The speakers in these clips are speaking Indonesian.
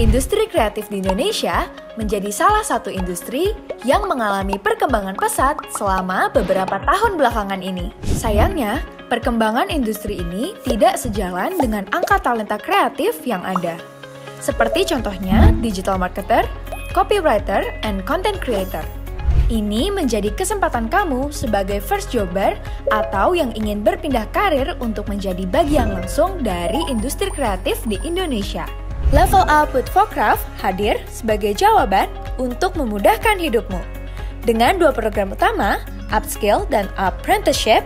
Industri kreatif di Indonesia menjadi salah satu industri yang mengalami perkembangan pesat selama beberapa tahun belakangan ini. Sayangnya, perkembangan industri ini tidak sejalan dengan angka talenta kreatif yang ada. Seperti contohnya digital marketer, copywriter, and content creator. Ini menjadi kesempatan kamu sebagai first jobber atau yang ingin berpindah karir untuk menjadi bagian langsung dari industri kreatif di Indonesia. Level Up with Focraft hadir sebagai jawaban untuk memudahkan hidupmu. Dengan dua program utama, Upskill dan Apprenticeship,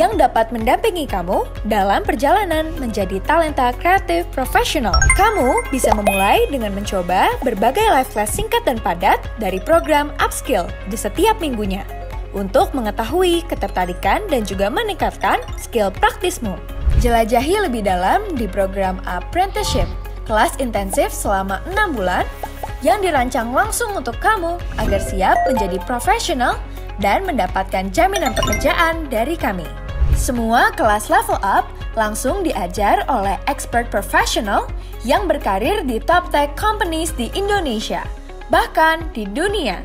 yang dapat mendampingi kamu dalam perjalanan menjadi talenta kreatif profesional. Kamu bisa memulai dengan mencoba berbagai live class singkat dan padat dari program Upskill di setiap minggunya untuk mengetahui ketertarikan dan juga meningkatkan skill praktismu. Jelajahi lebih dalam di program Apprenticeship kelas intensif selama 6 bulan yang dirancang langsung untuk kamu agar siap menjadi profesional dan mendapatkan jaminan pekerjaan dari kami. Semua kelas level up langsung diajar oleh expert profesional yang berkarir di top tech companies di Indonesia, bahkan di dunia.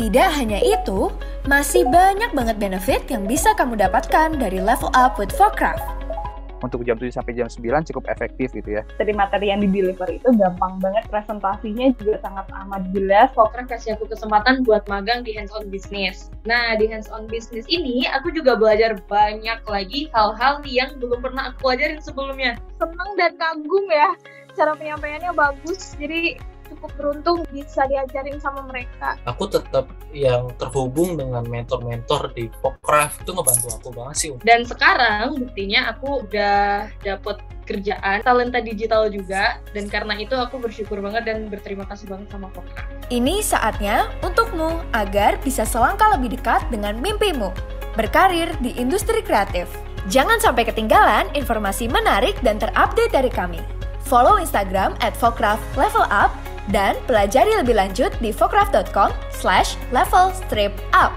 Tidak hanya itu, masih banyak banget benefit yang bisa kamu dapatkan dari level up with Forcraft untuk jam 7 sampai jam 9 cukup efektif gitu ya. Jadi materi yang di deliver itu gampang banget presentasinya juga sangat amat jelas. Pokoknya kasih aku kesempatan buat magang di hands on business. Nah, di hands on business ini aku juga belajar banyak lagi hal-hal yang belum pernah aku ajarin sebelumnya. Seneng dan kagum ya cara penyampaiannya bagus. Jadi cukup beruntung bisa diajarin sama mereka. Aku tetap yang terhubung dengan mentor-mentor di Popcraft itu ngebantu aku banget sih. Dan sekarang buktinya aku udah dapet kerjaan talenta digital juga dan karena itu aku bersyukur banget dan berterima kasih banget sama Popcraft. Ini saatnya untukmu agar bisa selangkah lebih dekat dengan mimpimu berkarir di industri kreatif. Jangan sampai ketinggalan informasi menarik dan terupdate dari kami. Follow Instagram at Level Up dan pelajari lebih lanjut di focraft.com slash level strip up.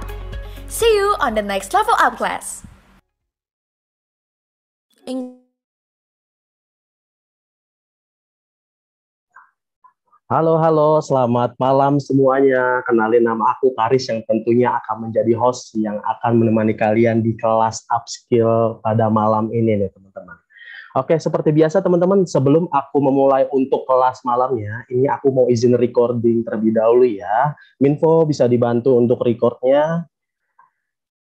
See you on the next level up class. Halo, halo, selamat malam semuanya. Kenalin nama aku Karis yang tentunya akan menjadi host yang akan menemani kalian di kelas upskill pada malam ini nih teman-teman. Oke, seperti biasa teman-teman, sebelum aku memulai untuk kelas malamnya, ini aku mau izin recording terlebih dahulu ya. Minfo bisa dibantu untuk recordnya.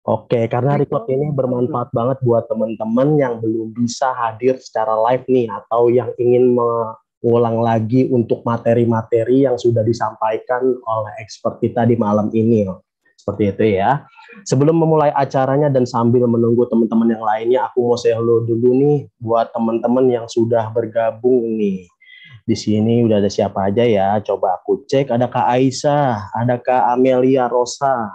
Oke, karena record ini bermanfaat banget buat teman-teman yang belum bisa hadir secara live nih atau yang ingin mengulang lagi untuk materi-materi yang sudah disampaikan oleh expert kita di malam ini. Oke. Seperti itu ya. Sebelum memulai acaranya dan sambil menunggu teman-teman yang lainnya, aku mau say hello dulu nih buat teman-teman yang sudah bergabung nih. Di sini udah ada siapa aja ya? Coba aku cek. Ada Kak Aisyah, ada Kak Amelia Rosa,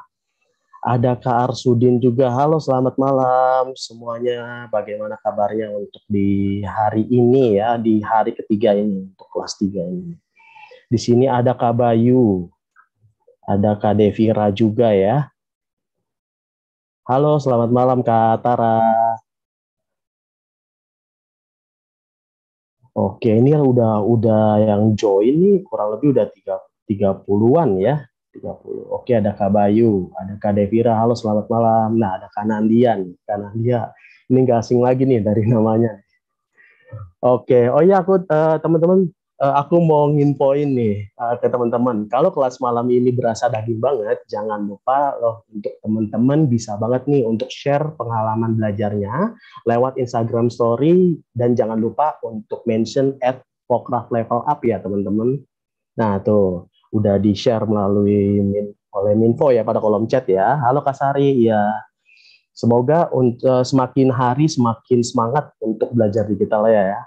ada Kak Arsudin juga. Halo, selamat malam semuanya. Bagaimana kabarnya untuk di hari ini ya, di hari ketiga ini untuk kelas 3 ini. Di sini ada Kak Bayu, ada Kak Devira juga ya. Halo, selamat malam Kak Tara. Oke, ini udah udah yang join nih kurang lebih udah 30 an ya. 30. Oke, ada Kak Bayu, ada Kak Devira. Halo, selamat malam. Nah, ada Kak Nandian. Kak Nandia. Ini gak asing lagi nih dari namanya. Oke, oh iya aku eh, teman-teman uh, aku mau nginpoin nih uh, ke teman-teman. Kalau kelas malam ini berasa daging banget, jangan lupa loh untuk teman-teman bisa banget nih untuk share pengalaman belajarnya lewat Instagram Story dan jangan lupa untuk mention at Pokraf Level Up ya teman-teman. Nah tuh udah di share melalui min, oleh Minfo ya pada kolom chat ya. Halo Kasari ya. Semoga untuk eh, semakin hari semakin semangat untuk belajar digital ya. ya.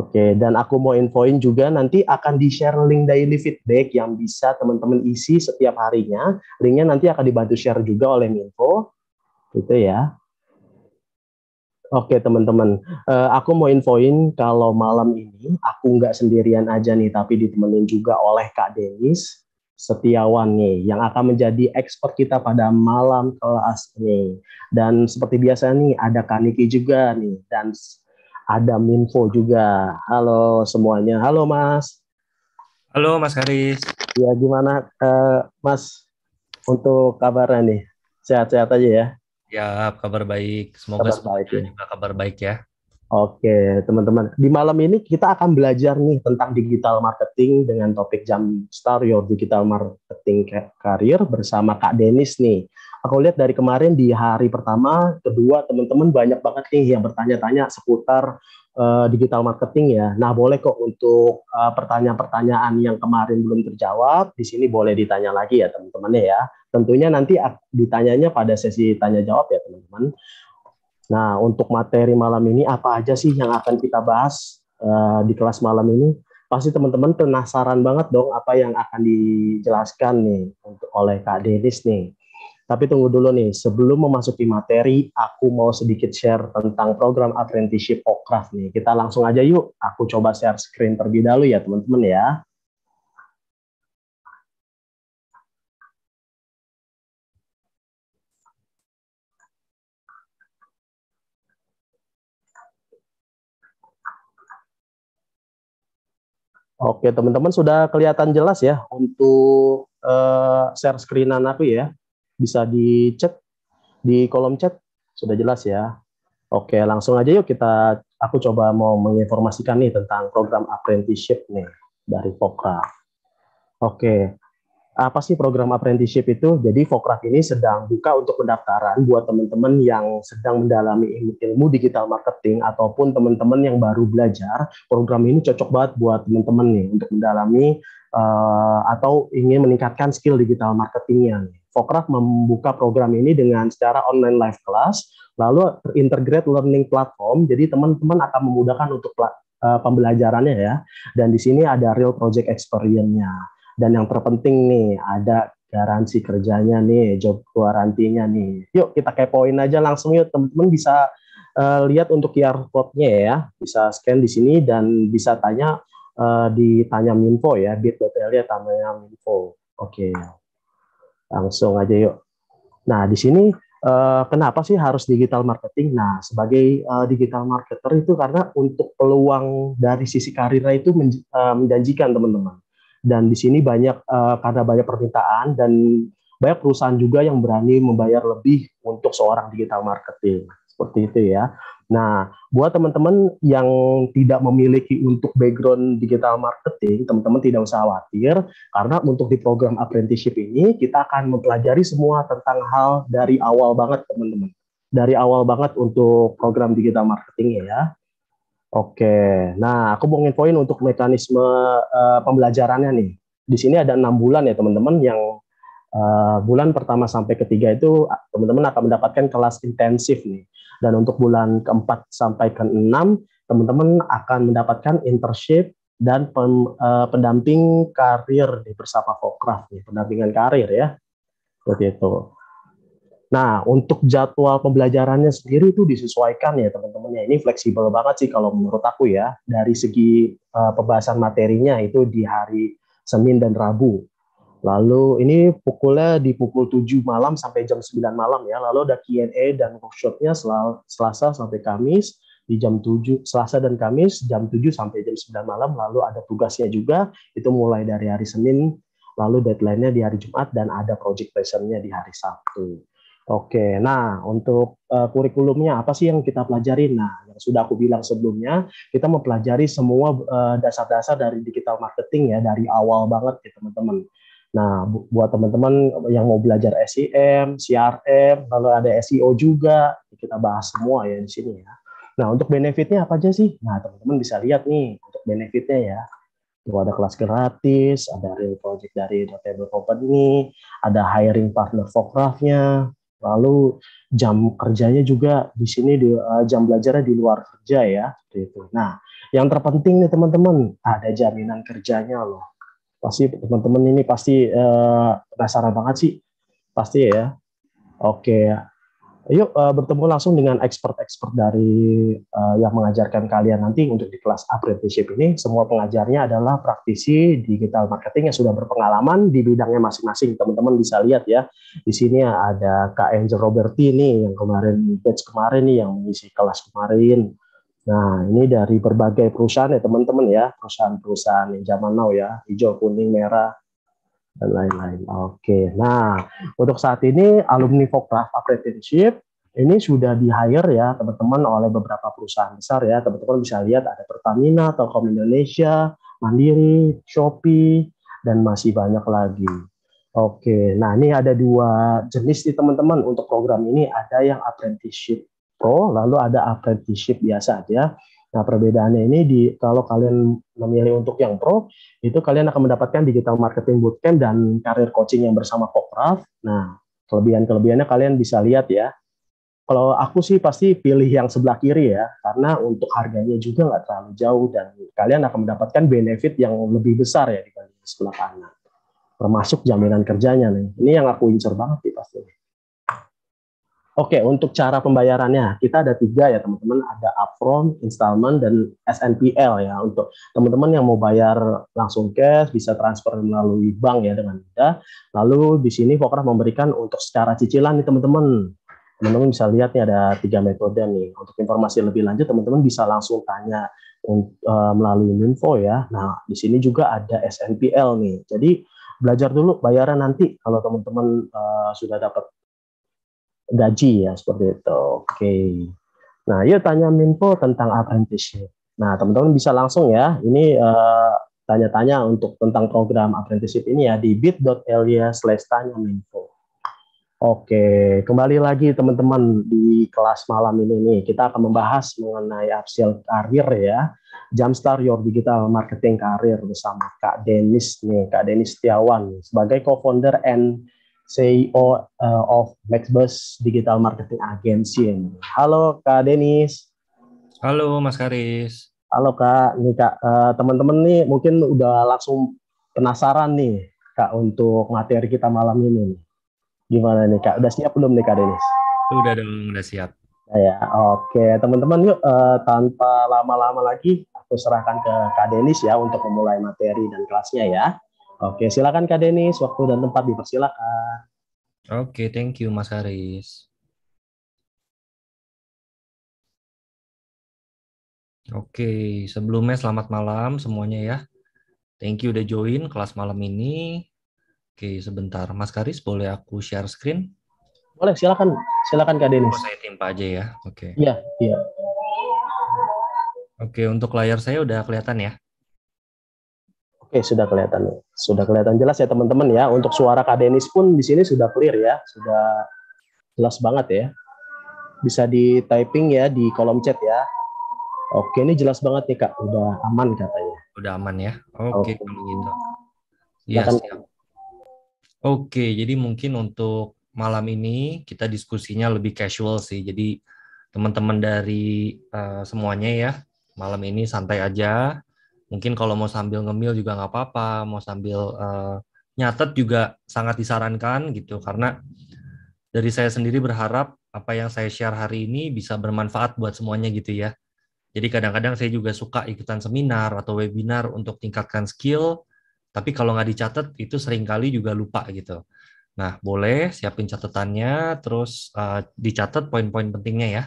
Oke, dan aku mau infoin juga nanti akan di-share link daily feedback yang bisa teman-teman isi setiap harinya. Linknya nanti akan dibantu share juga oleh Minfo. Gitu ya. Oke teman-teman, uh, aku mau infoin kalau malam ini aku nggak sendirian aja nih, tapi ditemenin juga oleh Kak Denis Setiawan nih, yang akan menjadi expert kita pada malam kelas ini. Dan seperti biasa nih, ada Kak Niki juga nih, dan ada info juga. Halo semuanya. Halo Mas. Halo Mas Haris. Ya gimana uh, Mas untuk kabarnya nih? Sehat-sehat aja ya? Ya, kabar baik. Semoga kabar baik, ya. juga kabar baik ya. Oke, teman-teman. Di malam ini kita akan belajar nih tentang digital marketing dengan topik jam star your digital marketing career bersama Kak Denis nih aku lihat dari kemarin di hari pertama, kedua teman-teman banyak banget nih yang bertanya-tanya seputar uh, digital marketing ya. Nah, boleh kok untuk pertanyaan eh, pertanyaan-pertanyaan yang kemarin belum terjawab, di sini boleh ditanya lagi ya teman-teman ya. Tentunya nanti ditanyanya pada sesi tanya jawab ya teman-teman. Nah, untuk materi malam ini apa aja sih yang akan kita bahas uh, di kelas malam ini? pasti teman-teman penasaran banget dong apa yang akan dijelaskan nih untuk oleh Kak Denis nih. Tapi tunggu dulu nih, sebelum memasuki materi, aku mau sedikit share tentang program apprenticeship Okraft nih. Kita langsung aja yuk, aku coba share screen terlebih dahulu ya teman-teman ya. Oke, teman-teman sudah kelihatan jelas ya untuk uh, share screenan aku ya bisa di di kolom chat sudah jelas ya. Oke, langsung aja yuk kita aku coba mau menginformasikan nih tentang program apprenticeship nih dari Fokra. Oke. Apa sih program apprenticeship itu? Jadi Fokrak ini sedang buka untuk pendaftaran buat teman-teman yang sedang mendalami ilmu, ilmu digital marketing ataupun teman-teman yang baru belajar. Program ini cocok banget buat teman-teman nih untuk mendalami uh, atau ingin meningkatkan skill digital marketingnya. Nih. Fokrak membuka program ini dengan secara online live class, lalu integrate learning platform, jadi teman-teman akan memudahkan untuk uh, pembelajarannya ya. Dan di sini ada real project experience-nya. Dan yang terpenting nih, ada garansi kerjanya nih, job garantinya nih. Yuk kita kepoin aja langsung yuk teman-teman bisa uh, lihat untuk QR code-nya ya. Bisa scan di sini dan bisa tanya uh, di Tanya Minfo ya, bit.ly Tanya Minfo. Oke. Okay. Langsung aja yuk. Nah, di sini eh, kenapa sih harus digital marketing? Nah, sebagai eh, digital marketer itu karena untuk peluang dari sisi karirnya itu eh, menjanjikan, teman-teman. Dan di sini banyak karena banyak permintaan dan banyak perusahaan juga yang berani membayar lebih untuk seorang digital marketing seperti itu ya. Nah, buat teman-teman yang tidak memiliki untuk background digital marketing, teman-teman tidak usah khawatir karena untuk di program apprenticeship ini kita akan mempelajari semua tentang hal dari awal banget teman-teman. Dari awal banget untuk program digital marketing ya. Oke, nah aku mau poin untuk mekanisme uh, pembelajarannya nih. Di sini ada enam bulan ya teman-teman yang Eh, bulan pertama sampai ketiga itu ah, teman-teman akan mendapatkan kelas intensif nih. Dan untuk bulan keempat sampai keenam, teman-teman akan mendapatkan internship dan pem, uh, pendamping karir nih bersama Fokraf nih, pendampingan karir ya. Seperti itu. Nah, untuk jadwal pembelajarannya sendiri itu disesuaikan ya teman-teman ya. Ini fleksibel banget sih kalau menurut aku ya. Dari segi uh, pembahasan materinya itu di hari Senin dan Rabu. Lalu ini pukulnya di pukul 7 malam sampai jam 9 malam ya. Lalu ada Q&A dan workshopnya Selasa sampai Kamis di jam 7, Selasa dan Kamis jam 7 sampai jam 9 malam. Lalu ada tugasnya juga, itu mulai dari hari Senin, lalu deadline-nya di hari Jumat, dan ada project presentnya di hari Sabtu. Oke, nah untuk uh, kurikulumnya apa sih yang kita pelajari? Nah, yang sudah aku bilang sebelumnya, kita mempelajari semua eh, dasar-dasar uh, dasar -dasar dari digital marketing ya dari awal banget ya teman-teman. Nah, bu buat teman-teman yang mau belajar SEM, CRM, lalu ada SEO juga, kita bahas semua ya di sini ya. Nah, untuk benefitnya apa aja sih? Nah, teman-teman bisa lihat nih untuk benefitnya ya. Itu ada kelas gratis, ada real project dari Notable Company, ada hiring partner Fokraf-nya, lalu jam kerjanya juga di sini di, uh, jam belajarnya di luar kerja ya, seperti itu. Nah, yang terpenting nih teman-teman, ada jaminan kerjanya loh Pasti teman-teman ini pasti uh, banget sih. Pasti ya. Oke. Yuk uh, bertemu langsung dengan expert-expert dari uh, yang mengajarkan kalian nanti untuk di kelas apprenticeship ini. Semua pengajarnya adalah praktisi digital marketing yang sudah berpengalaman di bidangnya masing-masing. Teman-teman bisa lihat ya. Di sini ada Kak Angel Roberti nih yang kemarin batch kemarin nih yang mengisi kelas kemarin Nah, ini dari berbagai perusahaan ya teman-teman ya, perusahaan-perusahaan yang zaman now ya, hijau, kuning, merah, dan lain-lain. Oke, nah untuk saat ini alumni Fokra Apprenticeship ini sudah di hire ya teman-teman oleh beberapa perusahaan besar ya. Teman-teman bisa lihat ada Pertamina, Telkom Indonesia, Mandiri, Shopee, dan masih banyak lagi. Oke, nah ini ada dua jenis nih teman-teman untuk program ini. Ada yang apprenticeship pro, lalu ada apprenticeship biasa aja. Nah, perbedaannya ini di kalau kalian memilih untuk yang pro, itu kalian akan mendapatkan digital marketing bootcamp dan karir coaching yang bersama Pokraf. Nah, kelebihan-kelebihannya kalian bisa lihat ya. Kalau aku sih pasti pilih yang sebelah kiri ya, karena untuk harganya juga nggak terlalu jauh dan kalian akan mendapatkan benefit yang lebih besar ya dibanding sebelah kanan. Termasuk jaminan kerjanya nih. Ini yang aku incer banget sih pasti. Oke, okay, untuk cara pembayarannya kita ada tiga ya teman-teman, ada upfront, installment, dan SNPL ya. Untuk teman-teman yang mau bayar langsung cash bisa transfer melalui bank ya dengan kita. Lalu di sini Fokra memberikan untuk secara cicilan nih teman-teman. Teman-teman bisa lihat nih ada tiga metode nih. Untuk informasi lebih lanjut teman-teman bisa langsung tanya e, melalui info ya. Nah di sini juga ada SNPL nih. Jadi belajar dulu bayaran nanti kalau teman-teman uh, sudah dapat gaji ya seperti itu. Oke. Nah, yuk tanya Minfo tentang apprenticeship. Nah, teman-teman bisa langsung ya. Ini tanya eh, tanya-tanya untuk tentang program apprenticeship ini ya di bit.ly slash tanya Minfo. Oke, kembali lagi teman-teman di kelas malam ini nih. Kita akan membahas mengenai upskill karir ya. Jumpstart Your Digital Marketing Karir bersama Kak Denis nih, Kak Denis Setiawan sebagai co-founder and CEO uh, of Maxbus Digital Marketing Agency. Halo Kak Denis. Halo Mas Karis. Halo Kak, nih Kak, teman uh, teman-teman nih mungkin udah langsung penasaran nih Kak untuk materi kita malam ini. Nih. Gimana nih Kak, udah siap belum nih Kak Denis? Udah dong, udah siap. Nah, ya, oke teman-teman yuk uh, tanpa lama-lama lagi aku serahkan ke Kak Denis ya untuk memulai materi dan kelasnya ya. Oke, silakan Kak Denis, waktu dan tempat dipersilakan. Oke, thank you Mas Haris. Oke, sebelumnya selamat malam semuanya ya. Thank you udah join kelas malam ini. Oke, sebentar. Mas Karis, boleh aku share screen? Boleh, silakan. Silakan Kak Denis. saya timpa aja ya. Oke. Iya, iya. Oke, untuk layar saya udah kelihatan ya? Oke, sudah kelihatan. Sudah kelihatan jelas ya teman-teman ya. Untuk suara Kak Denis pun di sini sudah clear ya. Sudah jelas banget ya. Bisa di typing ya di kolom chat ya. Oke, ini jelas banget nih Kak. Udah aman katanya. Udah aman ya. Oke, kalau gitu. Ya, siap. Oke, jadi mungkin untuk malam ini kita diskusinya lebih casual sih. Jadi teman-teman dari uh, semuanya ya, malam ini santai aja Mungkin kalau mau sambil ngemil juga nggak apa-apa, mau sambil uh, nyatet juga sangat disarankan gitu karena dari saya sendiri berharap apa yang saya share hari ini bisa bermanfaat buat semuanya gitu ya. Jadi kadang-kadang saya juga suka ikutan seminar atau webinar untuk tingkatkan skill, tapi kalau nggak dicatat itu seringkali juga lupa gitu. Nah, boleh siapin catatannya, terus uh, dicatat poin-poin pentingnya ya.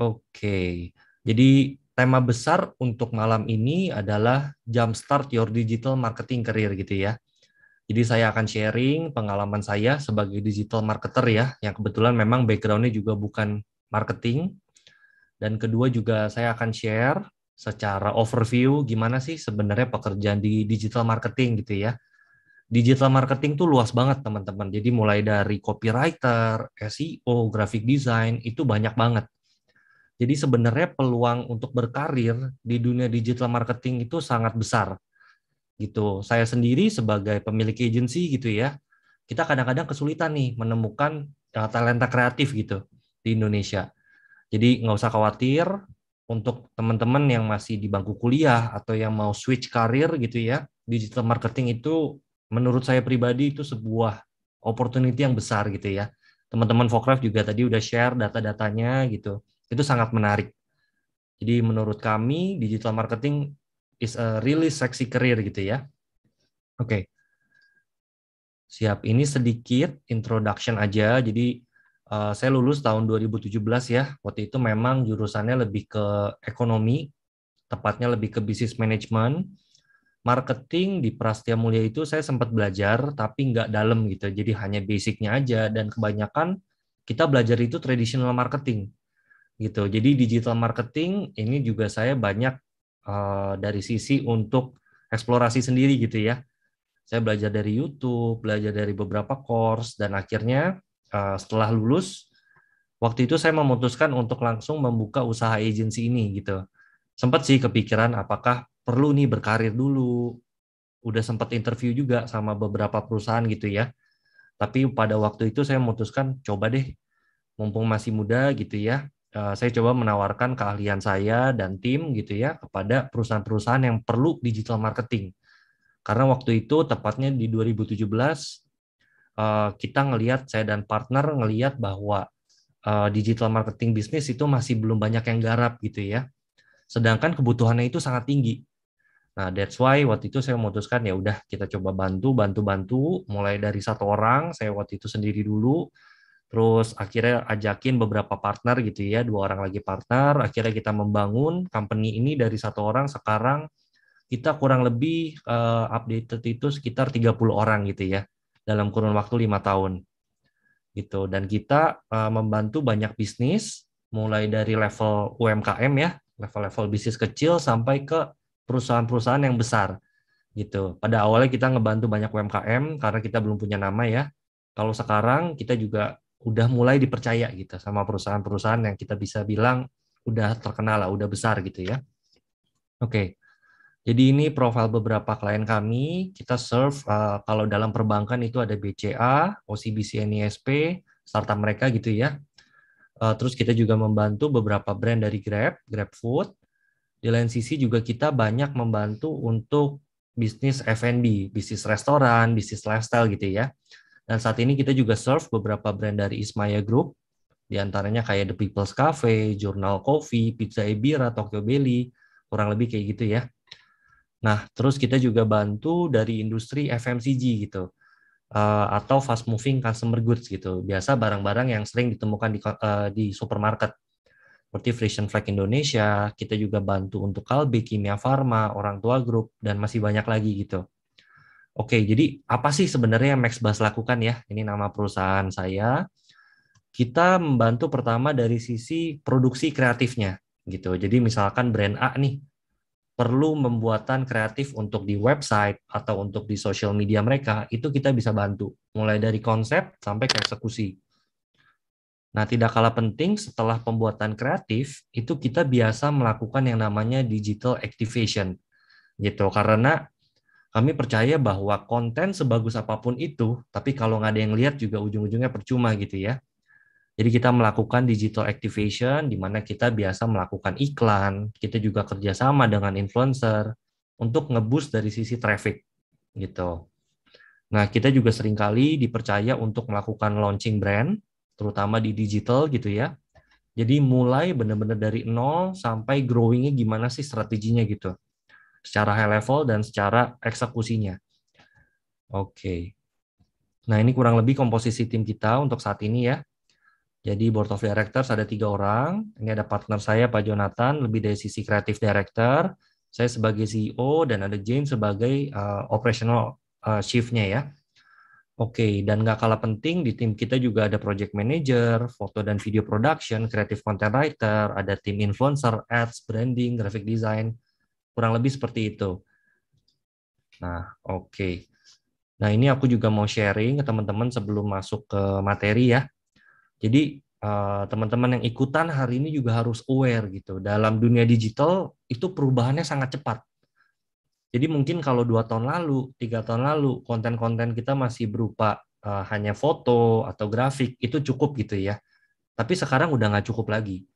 Oke, jadi tema besar untuk malam ini adalah start your digital marketing career gitu ya. Jadi saya akan sharing pengalaman saya sebagai digital marketer ya, yang kebetulan memang backgroundnya juga bukan marketing. Dan kedua juga saya akan share secara overview gimana sih sebenarnya pekerjaan di digital marketing gitu ya. Digital marketing tuh luas banget teman-teman. Jadi mulai dari copywriter, SEO, graphic design itu banyak banget jadi sebenarnya peluang untuk berkarir di dunia digital marketing itu sangat besar. Gitu. Saya sendiri sebagai pemilik agensi gitu ya, kita kadang-kadang kesulitan nih menemukan eh, talenta kreatif gitu di Indonesia. Jadi nggak usah khawatir untuk teman-teman yang masih di bangku kuliah atau yang mau switch karir gitu ya, digital marketing itu menurut saya pribadi itu sebuah opportunity yang besar gitu ya. Teman-teman Fokraft juga tadi udah share data-datanya gitu itu sangat menarik. Jadi menurut kami digital marketing is a really sexy career gitu ya. Oke. Okay. Siap, ini sedikit introduction aja. Jadi uh, saya lulus tahun 2017 ya. Waktu itu memang jurusannya lebih ke ekonomi, tepatnya lebih ke bisnis manajemen. Marketing di Prastia Mulia itu saya sempat belajar, tapi nggak dalam gitu. Jadi hanya basicnya aja, dan kebanyakan kita belajar itu traditional marketing gitu. Jadi digital marketing ini juga saya banyak uh, dari sisi untuk eksplorasi sendiri gitu ya. Saya belajar dari YouTube, belajar dari beberapa course dan akhirnya uh, setelah lulus waktu itu saya memutuskan untuk langsung membuka usaha agensi ini gitu. Sempat sih kepikiran apakah perlu nih berkarir dulu. Udah sempat interview juga sama beberapa perusahaan gitu ya. Tapi pada waktu itu saya memutuskan coba deh mumpung masih muda gitu ya Eh, saya coba menawarkan keahlian saya dan tim gitu ya kepada perusahaan-perusahaan yang perlu digital marketing. Karena waktu itu tepatnya di 2017 eh, kita ngelihat saya dan partner ngelihat bahwa eh, digital marketing bisnis itu masih belum banyak yang garap gitu ya. Sedangkan kebutuhannya itu sangat tinggi. Nah, that's why waktu itu saya memutuskan ya udah kita coba bantu, bantu, bantu. Mulai dari satu orang, saya waktu itu sendiri dulu terus akhirnya ajakin beberapa partner gitu ya dua orang lagi partner akhirnya kita membangun company ini dari satu orang sekarang kita kurang lebih uh, updated itu sekitar 30 orang gitu ya dalam kurun waktu lima tahun gitu dan kita uh, membantu banyak bisnis mulai dari level UMKM ya level-level bisnis kecil sampai ke perusahaan-perusahaan yang besar gitu pada awalnya kita ngebantu banyak UMKM karena kita belum punya nama ya kalau sekarang kita juga udah mulai dipercaya gitu sama perusahaan-perusahaan yang kita bisa bilang udah terkenal lah, udah besar gitu ya. Oke. Okay. Jadi ini profil beberapa klien kami, kita serve uh, kalau dalam perbankan itu ada BCA, OCBC NISP, startup mereka gitu ya. Uh, terus kita juga membantu beberapa brand dari Grab, GrabFood. Di lain sisi juga kita banyak membantu untuk bisnis F&B, bisnis restoran, bisnis lifestyle gitu ya. Dan saat ini kita juga serve beberapa brand dari Ismaya Group, diantaranya kayak The People's Cafe, Journal Coffee, Pizza Ebira, Tokyo Belly, kurang lebih kayak gitu ya. Nah, terus kita juga bantu dari industri FMCG gitu, eh, atau fast moving customer goods gitu, biasa barang-barang yang sering ditemukan di, eh, di supermarket. Seperti Frisian Flag Indonesia, kita juga bantu untuk Kalbe, Kimia Farma, Orang Tua Group, dan masih banyak lagi gitu. Oke, jadi apa sih sebenarnya yang Maxbus lakukan ya? Ini nama perusahaan saya. Kita membantu pertama dari sisi produksi kreatifnya gitu. Jadi misalkan brand A nih perlu membuatan kreatif untuk di website atau untuk di social media mereka, itu kita bisa bantu. Mulai dari konsep sampai ke eksekusi. Nah, tidak kalah penting setelah pembuatan kreatif, itu kita biasa melakukan yang namanya digital activation. Gitu, karena kami percaya bahwa konten sebagus apapun itu, tapi kalau nggak ada yang lihat juga ujung-ujungnya percuma gitu ya. Jadi kita melakukan digital activation, di mana kita biasa melakukan iklan, kita juga kerjasama dengan influencer untuk ngeboost dari sisi traffic gitu. Nah, kita juga seringkali dipercaya untuk melakukan launching brand, terutama di digital gitu ya. Jadi mulai benar-benar dari nol sampai growingnya gimana sih strateginya gitu secara high level dan secara eksekusinya. Oke. Okay. Nah, ini kurang lebih komposisi tim kita untuk saat ini ya. Jadi Board of Directors ada tiga orang. Ini ada partner saya Pak Jonathan lebih dari sisi kreatif director, saya sebagai CEO dan ada James sebagai uh, operational uh, eh, chief ya. Oke, okay, dan nggak kalah penting di tim kita juga ada project manager, foto dan video production, creative content writer, ada tim influencer, ads, branding, graphic design, Kurang lebih seperti itu. Nah, oke. Okay. Nah, ini aku juga mau sharing ke teman-teman sebelum masuk ke materi ya. Jadi, eh, teman-teman yang ikutan hari ini juga harus aware gitu. Dalam dunia digital, itu perubahannya sangat cepat. Jadi mungkin kalau dua tahun lalu, tiga tahun lalu, konten-konten kita masih berupa eh, hanya foto atau grafik, itu cukup gitu ya. Tapi sekarang udah nggak cukup lagi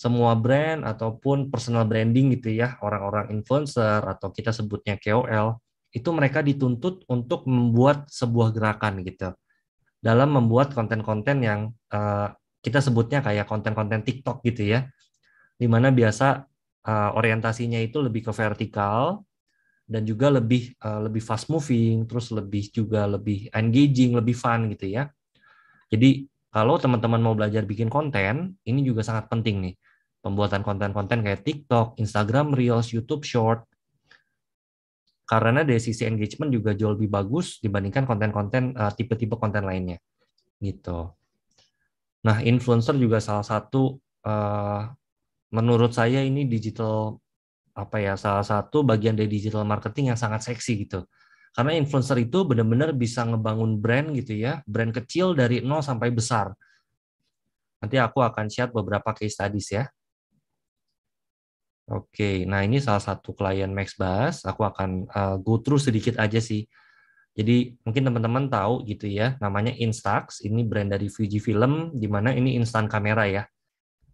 semua brand ataupun personal branding gitu ya, orang-orang influencer atau kita sebutnya KOL, itu mereka dituntut untuk membuat sebuah gerakan gitu. Dalam membuat konten-konten yang uh, kita sebutnya kayak konten-konten TikTok gitu ya. Dimana biasa uh, orientasinya itu lebih ke vertikal dan juga lebih uh, lebih fast moving, terus lebih juga lebih engaging, lebih fun gitu ya. Jadi kalau teman-teman mau belajar bikin konten, ini juga sangat penting nih pembuatan konten-konten kayak TikTok, Instagram Reels, YouTube Short. Karena dari sisi engagement juga jauh lebih bagus dibandingkan konten-konten eh, tipe-tipe konten lainnya. Gitu. Nah, influencer juga salah satu uh, menurut saya ini digital apa ya salah satu bagian dari digital marketing yang sangat seksi gitu. Karena influencer itu benar-benar bisa ngebangun brand gitu ya, brand kecil dari nol sampai besar. Nanti aku akan share beberapa case studies ya. Oke, nah ini salah satu klien MaxBus. Aku akan uh, go through sedikit aja sih. Jadi mungkin teman-teman tahu gitu ya, namanya Instax. Ini brand dari Fuji Film, di mana ini instan kamera ya.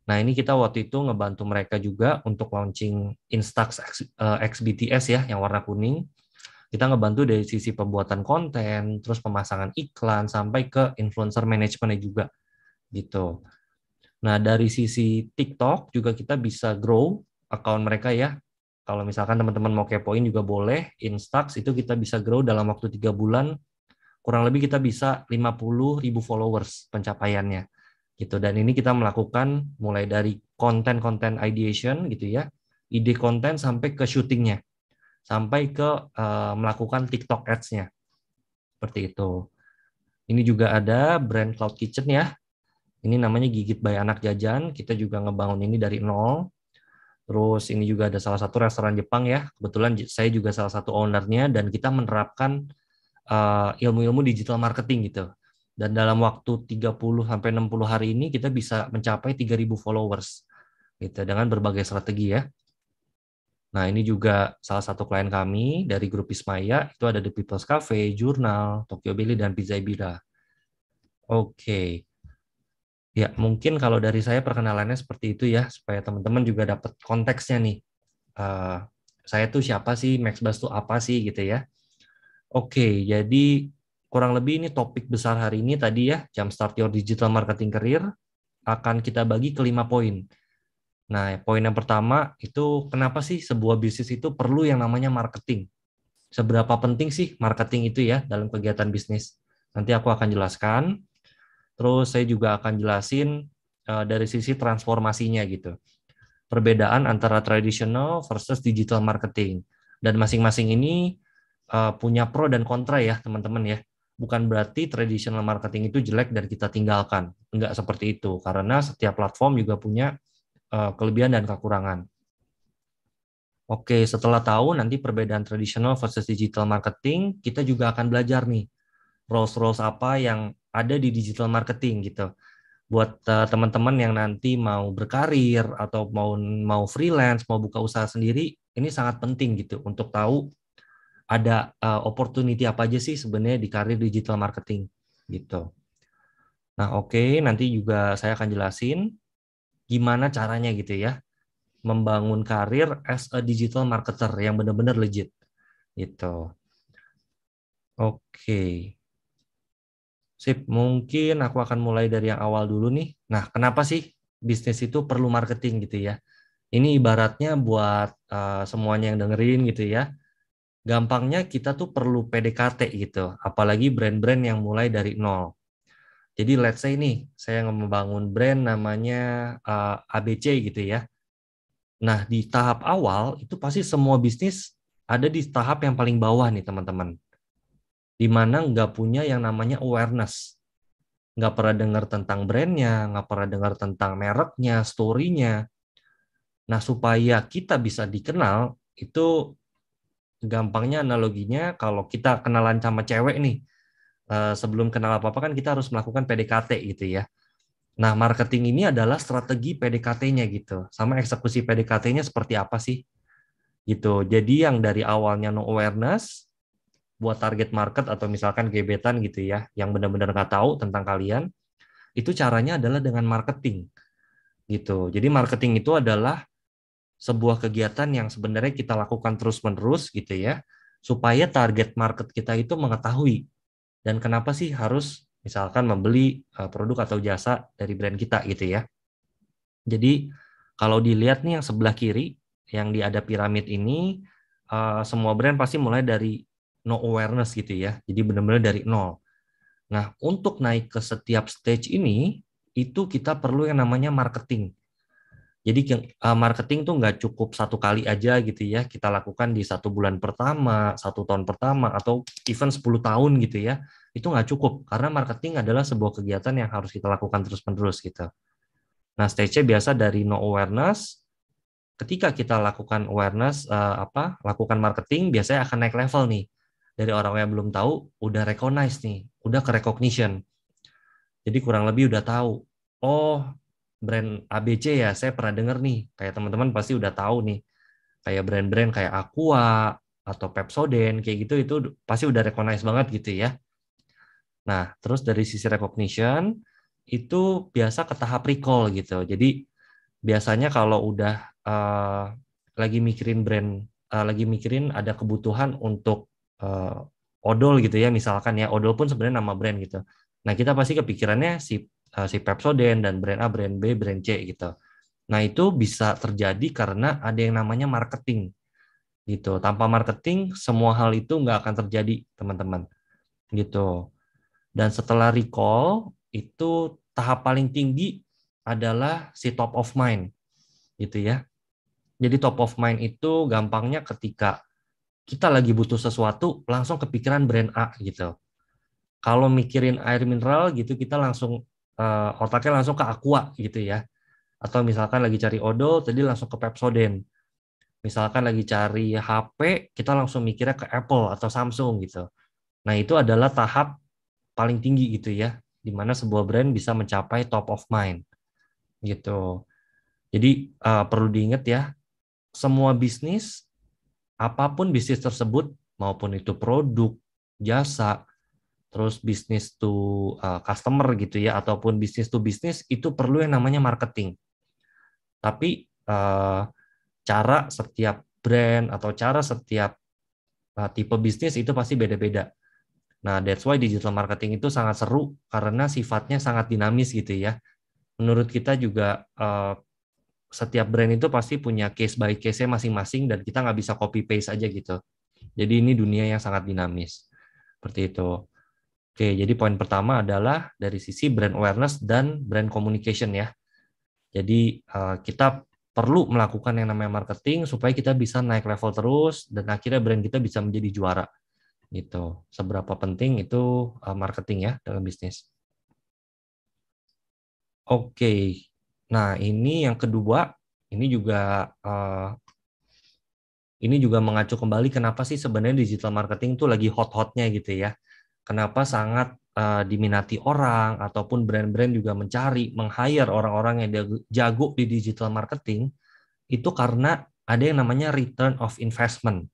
Nah ini kita waktu itu ngebantu mereka juga untuk launching Instax X, uh, eh, XBTS ya, yang warna kuning. Kita ngebantu dari sisi pembuatan konten, terus pemasangan iklan, sampai ke influencer managementnya juga gitu. Nah dari sisi TikTok juga kita bisa grow account mereka ya. Kalau misalkan teman-teman mau kepoin juga boleh, Instax itu kita bisa grow dalam waktu tiga bulan, kurang lebih kita bisa 50 ribu followers pencapaiannya. gitu Dan ini kita melakukan mulai dari konten-konten ideation gitu ya, ide konten sampai ke syutingnya, sampai ke uh, melakukan TikTok ads-nya. Seperti itu. Ini juga ada brand Cloud Kitchen ya. Ini namanya Gigit by Anak Jajan. Kita juga ngebangun ini dari nol. Terus ini juga ada salah satu restoran Jepang ya. Kebetulan saya juga salah satu ownernya dan kita menerapkan uh, ilmu-ilmu digital marketing gitu. Dan dalam waktu 30 sampai 60 hari ini kita bisa mencapai 3000 followers gitu dengan berbagai strategi ya. Nah, ini juga salah satu klien kami dari grup Ismaya itu ada The People's Cafe, Jurnal, Tokyo Billy dan Pizza Ibira. Oke. Okay. Ya, mungkin kalau dari saya perkenalannya seperti itu ya, supaya teman-teman juga dapat konteksnya nih. Uh, saya tuh siapa sih, Max tuh apa sih gitu ya. Oke, jadi kurang lebih ini topik besar hari ini tadi ya, jam start your digital marketing career akan kita bagi ke lima poin. Nah, poin yang pertama itu kenapa sih sebuah bisnis itu perlu yang namanya marketing? Seberapa penting sih marketing itu ya dalam kegiatan bisnis? Nanti aku akan jelaskan. Terus saya juga akan jelasin uh, dari sisi transformasinya gitu. Perbedaan antara traditional versus digital marketing. Dan masing-masing ini uh, punya pro dan kontra ya teman-teman ya. Bukan berarti traditional marketing itu jelek dan kita tinggalkan. Enggak seperti itu. Karena setiap platform juga punya uh, kelebihan dan kekurangan. Oke, setelah tahu nanti perbedaan tradisional versus digital marketing, kita juga akan belajar nih, roles-roles apa yang ada di digital marketing gitu buat uh, teman-teman yang nanti mau berkarir atau mau mau freelance, mau buka usaha sendiri, ini sangat penting gitu untuk tahu ada uh, opportunity apa aja sih sebenarnya di karir digital marketing gitu. Nah, oke, okay, nanti juga saya akan jelasin gimana caranya gitu ya membangun karir as a digital marketer yang benar-benar legit gitu. Oke. Okay. Sip, mungkin aku akan mulai dari yang awal dulu nih. Nah, kenapa sih bisnis itu perlu marketing gitu ya? Ini ibaratnya buat uh, semuanya yang dengerin gitu ya. Gampangnya kita tuh perlu PDKT gitu, apalagi brand-brand yang mulai dari nol. Jadi let's say nih, saya membangun brand namanya uh, eh, ABC gitu ya. Nah, di tahap awal itu pasti semua bisnis ada di tahap yang paling bawah nih teman-teman di mana nggak punya yang namanya awareness. Nggak pernah dengar tentang brandnya, nggak pernah dengar tentang mereknya, story-nya. Nah, supaya kita bisa dikenal, itu gampangnya analoginya kalau kita kenalan sama cewek nih, eh, sebelum kenal apa-apa kan kita harus melakukan PDKT gitu ya. Nah, marketing ini adalah strategi PDKT-nya gitu. Sama eksekusi PDKT-nya seperti apa sih? Gitu. Jadi yang dari awalnya no awareness, buat target market atau misalkan gebetan gitu ya yang benar-benar nggak tahu tentang kalian itu caranya adalah dengan marketing gitu jadi marketing itu adalah sebuah kegiatan yang sebenarnya kita lakukan terus-menerus gitu ya supaya target market kita itu mengetahui dan kenapa sih harus misalkan membeli eh, produk atau jasa dari brand kita gitu ya jadi kalau dilihat nih yang sebelah kiri yang di ada piramid ini eh, semua brand pasti mulai dari no awareness gitu ya. Jadi benar-benar dari nol. Nah, untuk naik ke setiap stage ini, itu kita perlu yang namanya marketing. Jadi eh, marketing tuh nggak cukup satu kali aja gitu ya, kita lakukan di satu bulan pertama, satu tahun pertama, atau even 10 tahun gitu ya, itu nggak cukup. Karena marketing adalah sebuah kegiatan yang harus kita lakukan terus-menerus gitu. Nah, stage-nya biasa dari no awareness, ketika kita lakukan awareness, eh, apa lakukan marketing, biasanya akan naik level nih dari orang yang belum tahu udah recognize nih, udah ke recognition. Jadi kurang lebih udah tahu. Oh, brand ABC ya, saya pernah dengar nih. Kayak teman-teman pasti udah tahu nih. Kayak brand-brand kayak Aqua atau Pepsodent kayak gitu itu pasti udah recognize banget gitu ya. Nah, terus dari sisi recognition itu biasa ke tahap recall gitu. Jadi biasanya kalau udah uh, lagi mikirin brand, uh, lagi mikirin ada kebutuhan untuk uh, odol gitu ya misalkan ya odol pun sebenarnya nama brand gitu nah kita pasti kepikirannya si uh, si Pepsodent dan brand A brand B brand C gitu nah itu bisa terjadi karena ada yang namanya marketing gitu tanpa marketing semua hal itu nggak akan terjadi teman-teman gitu dan setelah recall itu tahap paling tinggi adalah si top of mind gitu ya jadi top of mind itu gampangnya ketika kita lagi butuh sesuatu langsung kepikiran brand A gitu. Kalau mikirin air mineral gitu kita langsung uh, otaknya langsung ke Aqua gitu ya. Atau misalkan lagi cari odol jadi langsung ke Pepsodent. Misalkan lagi cari HP kita langsung mikirnya ke Apple atau Samsung gitu. Nah, itu adalah tahap paling tinggi gitu ya, di mana sebuah brand bisa mencapai top of mind. Gitu. Jadi uh, perlu diingat ya, semua bisnis apapun bisnis tersebut maupun itu produk, jasa, terus bisnis to uh, customer gitu ya ataupun bisnis to bisnis itu perlu yang namanya marketing. Tapi uh, cara setiap brand atau cara setiap uh, tipe bisnis itu pasti beda-beda. Nah, that's why digital marketing itu sangat seru karena sifatnya sangat dinamis gitu ya. Menurut kita juga setiap brand itu pasti punya case by case-nya masing-masing dan kita nggak bisa copy paste aja gitu. Jadi ini dunia yang sangat dinamis. Seperti itu. Oke, jadi poin pertama adalah dari sisi brand awareness dan brand communication ya. Jadi eh, kita perlu melakukan yang namanya marketing supaya kita bisa naik level terus dan akhirnya brand kita bisa menjadi juara. Gitu. Seberapa penting itu eh, marketing ya dalam bisnis. Oke, Nah, ini yang kedua, ini juga uh, ini juga mengacu kembali kenapa sih sebenarnya digital marketing itu lagi hot-hotnya gitu ya. Kenapa sangat uh, diminati orang ataupun brand-brand juga mencari meng-hire orang-orang yang jago di digital marketing itu karena ada yang namanya return of investment.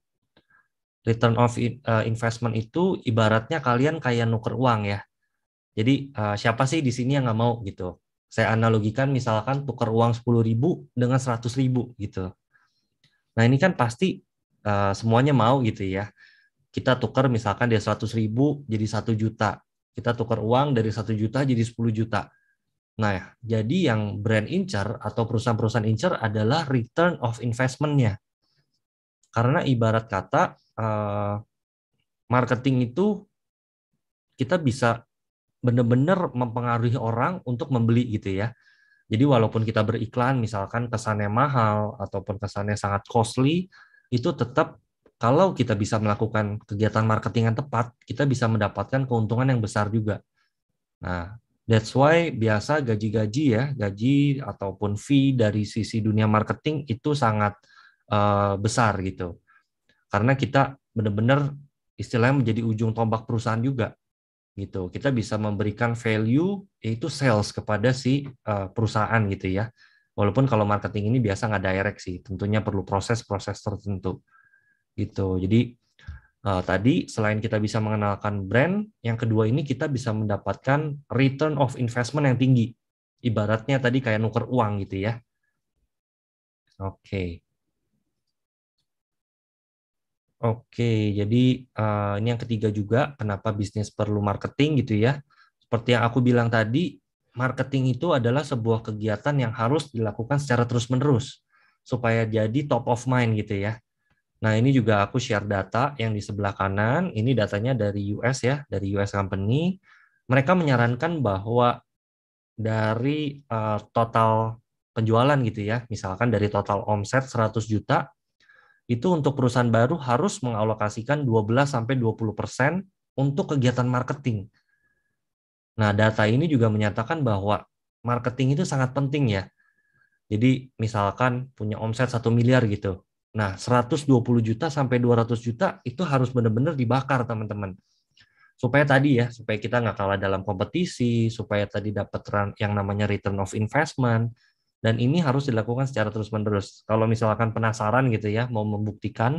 Return of eh, investment itu ibaratnya kalian kayak nuker uang ya. Jadi siapa sih di sini yang nggak mau gitu? saya analogikan misalkan tukar uang 10.000 dengan 100.000 gitu. Nah, ini kan pasti uh, semuanya mau gitu ya. Kita tukar misalkan dari 100.000 jadi 1 juta. Kita tukar uang dari 1 juta jadi 10 juta. Nah, jadi yang brand incer atau perusahaan-perusahaan incer adalah return of investment-nya. Karena ibarat kata uh, marketing itu kita bisa benar-benar mempengaruhi orang untuk membeli gitu ya. Jadi walaupun kita beriklan misalkan kesannya mahal ataupun kesannya sangat costly, itu tetap kalau kita bisa melakukan kegiatan marketing yang tepat, kita bisa mendapatkan keuntungan yang besar juga. Nah, that's why biasa gaji-gaji ya, gaji ataupun fee dari sisi dunia marketing itu sangat uh, besar gitu. Karena kita benar-benar istilahnya menjadi ujung tombak perusahaan juga gitu. Kita bisa memberikan value yaitu sales kepada si uh, perusahaan gitu ya. Walaupun kalau marketing ini biasa nggak direct sih, tentunya perlu proses-proses tertentu gitu. Jadi uh, tadi selain kita bisa mengenalkan brand, yang kedua ini kita bisa mendapatkan return of investment yang tinggi. Ibaratnya tadi kayak nuker uang gitu ya. Oke. Okay. Oke, jadi uh, ini yang ketiga juga, kenapa bisnis perlu marketing gitu ya. Seperti yang aku bilang tadi, marketing itu adalah sebuah kegiatan yang harus dilakukan secara terus-menerus, supaya jadi top of mind gitu ya. Nah, ini juga aku share data yang di sebelah kanan, ini datanya dari US ya, dari US company. Mereka menyarankan bahwa dari uh, total penjualan gitu ya, misalkan dari total omset 100 juta, itu untuk perusahaan baru harus mengalokasikan 12 sampai 20% untuk kegiatan marketing. Nah, data ini juga menyatakan bahwa marketing itu sangat penting ya. Jadi misalkan punya omset 1 miliar gitu. Nah, 120 juta sampai 200 juta itu harus benar-benar dibakar, teman-teman. Supaya tadi ya, supaya kita nggak kalah dalam kompetisi, supaya tadi dapat yang namanya return of investment, dan ini harus dilakukan secara terus-menerus. Kalau misalkan penasaran gitu ya, mau membuktikan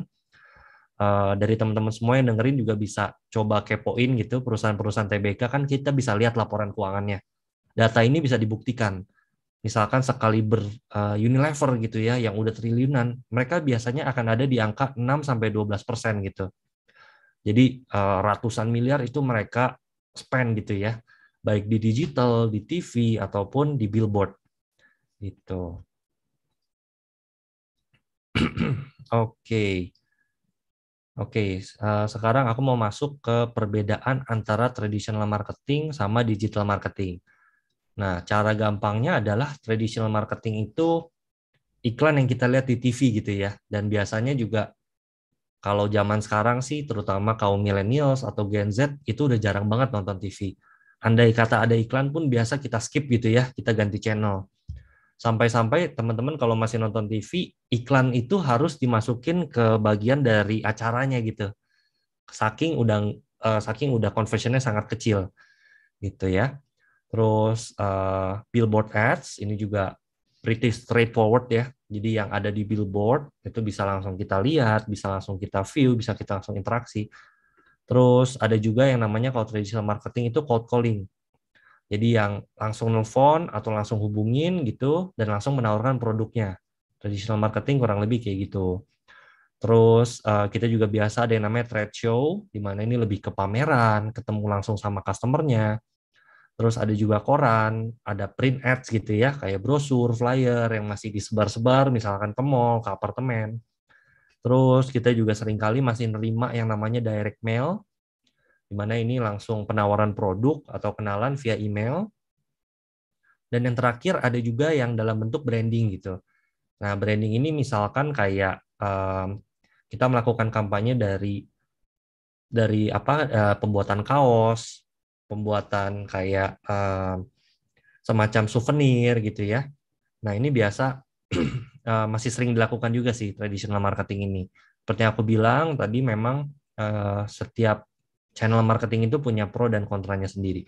uh, dari teman-teman semua yang dengerin juga bisa coba kepoin gitu perusahaan-perusahaan TBK kan kita bisa lihat laporan keuangannya. Data ini bisa dibuktikan. Misalkan sekali ber uh, eh, Unilever gitu ya yang udah triliunan, mereka biasanya akan ada di angka 6 sampai 12% gitu. Jadi uh, ratusan miliar itu mereka spend gitu ya, baik di digital, di TV ataupun di billboard itu. Oke. Okay. Oke, okay, uh, eh, sekarang aku mau masuk ke perbedaan antara traditional marketing sama digital marketing. Nah, cara gampangnya adalah traditional marketing itu iklan yang kita lihat di TV gitu ya. Dan biasanya juga kalau zaman sekarang sih terutama kaum millennials atau Gen Z itu udah jarang banget nonton TV. Andai kata ada iklan pun biasa kita skip gitu ya, kita ganti channel sampai-sampai teman-teman kalau masih nonton TV iklan itu harus dimasukin ke bagian dari acaranya gitu saking udah uh, saking udah conversionnya sangat kecil gitu ya terus uh, billboard ads ini juga pretty straightforward ya jadi yang ada di billboard itu bisa langsung kita lihat bisa langsung kita view bisa kita langsung interaksi terus ada juga yang namanya kalau traditional marketing itu cold calling jadi yang langsung nelfon atau langsung hubungin gitu dan langsung menawarkan produknya. Traditional marketing kurang lebih kayak gitu. Terus uh, kita juga biasa ada yang namanya trade show, di mana ini lebih ke pameran, ketemu langsung sama customernya. Terus ada juga koran, ada print ads gitu ya, kayak brosur, flyer yang masih disebar-sebar, misalkan ke mall, ke apartemen. Terus kita juga seringkali masih nerima yang namanya direct mail, di mana ini langsung penawaran produk atau kenalan via email. Dan yang terakhir ada juga yang dalam bentuk branding gitu. Nah, branding ini misalkan kayak um, kita melakukan kampanye dari dari apa uh, pembuatan kaos, pembuatan kayak um, semacam souvenir gitu ya. Nah, ini biasa uh, masih sering dilakukan juga sih traditional marketing ini. Seperti yang aku bilang tadi memang uh, setiap channel marketing itu punya pro dan kontranya sendiri.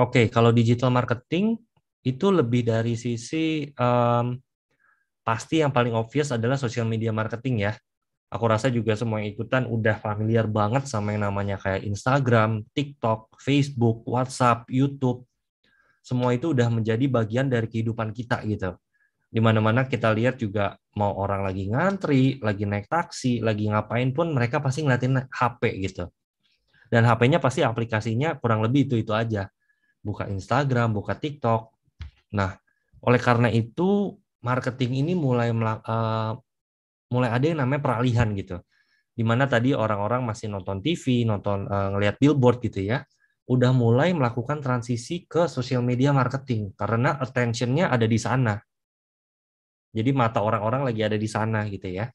Oke, okay, kalau digital marketing itu lebih dari sisi um, pasti yang paling obvious adalah social media marketing ya. Aku rasa juga semua yang ikutan udah familiar banget sama yang namanya kayak Instagram, TikTok, Facebook, WhatsApp, YouTube. Semua itu udah menjadi bagian dari kehidupan kita gitu di mana-mana kita lihat juga mau orang lagi ngantri, lagi naik taksi, lagi ngapain pun mereka pasti ngeliatin HP gitu. Dan HP-nya pasti aplikasinya kurang lebih itu-itu aja. Buka Instagram, buka TikTok. Nah, oleh karena itu marketing ini mulai uh, mulai ada yang namanya peralihan gitu. di mana tadi orang-orang masih nonton TV, nonton uh, eh, ngelihat billboard gitu ya udah mulai melakukan transisi ke social media marketing karena attentionnya ada di sana jadi mata orang-orang lagi ada di sana gitu ya.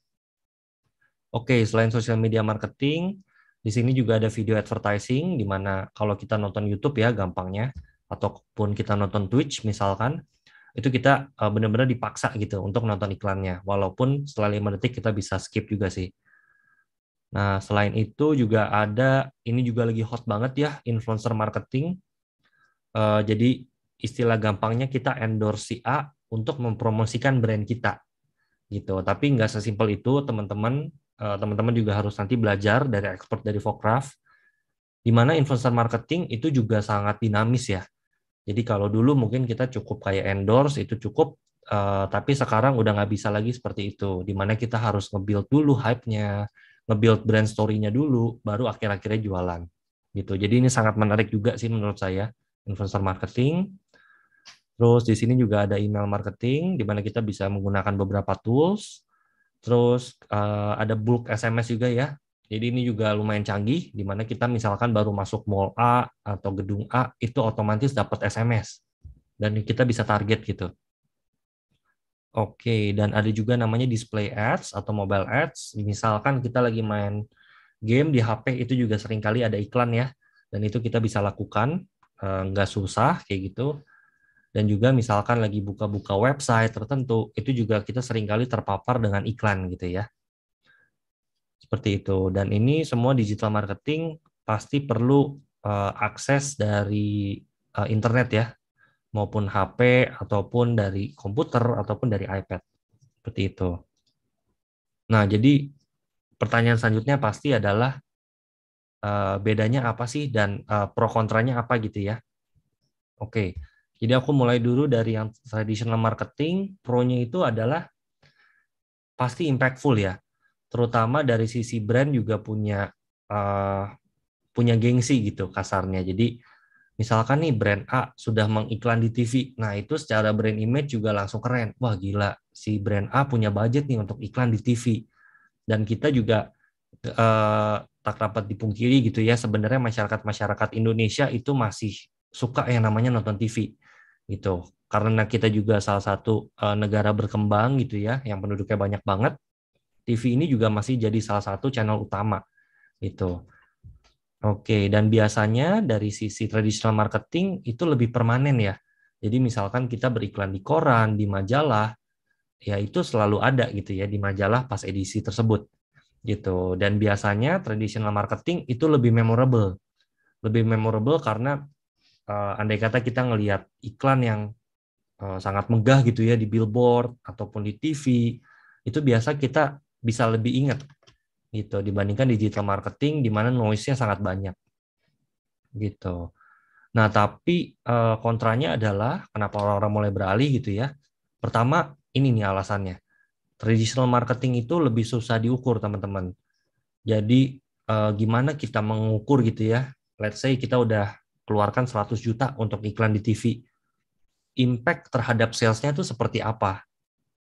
Oke, selain social media marketing, di sini juga ada video advertising di mana kalau kita nonton YouTube ya gampangnya ataupun kita nonton Twitch misalkan itu kita eh, benar-benar dipaksa gitu untuk nonton iklannya walaupun setelah 5 detik kita bisa skip juga sih. Nah, selain itu juga ada ini juga lagi hot banget ya influencer marketing. Uh, jadi istilah gampangnya kita endorse si A untuk mempromosikan brand kita gitu. Tapi nggak sesimpel itu, teman-teman. Eh, teman-teman juga harus nanti belajar dari expert dari Fokraft, di mana influencer marketing itu juga sangat dinamis ya. Jadi kalau dulu mungkin kita cukup kayak endorse itu cukup, eh, tapi sekarang udah nggak bisa lagi seperti itu. Di mana kita harus nge-build dulu hype-nya, nge-build brand story-nya dulu, baru akhir-akhirnya jualan gitu. Jadi ini sangat menarik juga sih menurut saya influencer marketing Terus di sini juga ada email marketing di mana kita bisa menggunakan beberapa tools. Terus eh, ada bulk SMS juga ya. Jadi ini juga lumayan canggih di mana kita misalkan baru masuk mall A atau gedung A itu otomatis dapat SMS dan kita bisa target gitu. Oke, dan ada juga namanya display ads atau mobile ads. Misalkan kita lagi main game di HP itu juga seringkali ada iklan ya. Dan itu kita bisa lakukan, eh, nggak susah kayak gitu dan juga misalkan lagi buka-buka website tertentu itu juga kita seringkali terpapar dengan iklan gitu ya seperti itu dan ini semua digital marketing pasti perlu uh, akses dari uh, internet ya maupun HP ataupun dari komputer ataupun dari iPad seperti itu nah jadi pertanyaan selanjutnya pasti adalah uh, bedanya apa sih dan uh, pro kontranya apa gitu ya oke okay jadi aku mulai dulu dari yang traditional marketing, pro-nya itu adalah pasti impactful ya. Terutama dari sisi brand juga punya uh, punya gengsi gitu kasarnya. Jadi misalkan nih brand A sudah mengiklan di TV. Nah, itu secara brand image juga langsung keren. Wah, gila. Si brand A punya budget nih untuk iklan di TV. Dan kita juga uh, tak dapat dipungkiri gitu ya, sebenarnya masyarakat-masyarakat Indonesia itu masih suka yang namanya nonton TV gitu karena kita juga salah satu uh, negara berkembang gitu ya yang penduduknya banyak banget TV ini juga masih jadi salah satu channel utama gitu oke dan biasanya dari sisi tradisional marketing itu lebih permanen ya jadi misalkan kita beriklan di koran di majalah ya itu selalu ada gitu ya di majalah pas edisi tersebut gitu dan biasanya tradisional marketing itu lebih memorable lebih memorable karena uh, andai kata kita ngelihat iklan yang uh, sangat megah gitu ya di billboard ataupun di TV, itu biasa kita bisa lebih ingat gitu dibandingkan digital marketing di mana noise-nya sangat banyak gitu. Nah, tapi uh, kontranya adalah kenapa orang-orang mulai beralih gitu ya. Pertama, ini nih alasannya. Traditional marketing itu lebih susah diukur, teman-teman. Jadi, gimana kita mengukur gitu ya. Let's say kita udah keluarkan 100 juta untuk iklan di TV. Impact terhadap salesnya itu seperti apa?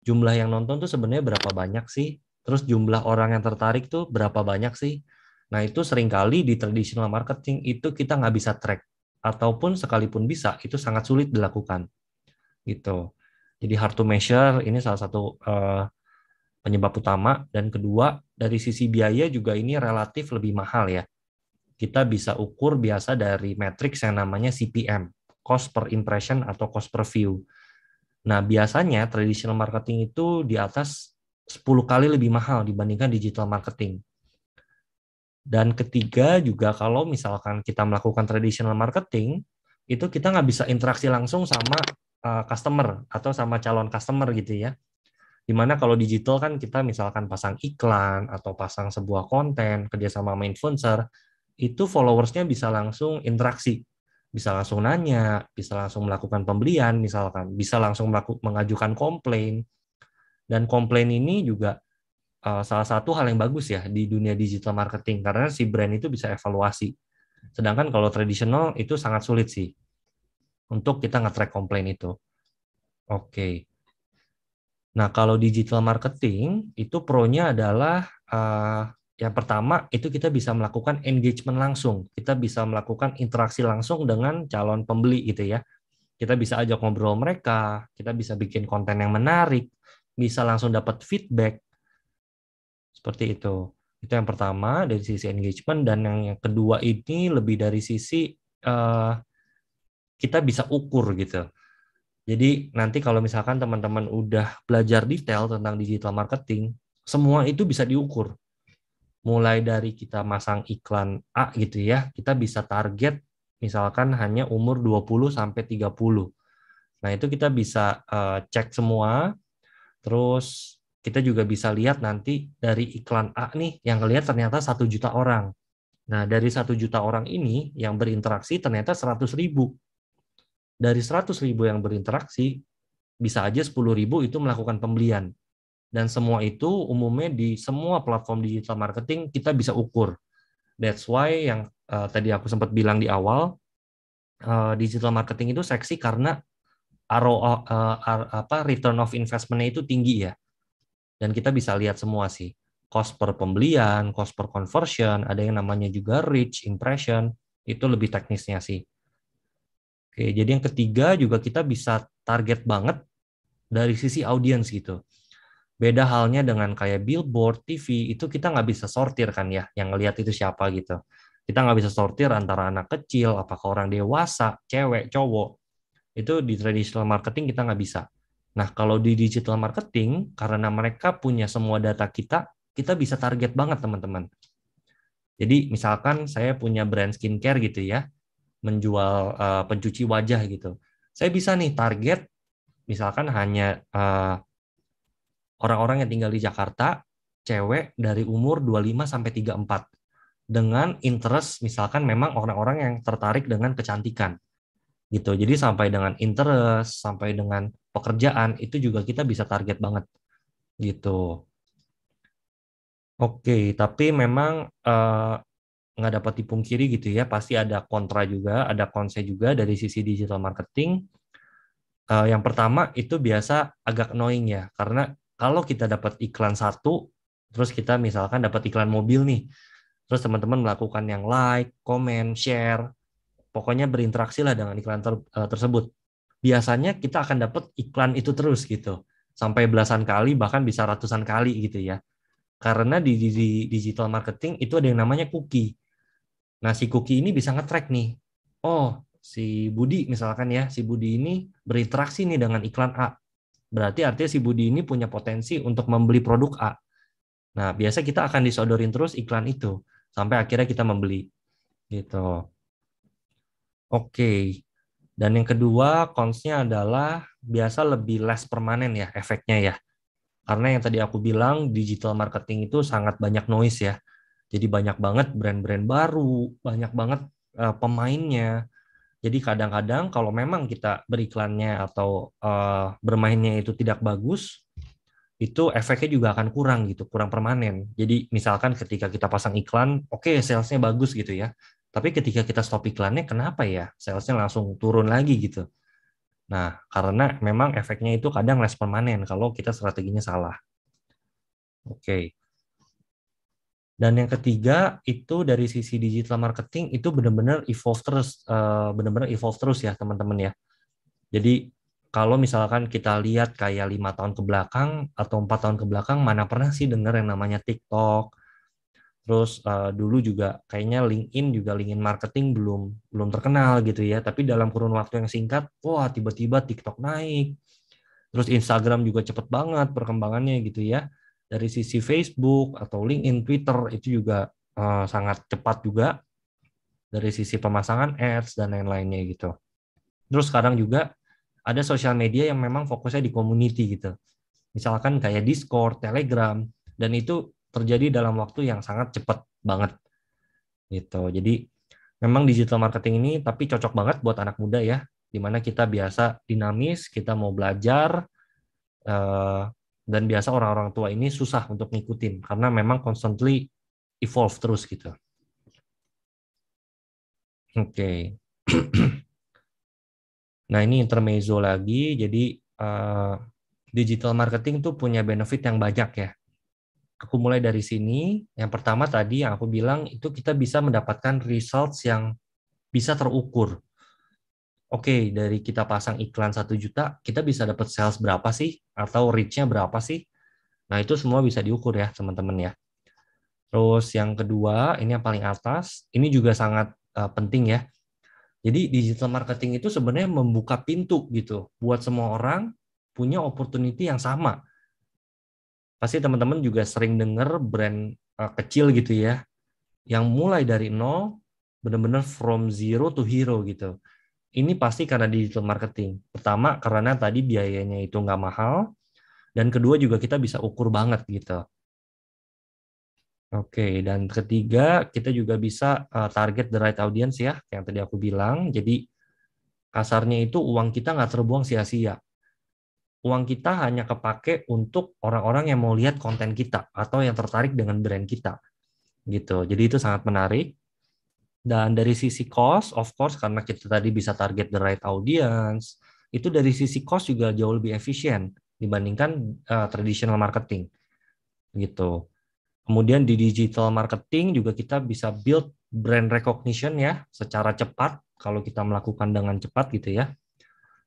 Jumlah yang nonton tuh sebenarnya berapa banyak sih? Terus jumlah orang yang tertarik tuh berapa banyak sih? Nah itu seringkali di traditional marketing itu kita nggak bisa track. Ataupun sekalipun bisa, itu sangat sulit dilakukan. Gitu. Jadi hard to measure ini salah satu uh, penyebab utama. Dan kedua, dari sisi biaya juga ini relatif lebih mahal ya kita bisa ukur biasa dari matriks yang namanya CPM, cost per impression atau cost per view. Nah, biasanya traditional marketing itu di atas 10 kali lebih mahal dibandingkan digital marketing. Dan ketiga juga kalau misalkan kita melakukan traditional marketing, itu kita nggak bisa interaksi langsung sama eh, customer atau sama calon customer gitu ya. Dimana kalau digital kan kita misalkan pasang iklan atau pasang sebuah konten kerjasama sama influencer, itu followersnya bisa langsung interaksi, bisa langsung nanya, bisa langsung melakukan pembelian misalkan, bisa langsung melaku, mengajukan komplain. Dan komplain ini juga uh, salah satu hal yang bagus ya di dunia digital marketing karena si brand itu bisa evaluasi. Sedangkan kalau tradisional itu sangat sulit sih untuk kita nge-track komplain itu. Oke. Okay. Nah, kalau digital marketing itu pro-nya adalah uh, yang pertama itu kita bisa melakukan engagement langsung, kita bisa melakukan interaksi langsung dengan calon pembeli gitu ya. Kita bisa ajak ngobrol mereka, kita bisa bikin konten yang menarik, bisa langsung dapat feedback. Seperti itu. Itu yang pertama dari sisi engagement dan yang, kedua ini lebih dari sisi uh, kita bisa ukur gitu. Jadi nanti kalau misalkan teman-teman udah belajar detail tentang digital marketing, semua itu bisa diukur mulai dari kita masang iklan A gitu ya, kita bisa target misalkan hanya umur 20 sampai 30. Nah, itu kita bisa uh, cek semua. Terus kita juga bisa lihat nanti dari iklan A nih yang kelihatan ternyata satu juta orang. Nah, dari satu juta orang ini yang berinteraksi ternyata 100 ribu. Dari 100 ribu yang berinteraksi, bisa aja 10 ribu itu melakukan pembelian dan semua itu umumnya di semua platform digital marketing kita bisa ukur. That's why yang uh, tadi aku sempat bilang di awal uh, digital marketing itu seksi karena RO, uh, eh, R, apa return of investment-nya itu tinggi ya. Dan kita bisa lihat semua sih. Cost per pembelian, cost per conversion, ada yang namanya juga reach, impression, itu lebih teknisnya sih. Oke, jadi yang ketiga juga kita bisa target banget dari sisi audiens gitu Beda halnya dengan kayak billboard, TV, itu kita nggak bisa sortir kan ya, yang ngelihat itu siapa gitu. Kita nggak bisa sortir antara anak kecil, apakah orang dewasa, cewek, cowok. Itu di traditional marketing kita nggak bisa. Nah, kalau di digital marketing, karena mereka punya semua data kita, kita bisa target banget teman-teman. Jadi misalkan saya punya brand skincare gitu ya, menjual uh, pencuci wajah gitu. Saya bisa nih target misalkan hanya uh, orang-orang yang tinggal di Jakarta, cewek dari umur 25 sampai 34 dengan interest misalkan memang orang-orang yang tertarik dengan kecantikan. Gitu. Jadi sampai dengan interest, sampai dengan pekerjaan itu juga kita bisa target banget. Gitu. Oke, tapi memang nggak eh, nggak dapat dipungkiri gitu ya, pasti ada kontra juga, ada konse juga dari sisi digital marketing. Uh, yang pertama itu biasa agak annoying ya, karena kalau kita dapat iklan satu, terus kita misalkan dapat iklan mobil nih, terus teman-teman melakukan yang like, comment, share, pokoknya berinteraksi lah dengan iklan ter eh, tersebut. Biasanya kita akan dapat iklan itu terus gitu, sampai belasan kali bahkan bisa ratusan kali gitu ya. Karena di, di, di digital marketing itu ada yang namanya cookie. Nah si cookie ini bisa ngetrack nih. Oh si Budi misalkan ya, si Budi ini berinteraksi nih dengan iklan A Berarti artinya si Budi ini punya potensi untuk membeli produk A. Nah, biasa kita akan disodorin terus iklan itu sampai akhirnya kita membeli. Gitu. Oke. Dan yang kedua, konsnya adalah biasa lebih less permanen ya efeknya ya. Karena yang tadi aku bilang digital marketing itu sangat banyak noise ya. Jadi banyak banget brand-brand baru, banyak banget eh, pemainnya jadi kadang-kadang kalau memang kita beriklannya atau uh, bermainnya itu tidak bagus, itu efeknya juga akan kurang gitu, kurang permanen. Jadi misalkan ketika kita pasang iklan, oke okay, salesnya bagus gitu ya, tapi ketika kita stop iklannya, kenapa ya salesnya langsung turun lagi gitu? Nah, karena memang efeknya itu kadang less permanen kalau kita strateginya salah. Oke. Okay. Dan yang ketiga itu dari sisi digital marketing itu benar-benar evolve terus, eh, benar-benar evolve terus ya teman-teman ya. Jadi kalau misalkan kita lihat kayak lima tahun ke belakang atau empat tahun ke belakang mana pernah sih dengar yang namanya TikTok, terus uh, dulu juga kayaknya LinkedIn juga LinkedIn marketing belum belum terkenal gitu ya tapi dalam kurun waktu yang singkat wah tiba-tiba TikTok naik terus Instagram juga cepet banget perkembangannya gitu ya dari sisi Facebook atau LinkedIn, Twitter itu juga uh, sangat cepat juga dari sisi pemasangan ads dan lain-lainnya gitu. Terus sekarang juga ada sosial media yang memang fokusnya di community gitu. Misalkan kayak Discord, Telegram, dan itu terjadi dalam waktu yang sangat cepat banget gitu. Jadi memang digital marketing ini tapi cocok banget buat anak muda ya, dimana kita biasa dinamis, kita mau belajar, eh, dan biasa orang-orang tua ini susah untuk ngikutin karena memang constantly evolve terus gitu. Oke. Okay. nah, ini intermezzo lagi. Jadi uh, digital marketing tuh punya benefit yang banyak ya. Aku mulai dari sini. Yang pertama tadi yang aku bilang itu kita bisa mendapatkan results yang bisa terukur. Oke, okay, dari kita pasang iklan satu juta, kita bisa dapat sales berapa sih? atau reach-nya berapa sih? Nah, itu semua bisa diukur ya, teman-teman ya. Terus yang kedua, ini yang paling atas, ini juga sangat uh, penting ya. Jadi digital marketing itu sebenarnya membuka pintu gitu buat semua orang punya opportunity yang sama. Pasti teman-teman juga sering dengar brand uh, kecil gitu ya, yang mulai dari nol, benar-benar from zero to hero gitu. Ini pasti karena digital marketing. Pertama, karena tadi biayanya itu nggak mahal, dan kedua juga kita bisa ukur banget gitu. Oke, dan ketiga kita juga bisa eh, target the right audience ya, yang tadi aku bilang. Jadi kasarnya itu uang kita nggak terbuang sia-sia. Uang kita hanya kepake untuk orang-orang yang mau lihat konten kita atau yang tertarik dengan brand kita. Gitu. Jadi itu sangat menarik. Dan dari sisi cost, of course, karena kita tadi bisa target the right audience, itu dari sisi cost juga jauh lebih efisien dibandingkan uh, traditional marketing, gitu. Kemudian di digital marketing juga kita bisa build brand recognition ya secara cepat kalau kita melakukan dengan cepat gitu ya,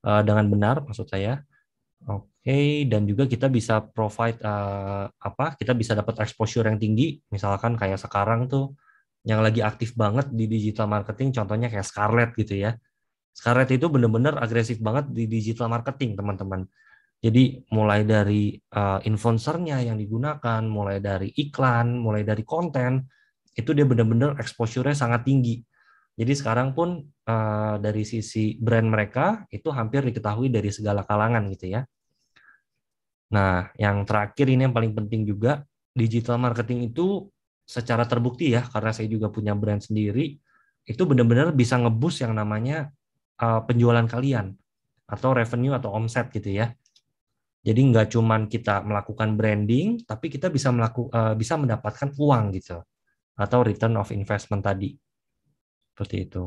eh, dengan benar maksud saya. Oke, okay. dan juga kita bisa provide uh, apa? Kita bisa dapat exposure yang tinggi, misalkan kayak sekarang tuh yang lagi aktif banget di digital marketing contohnya kayak Scarlett gitu ya. Scarlett itu benar-benar agresif banget di digital marketing, teman-teman. Jadi mulai dari uh, influencernya yang digunakan, mulai dari iklan, mulai dari konten, itu dia benar-benar exposure-nya sangat tinggi. Jadi sekarang pun uh, dari sisi brand mereka itu hampir diketahui dari segala kalangan gitu ya. Nah, yang terakhir ini yang paling penting juga, digital marketing itu secara terbukti ya karena saya juga punya brand sendiri itu benar-benar bisa ngebus yang namanya uh, penjualan kalian atau revenue atau omset gitu ya jadi nggak cuman kita melakukan branding tapi kita bisa melakukan uh, eh, bisa mendapatkan uang gitu atau return of investment tadi seperti itu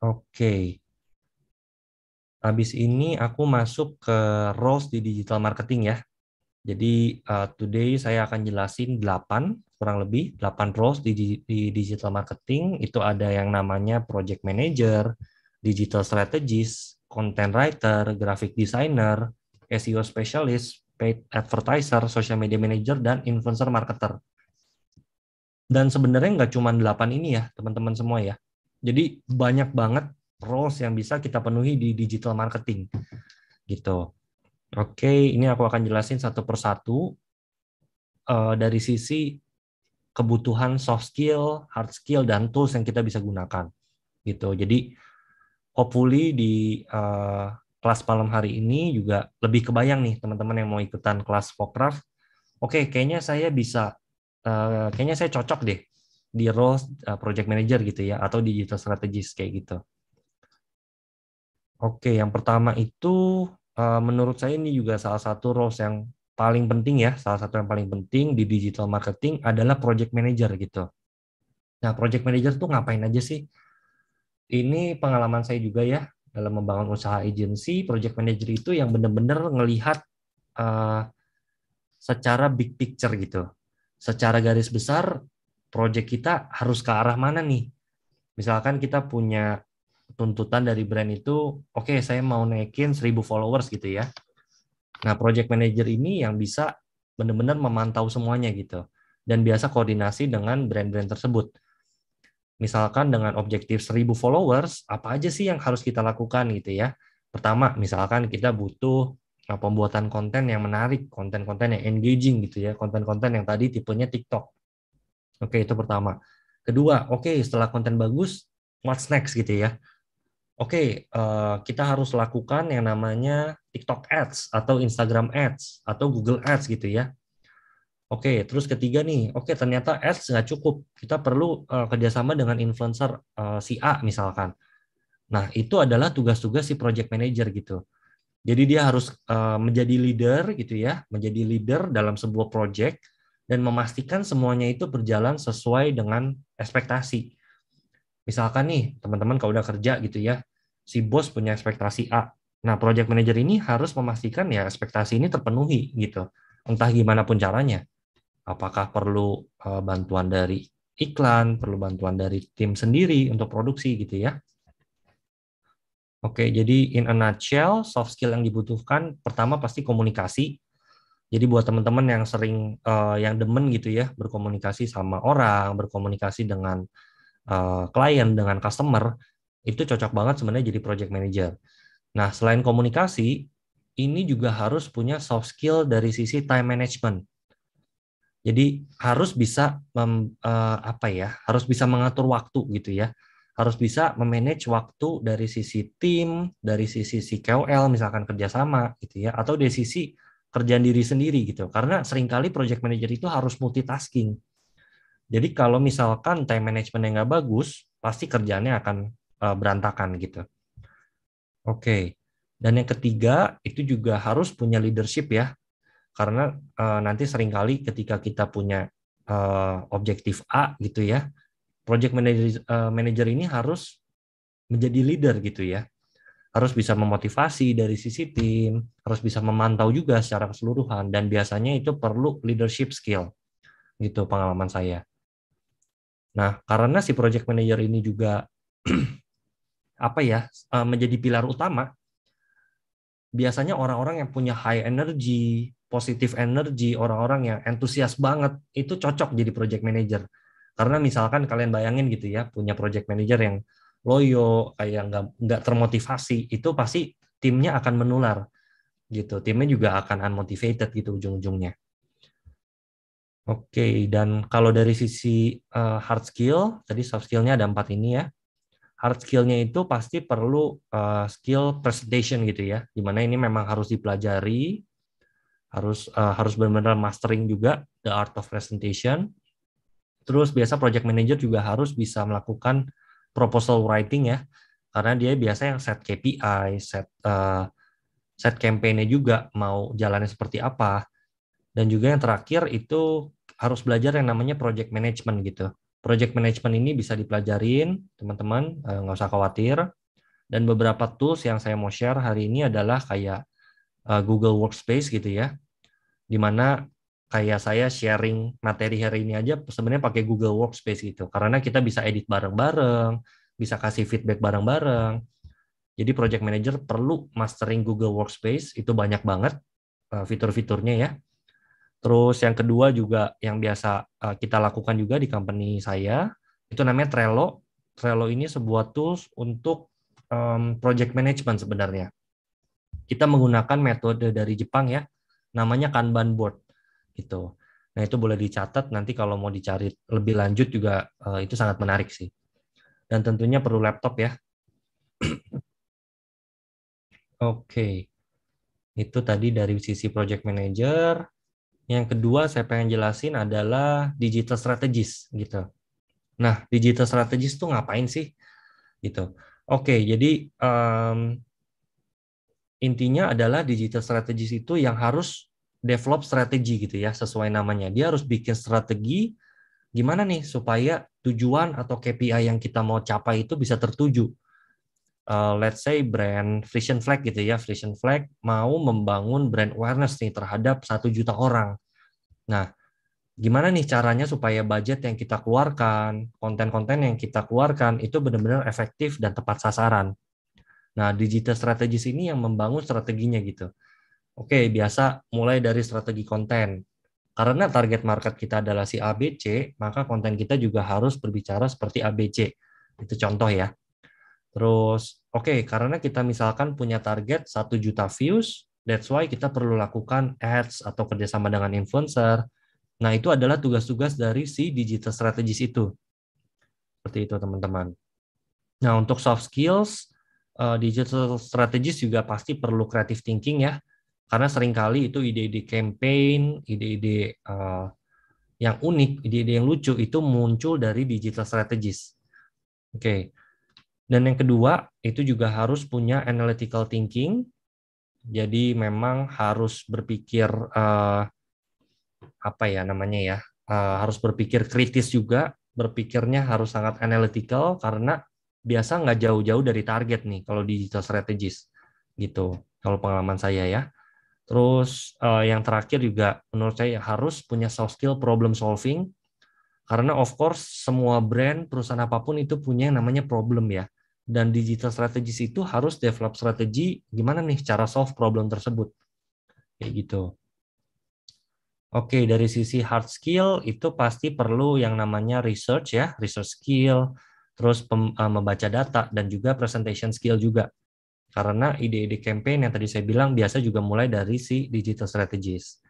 oke okay. habis ini aku masuk ke roles di digital marketing ya jadi uh, today saya akan jelasin 8 kurang lebih 8 roles di, di digital marketing itu ada yang namanya project manager, digital strategist, content writer, graphic designer, SEO specialist, paid advertiser, social media manager dan influencer marketer. Dan sebenarnya nggak cuma 8 ini ya, teman-teman semua ya. Jadi banyak banget roles yang bisa kita penuhi di digital marketing gitu. Oke, ini aku akan jelasin satu persatu uh, dari sisi kebutuhan soft skill, hard skill, dan tools yang kita bisa gunakan. Gitu. Jadi, hopefully di uh, kelas malam hari ini juga lebih kebayang nih teman-teman yang mau ikutan kelas Fokraft. Oke, kayaknya saya bisa, uh, kayaknya saya cocok deh di role uh, project manager gitu ya, atau digital strategist kayak gitu. Oke, yang pertama itu Eh, menurut saya ini juga salah satu roles yang paling penting ya, salah satu yang paling penting di digital marketing adalah project manager gitu. Nah, project manager tuh ngapain aja sih? Ini pengalaman saya juga ya dalam membangun usaha agensi, project manager itu yang benar-benar ngelihat uh, secara big picture gitu. Secara garis besar project kita harus ke arah mana nih? Misalkan kita punya tuntutan dari brand itu oke okay, saya mau naikin 1000 followers gitu ya nah project manager ini yang bisa benar-benar memantau semuanya gitu dan biasa koordinasi dengan brand-brand tersebut misalkan dengan objektif 1000 followers apa aja sih yang harus kita lakukan gitu ya pertama misalkan kita butuh nah, pembuatan konten yang menarik konten-konten yang engaging gitu ya konten-konten yang tadi tipenya TikTok oke itu pertama kedua oke setelah konten bagus what's next gitu ya Oke, okay, uh, eh, kita harus lakukan yang namanya TikTok Ads atau Instagram Ads atau Google Ads gitu ya. Oke, okay, terus ketiga nih, oke okay, ternyata ads nggak cukup, kita perlu uh, kerjasama dengan influencer uh, si A misalkan. Nah itu adalah tugas-tugas si project manager gitu. Jadi dia harus uh, menjadi leader gitu ya, menjadi leader dalam sebuah project dan memastikan semuanya itu berjalan sesuai dengan ekspektasi Misalkan nih, teman-teman kalau udah kerja gitu ya, si bos punya ekspektasi A. Nah, project manager ini harus memastikan ya ekspektasi ini terpenuhi gitu. Entah gimana pun caranya. Apakah perlu uh, bantuan dari iklan, perlu bantuan dari tim sendiri untuk produksi gitu ya. Oke, jadi in a nutshell, soft skill yang dibutuhkan pertama pasti komunikasi. Jadi buat teman-teman yang sering uh, yang demen gitu ya berkomunikasi sama orang, berkomunikasi dengan Eh, klien dengan customer itu cocok banget sebenarnya jadi project manager. Nah, selain komunikasi, ini juga harus punya soft skill dari sisi time management. Jadi harus bisa mem, uh, apa ya? Harus bisa mengatur waktu gitu ya. Harus bisa memanage waktu dari sisi tim, dari sisi si KOL misalkan kerjasama gitu ya, atau dari sisi kerjaan diri sendiri gitu. Karena seringkali project manager itu harus multitasking jadi kalau misalkan time management yang nggak bagus, pasti kerjaannya akan uh, berantakan gitu. Oke. Okay. Dan yang ketiga itu juga harus punya leadership ya, karena uh, nanti seringkali ketika kita punya uh, objektif A gitu ya, project manager uh, manager ini harus menjadi leader gitu ya, harus bisa memotivasi dari sisi tim, harus bisa memantau juga secara keseluruhan dan biasanya itu perlu leadership skill gitu pengalaman saya. Nah, karena si project manager ini juga apa ya eh, menjadi pilar utama, biasanya orang-orang yang punya high energy, positive energy, orang-orang yang antusias banget itu cocok jadi project manager. Karena misalkan kalian bayangin gitu ya, punya project manager yang loyo, kayak nggak nggak termotivasi, itu pasti timnya akan menular gitu. Timnya juga akan unmotivated gitu ujung-ujungnya. Oke, okay, dan kalau dari sisi uh, hard skill, tadi soft skillnya ada empat ini ya. Hard skillnya itu pasti perlu uh, skill presentation gitu ya, dimana ini memang harus dipelajari, harus uh, harus benar-benar mastering juga the art of presentation. Terus biasa project manager juga harus bisa melakukan proposal writing ya, karena dia biasa yang set KPI, set uh, set campaign-nya juga mau jalannya seperti apa. Dan juga yang terakhir itu harus belajar yang namanya project management gitu. Project management ini bisa dipelajarin, teman-teman, eh, nggak usah khawatir. Dan beberapa tools yang saya mau share hari ini adalah kayak eh, Google Workspace gitu ya, dimana kayak saya sharing materi hari ini aja sebenarnya pakai Google Workspace gitu, karena kita bisa edit bareng-bareng, bisa kasih feedback bareng-bareng. Jadi project manager perlu mastering Google Workspace itu banyak banget eh, fitur-fiturnya ya Terus yang kedua juga yang biasa eh, kita lakukan juga di company saya itu namanya Trello. Trello ini sebuah tools untuk project management sebenarnya. Kita menggunakan metode dari Jepang ya, namanya Kanban board gitu. Nah, itu boleh dicatat nanti kalau mau dicari lebih lanjut juga eh, itu sangat menarik sih. Dan tentunya perlu laptop ya. Oke. Okay. Itu tadi dari sisi project manager. Yang kedua saya pengen jelasin adalah digital strategis gitu. Nah, digital strategis tuh ngapain sih? Gitu. Oke, jadi um, intinya adalah digital strategis itu yang harus develop strategi gitu ya sesuai namanya. Dia harus bikin strategi gimana nih supaya tujuan atau KPI yang kita mau capai itu bisa tertuju uh, let's say brand Frisian Flag gitu ya, Frisian Flag mau membangun brand awareness nih terhadap satu juta orang. Nah, gimana nih caranya supaya budget yang kita keluarkan, konten-konten yang kita keluarkan itu benar-benar efektif dan tepat sasaran. Nah, digital strategis ini yang membangun strateginya gitu. Oke, biasa mulai dari strategi konten. Karena target market kita adalah si ABC, maka konten kita juga harus berbicara seperti ABC. Itu contoh ya. Terus, oke, okay, karena kita misalkan punya target 1 juta views, that's why kita perlu lakukan ads atau kerjasama dengan influencer. Nah, itu adalah tugas-tugas dari si digital strategist itu. Seperti itu, teman-teman. Nah, untuk soft skills, eh, digital strategist juga pasti perlu creative thinking ya, karena seringkali itu ide-ide campaign, ide-ide uh, yang unik, ide-ide yang lucu itu muncul dari digital strategist. Oke. Okay. Dan yang kedua, itu juga harus punya analytical thinking. Jadi memang harus berpikir uh, apa ya namanya ya, uh, harus berpikir kritis juga, berpikirnya harus sangat analytical karena biasa nggak jauh-jauh dari target nih kalau digital strategis gitu. Kalau pengalaman saya ya. Terus uh, yang terakhir juga menurut saya harus punya soft skill problem solving karena of course semua brand perusahaan apapun itu punya yang namanya problem ya dan digital strategis itu harus develop strategi gimana nih cara solve problem tersebut kayak gitu oke dari sisi hard skill itu pasti perlu yang namanya research ya research skill terus pem, uh, membaca data dan juga presentation skill juga karena ide-ide campaign yang tadi saya bilang biasa juga mulai dari si digital strategis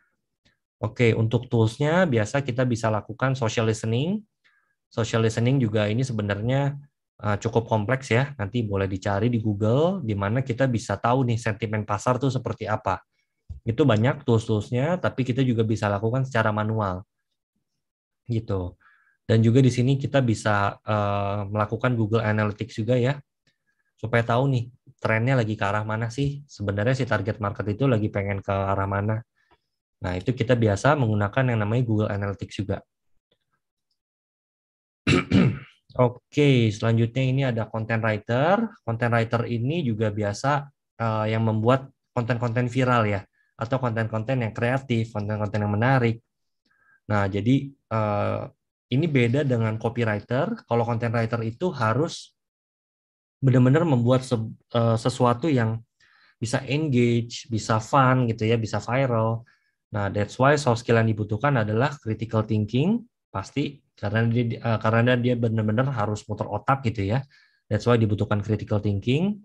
Oke, untuk toolsnya biasa kita bisa lakukan social listening. Social listening juga ini sebenarnya Eh, cukup kompleks ya. Nanti boleh dicari di Google, di mana kita bisa tahu nih sentimen pasar tuh seperti apa. Itu banyak tools-toolsnya, tapi kita juga bisa lakukan secara manual, gitu. Dan juga di sini kita bisa uh, melakukan Google Analytics juga ya, supaya tahu nih trennya lagi ke arah mana sih. Sebenarnya si target market itu lagi pengen ke arah mana. Nah itu kita biasa menggunakan yang namanya Google Analytics juga. Oke, selanjutnya ini ada content writer. Content writer ini juga biasa uh, yang membuat konten-konten viral ya, atau konten-konten yang kreatif, konten-konten yang menarik. Nah, jadi uh, ini beda dengan copywriter. Kalau content writer itu harus benar-benar membuat se uh, sesuatu yang bisa engage, bisa fun gitu ya, bisa viral. Nah, that's why soft skill yang dibutuhkan adalah critical thinking, pasti karena dia uh, karena dia benar-benar harus muter otak gitu ya. That's why dibutuhkan critical thinking,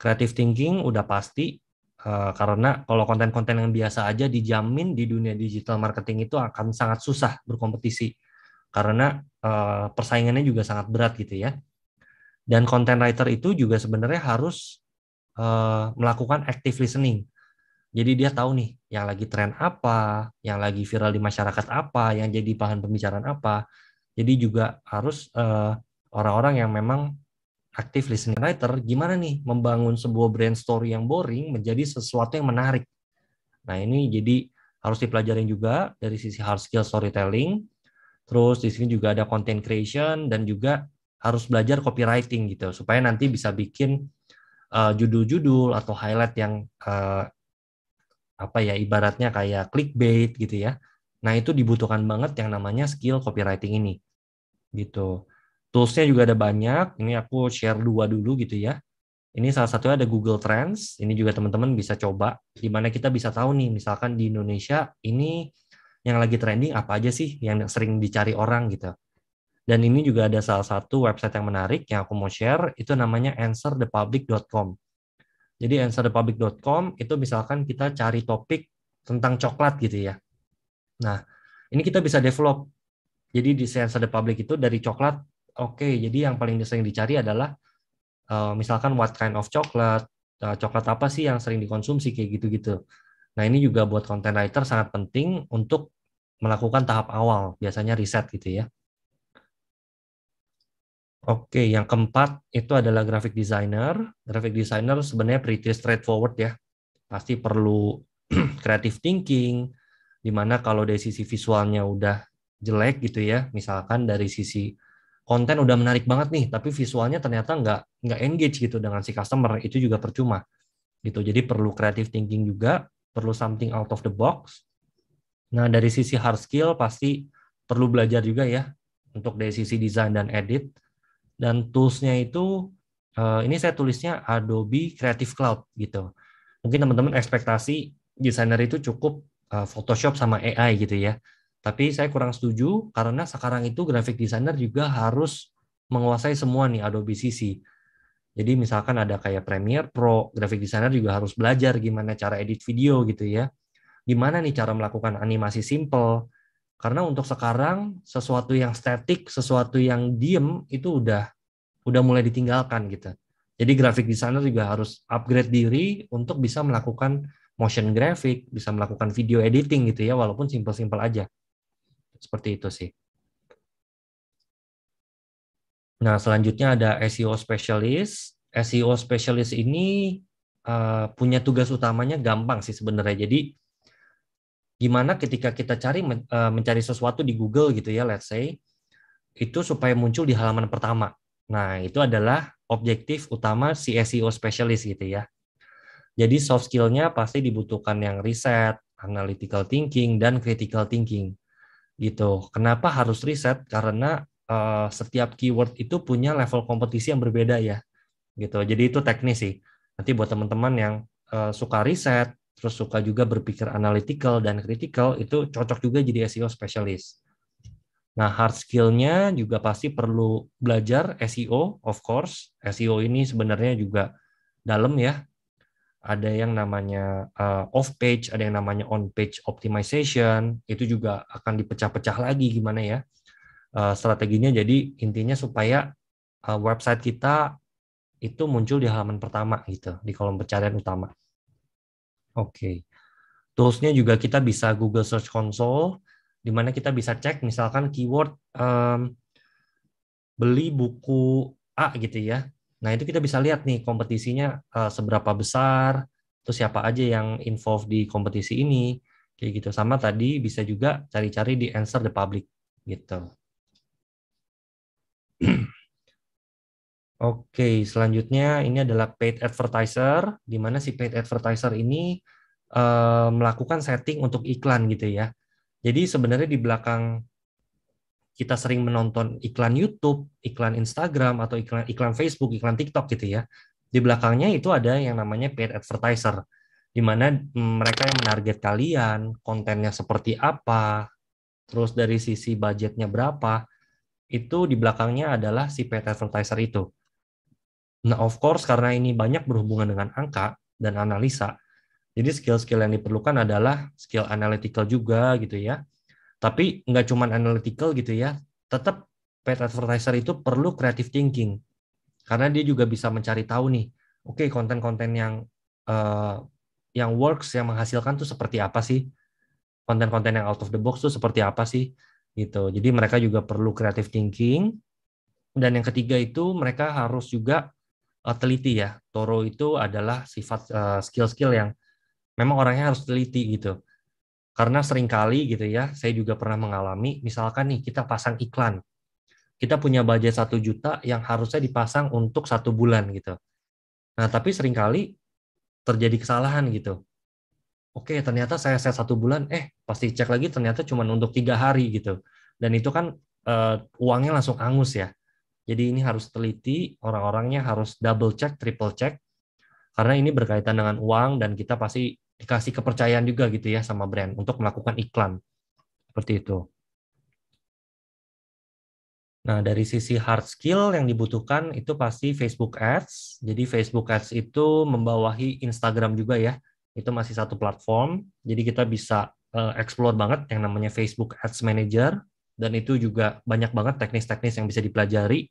creative thinking udah pasti uh, karena kalau konten-konten yang biasa aja dijamin di dunia digital marketing itu akan sangat susah berkompetisi karena uh, persaingannya juga sangat berat gitu ya. Dan content writer itu juga sebenarnya harus uh, melakukan active listening jadi dia tahu nih yang lagi tren apa, yang lagi viral di masyarakat apa, yang jadi bahan pembicaraan apa. Jadi juga harus orang eh, orang-orang yang memang aktif listening writer, gimana nih membangun sebuah brand story yang boring menjadi sesuatu yang menarik. Nah ini jadi harus dipelajarin juga dari sisi hard skill storytelling. Terus di sini juga ada content creation dan juga harus belajar copywriting gitu supaya nanti bisa bikin judul eh, judul-judul atau highlight yang uh, apa ya ibaratnya kayak clickbait gitu ya. Nah itu dibutuhkan banget yang namanya skill copywriting ini gitu. Toolsnya juga ada banyak. Ini aku share dua dulu gitu ya. Ini salah satunya ada Google Trends. Ini juga teman-teman bisa coba. Di mana kita bisa tahu nih, misalkan di Indonesia ini yang lagi trending apa aja sih yang sering dicari orang gitu. Dan ini juga ada salah satu website yang menarik yang aku mau share, itu namanya answerthepublic.com. Jadi answerthepublic.com itu misalkan kita cari topik tentang coklat gitu ya. Nah, ini kita bisa develop. Jadi di Answer the Public itu dari coklat, oke, okay, jadi yang paling sering dicari adalah uh, misalkan what kind of coklat, uh, coklat apa sih yang sering dikonsumsi kayak gitu-gitu. Nah, ini juga buat content writer sangat penting untuk melakukan tahap awal, biasanya riset gitu ya. Oke, yang keempat itu adalah graphic designer. Graphic designer sebenarnya pretty straightforward ya. Pasti perlu creative thinking, dimana kalau dari sisi visualnya udah jelek gitu ya, misalkan dari sisi konten udah menarik banget nih, tapi visualnya ternyata nggak nggak engage gitu dengan si customer, itu juga percuma gitu. Jadi perlu creative thinking juga, perlu something out of the box. Nah dari sisi hard skill pasti perlu belajar juga ya untuk dari sisi desain dan edit dan toolsnya itu uh, ini saya tulisnya Adobe Creative Cloud gitu. Mungkin teman-teman ekspektasi desainer itu cukup uh, Photoshop sama AI gitu ya. Tapi saya kurang setuju karena sekarang itu graphic designer juga harus menguasai semua nih Adobe CC. Jadi misalkan ada kayak Premiere Pro, graphic designer juga harus belajar gimana cara edit video gitu ya. Gimana nih cara melakukan animasi simple, karena untuk sekarang sesuatu yang statik, sesuatu yang diem itu udah udah mulai ditinggalkan gitu. Jadi grafik designer juga harus upgrade diri untuk bisa melakukan motion graphic, bisa melakukan video editing gitu ya, walaupun simple simple aja. Seperti itu sih. Nah, selanjutnya ada SEO specialist. SEO specialist ini uh, punya tugas utamanya gampang sih sebenarnya. Jadi gimana ketika kita cari e, mencari sesuatu di Google gitu ya, let's say, itu supaya muncul di halaman pertama. Nah, itu adalah objektif utama si SEO specialist gitu ya. Jadi soft skill-nya pasti dibutuhkan yang riset, analytical thinking, dan critical thinking. Gitu. Kenapa harus riset? Karena uh, setiap keyword itu punya level kompetisi yang berbeda ya. Gitu. Jadi itu teknis sih. Nanti buat teman-teman yang uh, suka riset, terus suka juga berpikir analytical dan critical itu cocok juga jadi SEO specialist. Nah, hard skill-nya juga pasti perlu belajar SEO, of course. SEO ini sebenarnya juga dalam ya. Ada yang namanya uh, eh, off page, ada yang namanya on page optimization. Itu juga akan dipecah-pecah lagi gimana ya uh, strateginya. Jadi intinya supaya uh, website kita itu muncul di halaman pertama gitu, di kolom pencarian utama. Oke. Okay. Toolsnya juga kita bisa Google Search Console, di mana kita bisa cek misalkan keyword um, beli buku A gitu ya. Nah itu kita bisa lihat nih kompetisinya uh, seberapa besar, terus siapa aja yang involved di kompetisi ini, kayak gitu. Sama tadi bisa juga cari-cari di Answer the Public gitu. Oke, selanjutnya ini adalah paid advertiser, di mana si paid advertiser ini e, melakukan setting untuk iklan gitu ya. Jadi sebenarnya di belakang kita sering menonton iklan YouTube, iklan Instagram atau iklan iklan Facebook, iklan TikTok gitu ya. Di belakangnya itu ada yang namanya paid advertiser, di mana mm, mereka yang menarget kalian, kontennya seperti apa, terus dari sisi budgetnya berapa, itu di belakangnya adalah si paid advertiser itu. Nah, of course karena ini banyak berhubungan dengan angka dan analisa. Jadi skill-skill yang diperlukan adalah skill analytical juga gitu ya. Tapi nggak cuma analytical gitu ya, tetap paid advertiser itu perlu creative thinking. Karena dia juga bisa mencari tahu nih, oke okay, konten-konten yang uh, yang works yang menghasilkan tuh seperti apa sih? Konten-konten yang out of the box tuh seperti apa sih? Gitu. Jadi mereka juga perlu creative thinking. Dan yang ketiga itu mereka harus juga uh, teliti ya. Toro itu adalah sifat eh, skill-skill uh, yang memang orangnya harus teliti gitu. Karena seringkali gitu ya, saya juga pernah mengalami, misalkan nih kita pasang iklan. Kita punya budget satu juta yang harusnya dipasang untuk satu bulan gitu. Nah, tapi seringkali terjadi kesalahan gitu. Oke, ternyata saya set satu bulan, eh pasti cek lagi ternyata cuma untuk tiga hari gitu. Dan itu kan uh, uangnya langsung angus ya. Jadi ini harus teliti, orang-orangnya harus double check, triple check, karena ini berkaitan dengan uang dan kita pasti dikasih kepercayaan juga gitu ya sama brand untuk melakukan iklan. Seperti itu. Nah, dari sisi hard skill yang dibutuhkan itu pasti Facebook Ads. Jadi Facebook Ads itu membawahi Instagram juga ya. Itu masih satu platform. Jadi kita bisa eh, explore banget yang namanya Facebook Ads Manager dan itu juga banyak banget teknis-teknis yang bisa dipelajari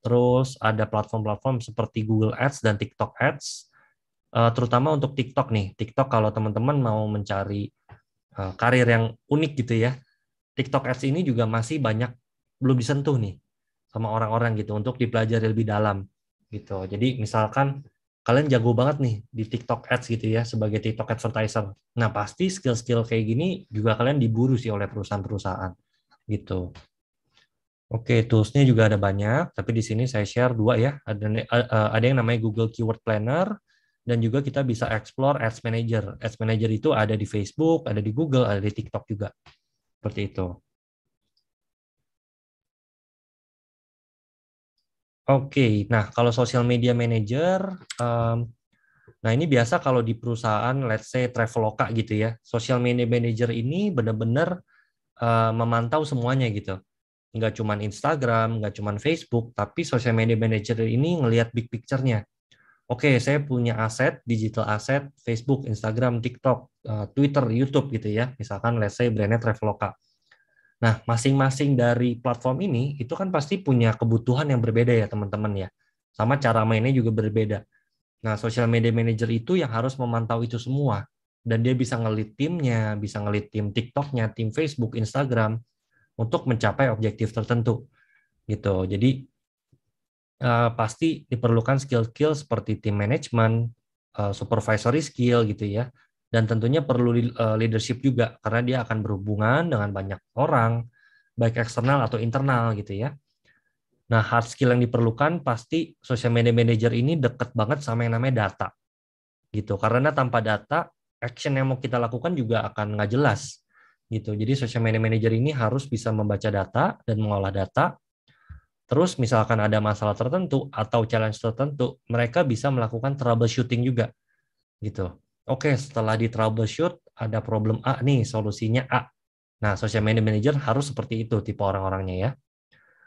Terus ada platform-platform seperti Google Ads dan TikTok Ads. Uh, terutama untuk TikTok nih. TikTok kalau teman-teman mau mencari uh, karir yang unik gitu ya. TikTok Ads ini juga masih banyak belum disentuh nih sama orang-orang gitu untuk dipelajari lebih dalam gitu. Jadi misalkan kalian jago banget nih di TikTok Ads gitu ya sebagai TikTok advertiser. Nah, pasti skill-skill kayak gini juga kalian diburu sih oleh perusahaan-perusahaan gitu. Oke, toolsnya juga ada banyak, tapi di sini saya share dua ya. Ada, ada yang namanya Google Keyword Planner, dan juga kita bisa explore Ads Manager. Ads Manager itu ada di Facebook, ada di Google, ada di TikTok juga. Seperti itu. Oke, nah kalau Social Media Manager, um, nah ini biasa kalau di perusahaan, let's say Traveloka gitu ya. Social Media Manager ini benar-benar uh, memantau semuanya gitu nggak cuma Instagram, nggak cuma Facebook, tapi social media manager ini ngelihat big picture-nya. Oke, okay, saya punya aset, digital aset, Facebook, Instagram, TikTok, eh, Twitter, YouTube gitu ya. Misalkan let's say brandnya Traveloka. Nah, masing-masing dari platform ini itu kan pasti punya kebutuhan yang berbeda ya teman-teman ya. Sama cara mainnya juga berbeda. Nah, social media manager itu yang harus memantau itu semua. Dan dia bisa ngelit timnya, bisa ngelit tim TikToknya, tim Facebook, Instagram, untuk mencapai objektif tertentu gitu. Jadi uh, pasti diperlukan skill-skill seperti team management, uh, supervisory skill gitu ya. Dan tentunya perlu eh, leadership juga karena dia akan berhubungan dengan banyak orang baik eksternal atau internal gitu ya. Nah, hard skill yang diperlukan pasti social media manager ini deket banget sama yang namanya data. Gitu. Karena tanpa data, action yang mau kita lakukan juga akan nggak jelas gitu. Jadi social media manager ini harus bisa membaca data dan mengolah data. Terus misalkan ada masalah tertentu atau challenge tertentu, mereka bisa melakukan troubleshooting juga. Gitu. Oke, setelah di troubleshoot ada problem A nih, solusinya A. Nah, social media manager harus seperti itu tipe orang-orangnya ya.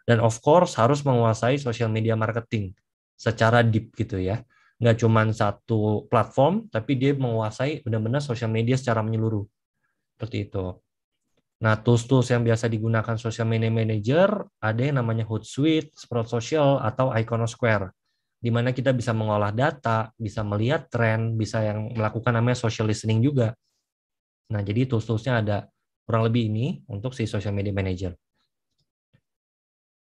Dan of course harus menguasai social media marketing secara deep gitu ya. Nggak cuma satu platform, tapi dia menguasai benar-benar social media secara menyeluruh. Seperti itu. Nah, tools-tools yang biasa digunakan social media manager ada yang namanya Hootsuite, Sprout Social, atau Iconosquare, di mana kita bisa mengolah data, bisa melihat tren, bisa yang melakukan namanya social listening juga. Nah, jadi tools-toolsnya ada kurang lebih ini untuk si social media manager.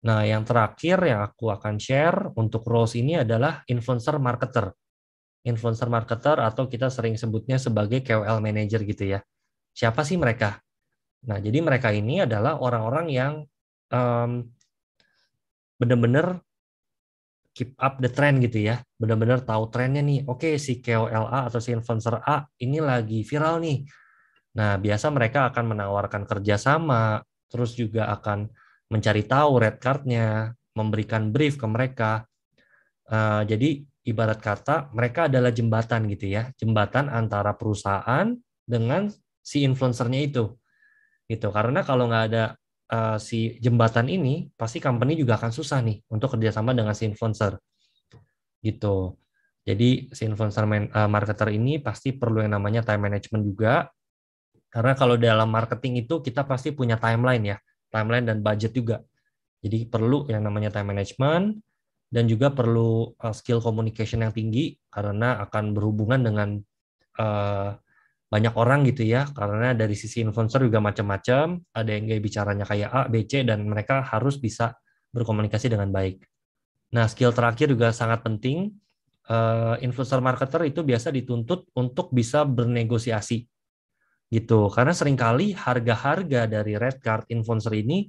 Nah, yang terakhir yang aku akan share untuk roles ini adalah influencer marketer. Influencer marketer atau kita sering sebutnya sebagai KOL manager gitu ya. Siapa sih mereka? Nah, jadi mereka ini adalah orang-orang yang um, benar-benar keep up the trend gitu ya. Benar-benar tahu trennya nih. Oke, okay, si A atau si influencer A ini lagi viral nih. Nah, biasa mereka akan menawarkan kerjasama, terus juga akan mencari tahu red card-nya, memberikan brief ke mereka. Uh, jadi ibarat kata mereka adalah jembatan gitu ya, jembatan antara perusahaan dengan si influencernya itu gitu karena kalau nggak ada uh, si jembatan ini pasti company juga akan susah nih untuk kerjasama dengan si influencer gitu jadi si influencer man, uh, eh, marketer ini pasti perlu yang namanya time management juga karena kalau dalam marketing itu kita pasti punya timeline ya timeline dan budget juga jadi perlu yang namanya time management dan juga perlu uh, skill communication yang tinggi karena akan berhubungan dengan uh, banyak orang gitu ya karena dari sisi influencer juga macam-macam ada yang gaya bicaranya kayak A, B, C dan mereka harus bisa berkomunikasi dengan baik. Nah skill terakhir juga sangat penting uh, influencer marketer itu biasa dituntut untuk bisa bernegosiasi gitu karena seringkali harga-harga dari red card influencer ini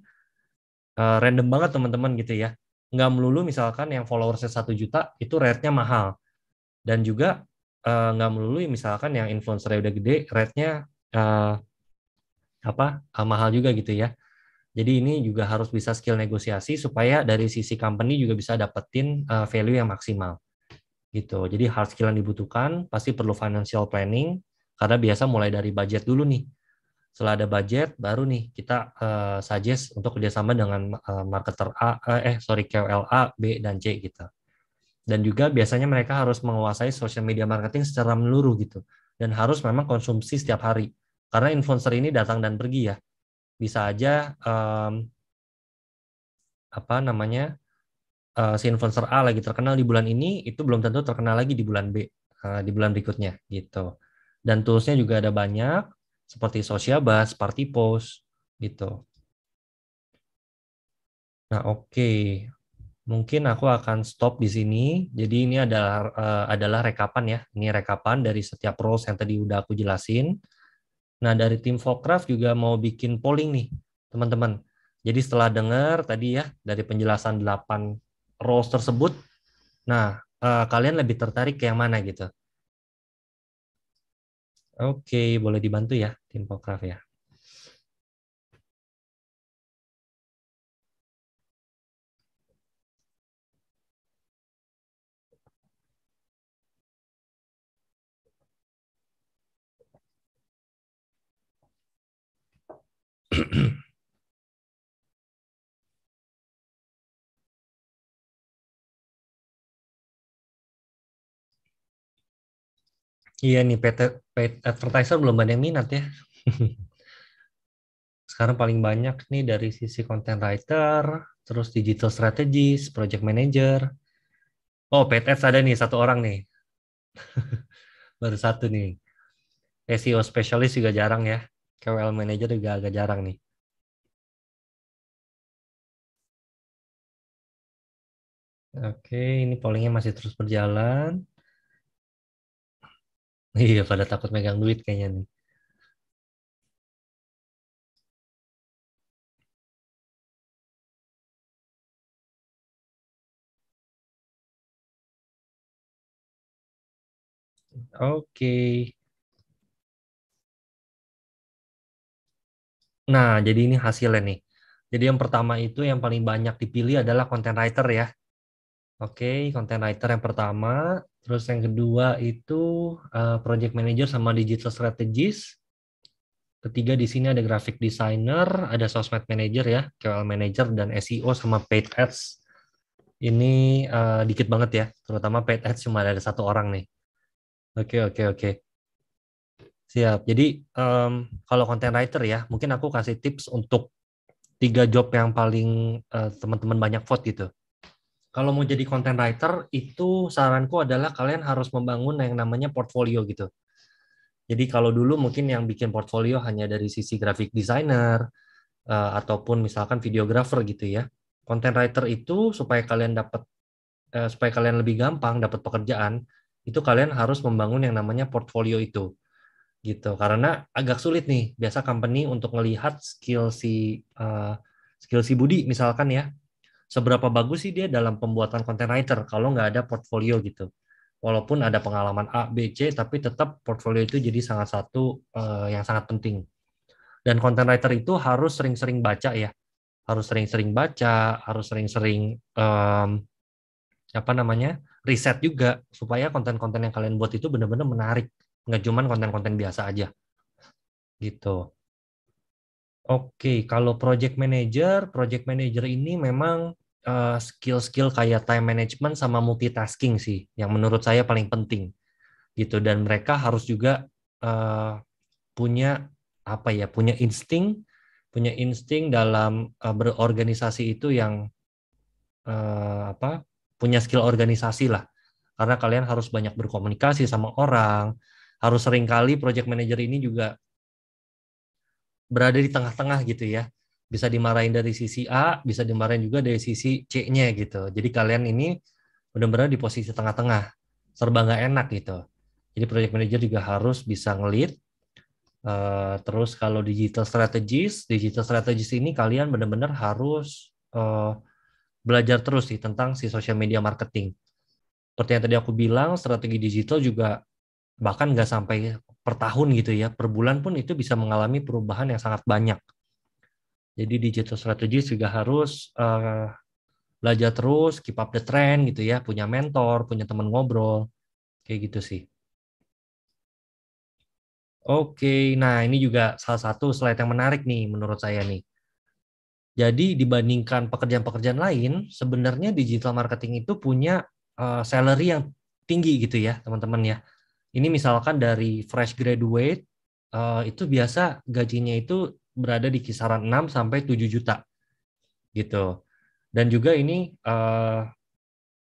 uh, random banget teman-teman gitu ya nggak melulu misalkan yang followersnya satu juta itu rate-nya mahal dan juga Eh, nggak uh, melulu misalkan yang influencer udah gede rate-nya uh, apa uh, mahal juga gitu ya. Jadi ini juga harus bisa skill negosiasi supaya dari sisi company juga bisa dapetin uh, value yang maksimal. Gitu. Jadi hard skill yang dibutuhkan pasti perlu financial planning karena biasa mulai dari budget dulu nih. Setelah ada budget baru nih kita uh, suggest untuk kerjasama dengan uh, marketer A eh sorry KOL A, B dan C gitu dan juga biasanya mereka harus menguasai social media marketing secara meluruh gitu dan harus memang konsumsi setiap hari karena influencer ini datang dan pergi ya bisa aja um, apa namanya uh, si influencer A lagi terkenal di bulan ini itu belum tentu terkenal lagi di bulan B uh, di bulan berikutnya gitu dan toolsnya juga ada banyak seperti social bus, Party Post gitu. Nah oke, okay mungkin aku akan stop di sini. Jadi ini adalah uh, adalah rekapan ya. Ini rekapan dari setiap roles yang tadi udah aku jelasin. Nah, dari tim Fokraf juga mau bikin polling nih, teman-teman. Jadi setelah dengar tadi ya dari penjelasan 8 roles tersebut, nah uh, kalian lebih tertarik ke yang mana gitu? Oke, boleh dibantu ya tim Fokraf ya. Iya nih, paid, paid advertiser belum banyak minat ya. Sekarang paling banyak nih dari sisi content writer, terus digital strategist, project manager. Oh, paid ads ada nih, satu orang nih. Baru satu nih. SEO specialist juga jarang ya. KOL manager juga agak jarang nih. Oke, ini pollingnya masih terus berjalan. Iya, pada takut megang duit kayaknya nih. Oke. Nah, jadi ini hasilnya nih. Jadi yang pertama itu yang paling banyak dipilih adalah content writer ya. Oke, okay, content writer yang pertama. Terus yang kedua itu uh, project manager sama digital strategist. Ketiga di sini ada graphic designer, ada sosmed manager ya, KOL manager dan SEO sama paid ads. Ini uh, dikit banget ya, terutama paid ads cuma ada satu orang nih. Oke okay, oke okay, oke. Okay. Siap. Jadi um, kalau content writer ya, mungkin aku kasih tips untuk tiga job yang paling eh, teman-teman uh, teman -teman banyak vote gitu kalau mau jadi content writer itu saranku adalah kalian harus membangun yang namanya portfolio gitu. Jadi kalau dulu mungkin yang bikin portfolio hanya dari sisi graphic designer uh, ataupun misalkan videographer gitu ya. Content writer itu supaya kalian dapat uh, eh, supaya kalian lebih gampang dapat pekerjaan, itu kalian harus membangun yang namanya portfolio itu. Gitu. Karena agak sulit nih biasa company untuk melihat skill si uh, skill si Budi misalkan ya seberapa bagus sih dia dalam pembuatan content writer kalau nggak ada portfolio gitu. Walaupun ada pengalaman A, B, C, tapi tetap portfolio itu jadi sangat satu uh, yang sangat penting. Dan content writer itu harus sering-sering baca ya, harus sering-sering baca, harus sering-sering um, apa namanya riset juga supaya konten-konten yang kalian buat itu benar-benar menarik nggak cuma konten-konten biasa aja gitu oke kalau project manager project manager ini memang Eh, skill-skill uh, kayak time management sama multitasking sih yang menurut saya paling penting gitu dan mereka harus juga uh, punya apa ya punya insting punya insting dalam uh, berorganisasi itu yang uh, apa punya skill organisasi lah karena kalian harus banyak berkomunikasi sama orang harus seringkali project manager ini juga berada di tengah-tengah gitu ya bisa dimarahin dari sisi A, bisa dimarahin juga dari sisi C-nya gitu. Jadi kalian ini benar-benar di posisi tengah-tengah, serba nggak enak gitu. Jadi project manager juga harus bisa ngelit. Uh, eh, terus kalau digital strategies, digital strategies ini kalian benar-benar harus uh, belajar terus sih tentang si social media marketing. Seperti yang tadi aku bilang, strategi digital juga bahkan nggak sampai per tahun gitu ya, per bulan pun itu bisa mengalami perubahan yang sangat banyak jadi digital strategis juga harus uh, belajar terus, keep up the trend gitu ya, punya mentor, punya teman ngobrol, kayak gitu sih. Oke, nah ini juga salah satu slide yang menarik nih menurut saya nih. Jadi dibandingkan pekerjaan-pekerjaan lain, sebenarnya digital marketing itu punya uh, salary yang tinggi gitu ya, teman-teman ya. Ini misalkan dari fresh graduate uh, itu biasa gajinya itu berada di kisaran 6 sampai 7 juta gitu. Dan juga ini uh,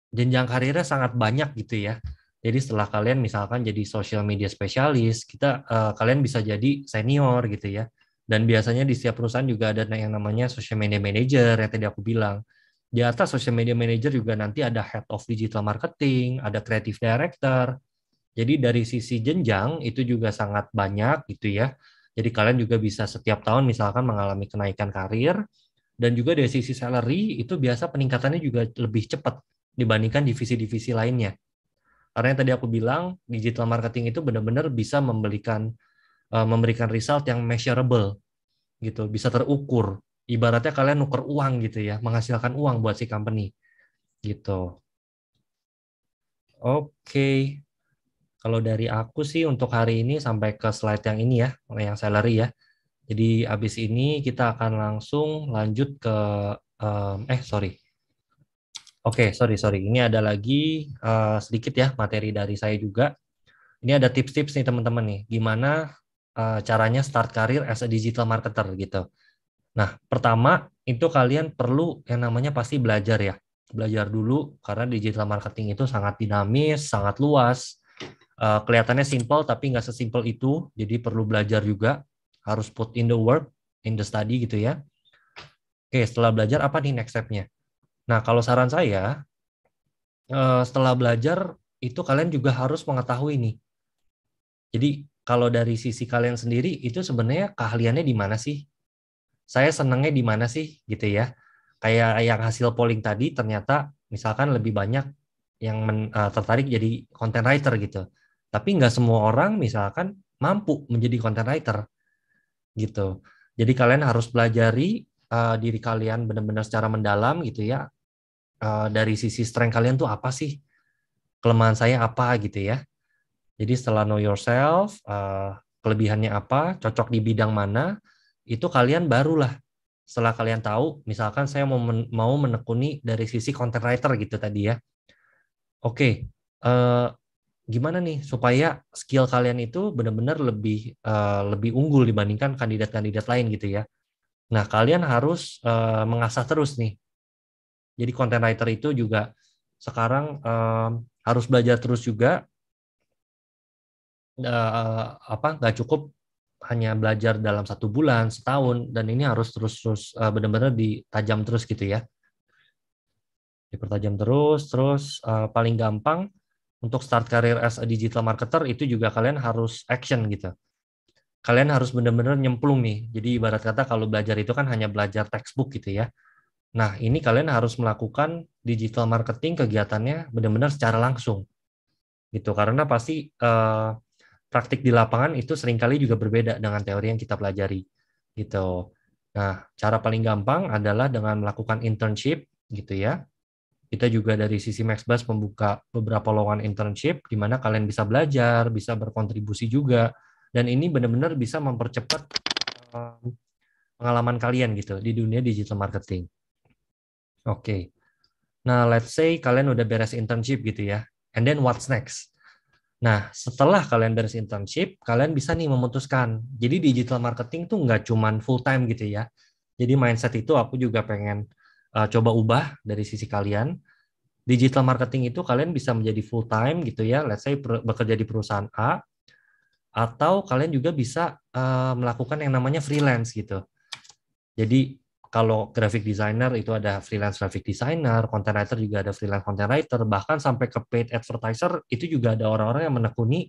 jenjang karirnya sangat banyak gitu ya. Jadi setelah kalian misalkan jadi social media spesialis, kita uh, kalian bisa jadi senior gitu ya. Dan biasanya di setiap perusahaan juga ada yang namanya social media manager yang tadi aku bilang. Di atas social media manager juga nanti ada head of digital marketing, ada creative director. Jadi dari sisi jenjang itu juga sangat banyak gitu ya. Jadi kalian juga bisa setiap tahun misalkan mengalami kenaikan karir dan juga dari sisi salary itu biasa peningkatannya juga lebih cepat dibandingkan divisi-divisi lainnya. Karena yang tadi aku bilang digital marketing itu benar-benar bisa memberikan eh, memberikan result yang measurable gitu, bisa terukur. Ibaratnya kalian nuker uang gitu ya, menghasilkan uang buat si company gitu. Oke. Okay. Kalau dari aku sih untuk hari ini sampai ke slide yang ini ya, yang salary ya. Jadi abis ini kita akan langsung lanjut ke um, eh sorry. Oke, okay, sorry sorry. Ini ada lagi uh, sedikit ya materi dari saya juga. Ini ada tips-tips nih teman-teman nih, gimana uh, caranya start karir as a digital marketer gitu. Nah, pertama itu kalian perlu yang namanya pasti belajar ya belajar dulu karena digital marketing itu sangat dinamis, sangat luas. Uh, kelihatannya simple tapi nggak sesimpel itu, jadi perlu belajar juga. Harus put in the work, in the study gitu ya. Oke, setelah belajar apa nih next stepnya? Nah, kalau saran saya, uh, setelah belajar itu kalian juga harus mengetahui nih. Jadi kalau dari sisi kalian sendiri itu sebenarnya keahliannya di mana sih? Saya senangnya di mana sih gitu ya? Kayak yang hasil polling tadi ternyata misalkan lebih banyak yang men, uh, tertarik jadi content writer gitu. Tapi nggak semua orang misalkan mampu menjadi content writer gitu. Jadi kalian harus pelajari uh, diri kalian benar-benar secara mendalam gitu ya. Uh, dari sisi strength kalian tuh apa sih? Kelemahan saya apa gitu ya. Jadi setelah know yourself, uh, kelebihannya apa, cocok di bidang mana, itu kalian barulah setelah kalian tahu, misalkan saya mau men mau menekuni dari sisi content writer gitu tadi ya. Oke, okay, uh, gimana nih supaya skill kalian itu benar-benar lebih uh, lebih unggul dibandingkan kandidat-kandidat lain gitu ya. Nah, kalian harus uh, mengasah terus nih. Jadi content writer itu juga sekarang uh, harus belajar terus juga uh, apa nggak cukup hanya belajar dalam satu bulan, setahun dan ini harus terus-terus uh, benar-benar ditajam terus gitu ya. Dipertajam terus, terus uh, paling gampang untuk start karir as a digital marketer itu juga kalian harus action gitu. Kalian harus benar-benar nyemplung nih. Jadi ibarat kata kalau belajar itu kan hanya belajar textbook gitu ya. Nah, ini kalian harus melakukan digital marketing kegiatannya benar-benar secara langsung. Gitu karena pasti eh, praktik di lapangan itu seringkali juga berbeda dengan teori yang kita pelajari. Gitu. Nah, cara paling gampang adalah dengan melakukan internship gitu ya kita juga dari sisi MaxBus membuka beberapa lowongan internship di mana kalian bisa belajar, bisa berkontribusi juga dan ini benar-benar bisa mempercepat eh, pengalaman kalian gitu di dunia digital marketing. Oke. Okay. Nah, let's say kalian udah beres internship gitu ya. And then what's next? Nah, setelah kalian beres internship, kalian bisa nih memutuskan. Jadi digital marketing tuh nggak cuma full time gitu ya. Jadi mindset itu aku juga pengen uh, coba ubah dari sisi kalian. Digital marketing itu kalian bisa menjadi full time gitu ya, let's say bekerja di perusahaan A, atau kalian juga bisa uh, melakukan yang namanya freelance gitu. Jadi kalau graphic designer itu ada freelance graphic designer, content writer juga ada freelance content writer, bahkan sampai ke paid advertiser itu juga ada orang-orang yang menekuni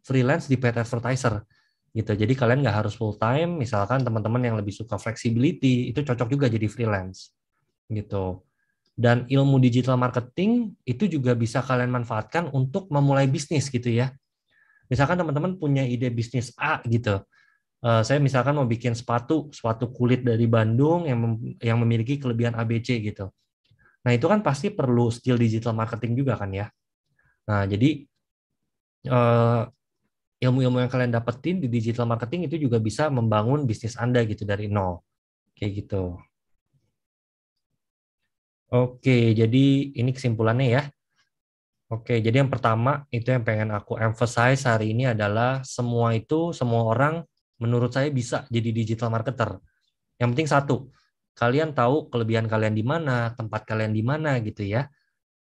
freelance di paid advertiser gitu. Jadi kalian nggak harus full time, misalkan teman-teman yang lebih suka flexibility itu cocok juga jadi freelance gitu. Dan ilmu digital marketing itu juga bisa kalian manfaatkan untuk memulai bisnis gitu ya. Misalkan teman-teman punya ide bisnis A gitu. Eh, saya misalkan mau bikin sepatu, sepatu kulit dari Bandung yang mem yang memiliki kelebihan ABC gitu. Nah, itu kan pasti perlu skill digital marketing juga kan ya. Nah, jadi ilmu eh, ilmu-ilmu yang kalian dapetin di digital marketing itu juga bisa membangun bisnis Anda gitu dari nol. Kayak gitu. Oke, jadi ini kesimpulannya ya. Oke, jadi yang pertama itu yang pengen aku emphasize hari ini adalah semua itu, semua orang menurut saya bisa jadi digital marketer. Yang penting satu, kalian tahu kelebihan kalian di mana, tempat kalian di mana gitu ya.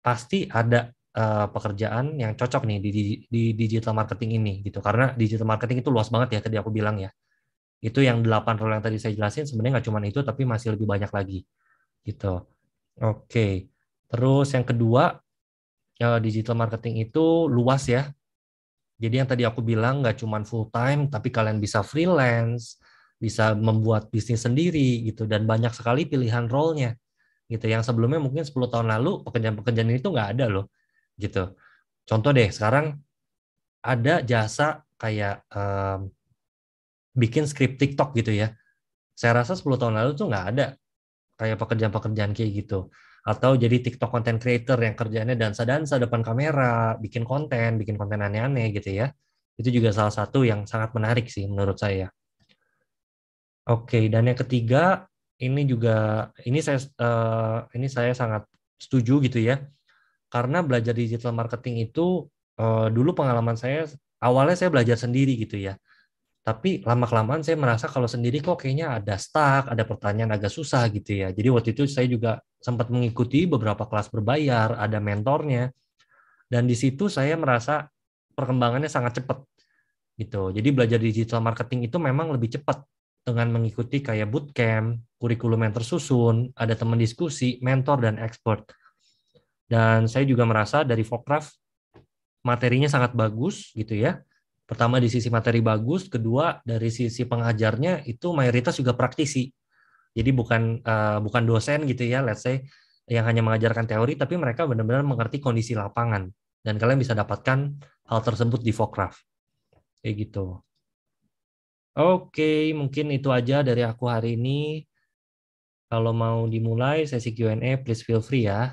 Pasti ada uh, pekerjaan yang cocok nih di, di, di digital marketing ini gitu. Karena digital marketing itu luas banget ya, tadi aku bilang ya. Itu yang delapan role yang tadi saya jelasin sebenarnya nggak cuma itu, tapi masih lebih banyak lagi gitu. Oke. Terus yang kedua, ya, digital marketing itu luas ya. Jadi yang tadi aku bilang nggak cuma full time, tapi kalian bisa freelance, bisa membuat bisnis sendiri gitu dan banyak sekali pilihan role-nya gitu. Yang sebelumnya mungkin 10 tahun lalu pekerjaan-pekerjaan ini tuh nggak ada loh gitu. Contoh deh sekarang ada jasa kayak um, bikin skrip TikTok gitu ya. Saya rasa 10 tahun lalu tuh nggak ada kayak pekerjaan-pekerjaan kayak gitu atau jadi TikTok content creator yang kerjanya dansa-dansa depan kamera, bikin konten, bikin konten aneh-aneh gitu ya. Itu juga salah satu yang sangat menarik sih menurut saya. Oke, dan yang ketiga ini juga ini saya uh, ini saya sangat setuju gitu ya. Karena belajar digital marketing itu uh, dulu pengalaman saya awalnya saya belajar sendiri gitu ya tapi lama kelamaan saya merasa kalau sendiri kok kayaknya ada stuck, ada pertanyaan agak susah gitu ya. Jadi waktu itu saya juga sempat mengikuti beberapa kelas berbayar, ada mentornya, dan di situ saya merasa perkembangannya sangat cepat gitu. Jadi belajar digital marketing itu memang lebih cepat dengan mengikuti kayak bootcamp, kurikulum yang tersusun, ada teman diskusi, mentor dan expert. Dan saya juga merasa dari Vocraft materinya sangat bagus gitu ya Pertama di sisi materi bagus, kedua dari sisi pengajarnya itu mayoritas juga praktisi. Jadi bukan uh, bukan dosen gitu ya, let's say yang hanya mengajarkan teori, tapi mereka benar-benar mengerti kondisi lapangan. Dan kalian bisa dapatkan hal tersebut di Vocraft, Kayak gitu. Oke, mungkin itu aja dari aku hari ini. Kalau mau dimulai sesi Q&A, please feel free ya.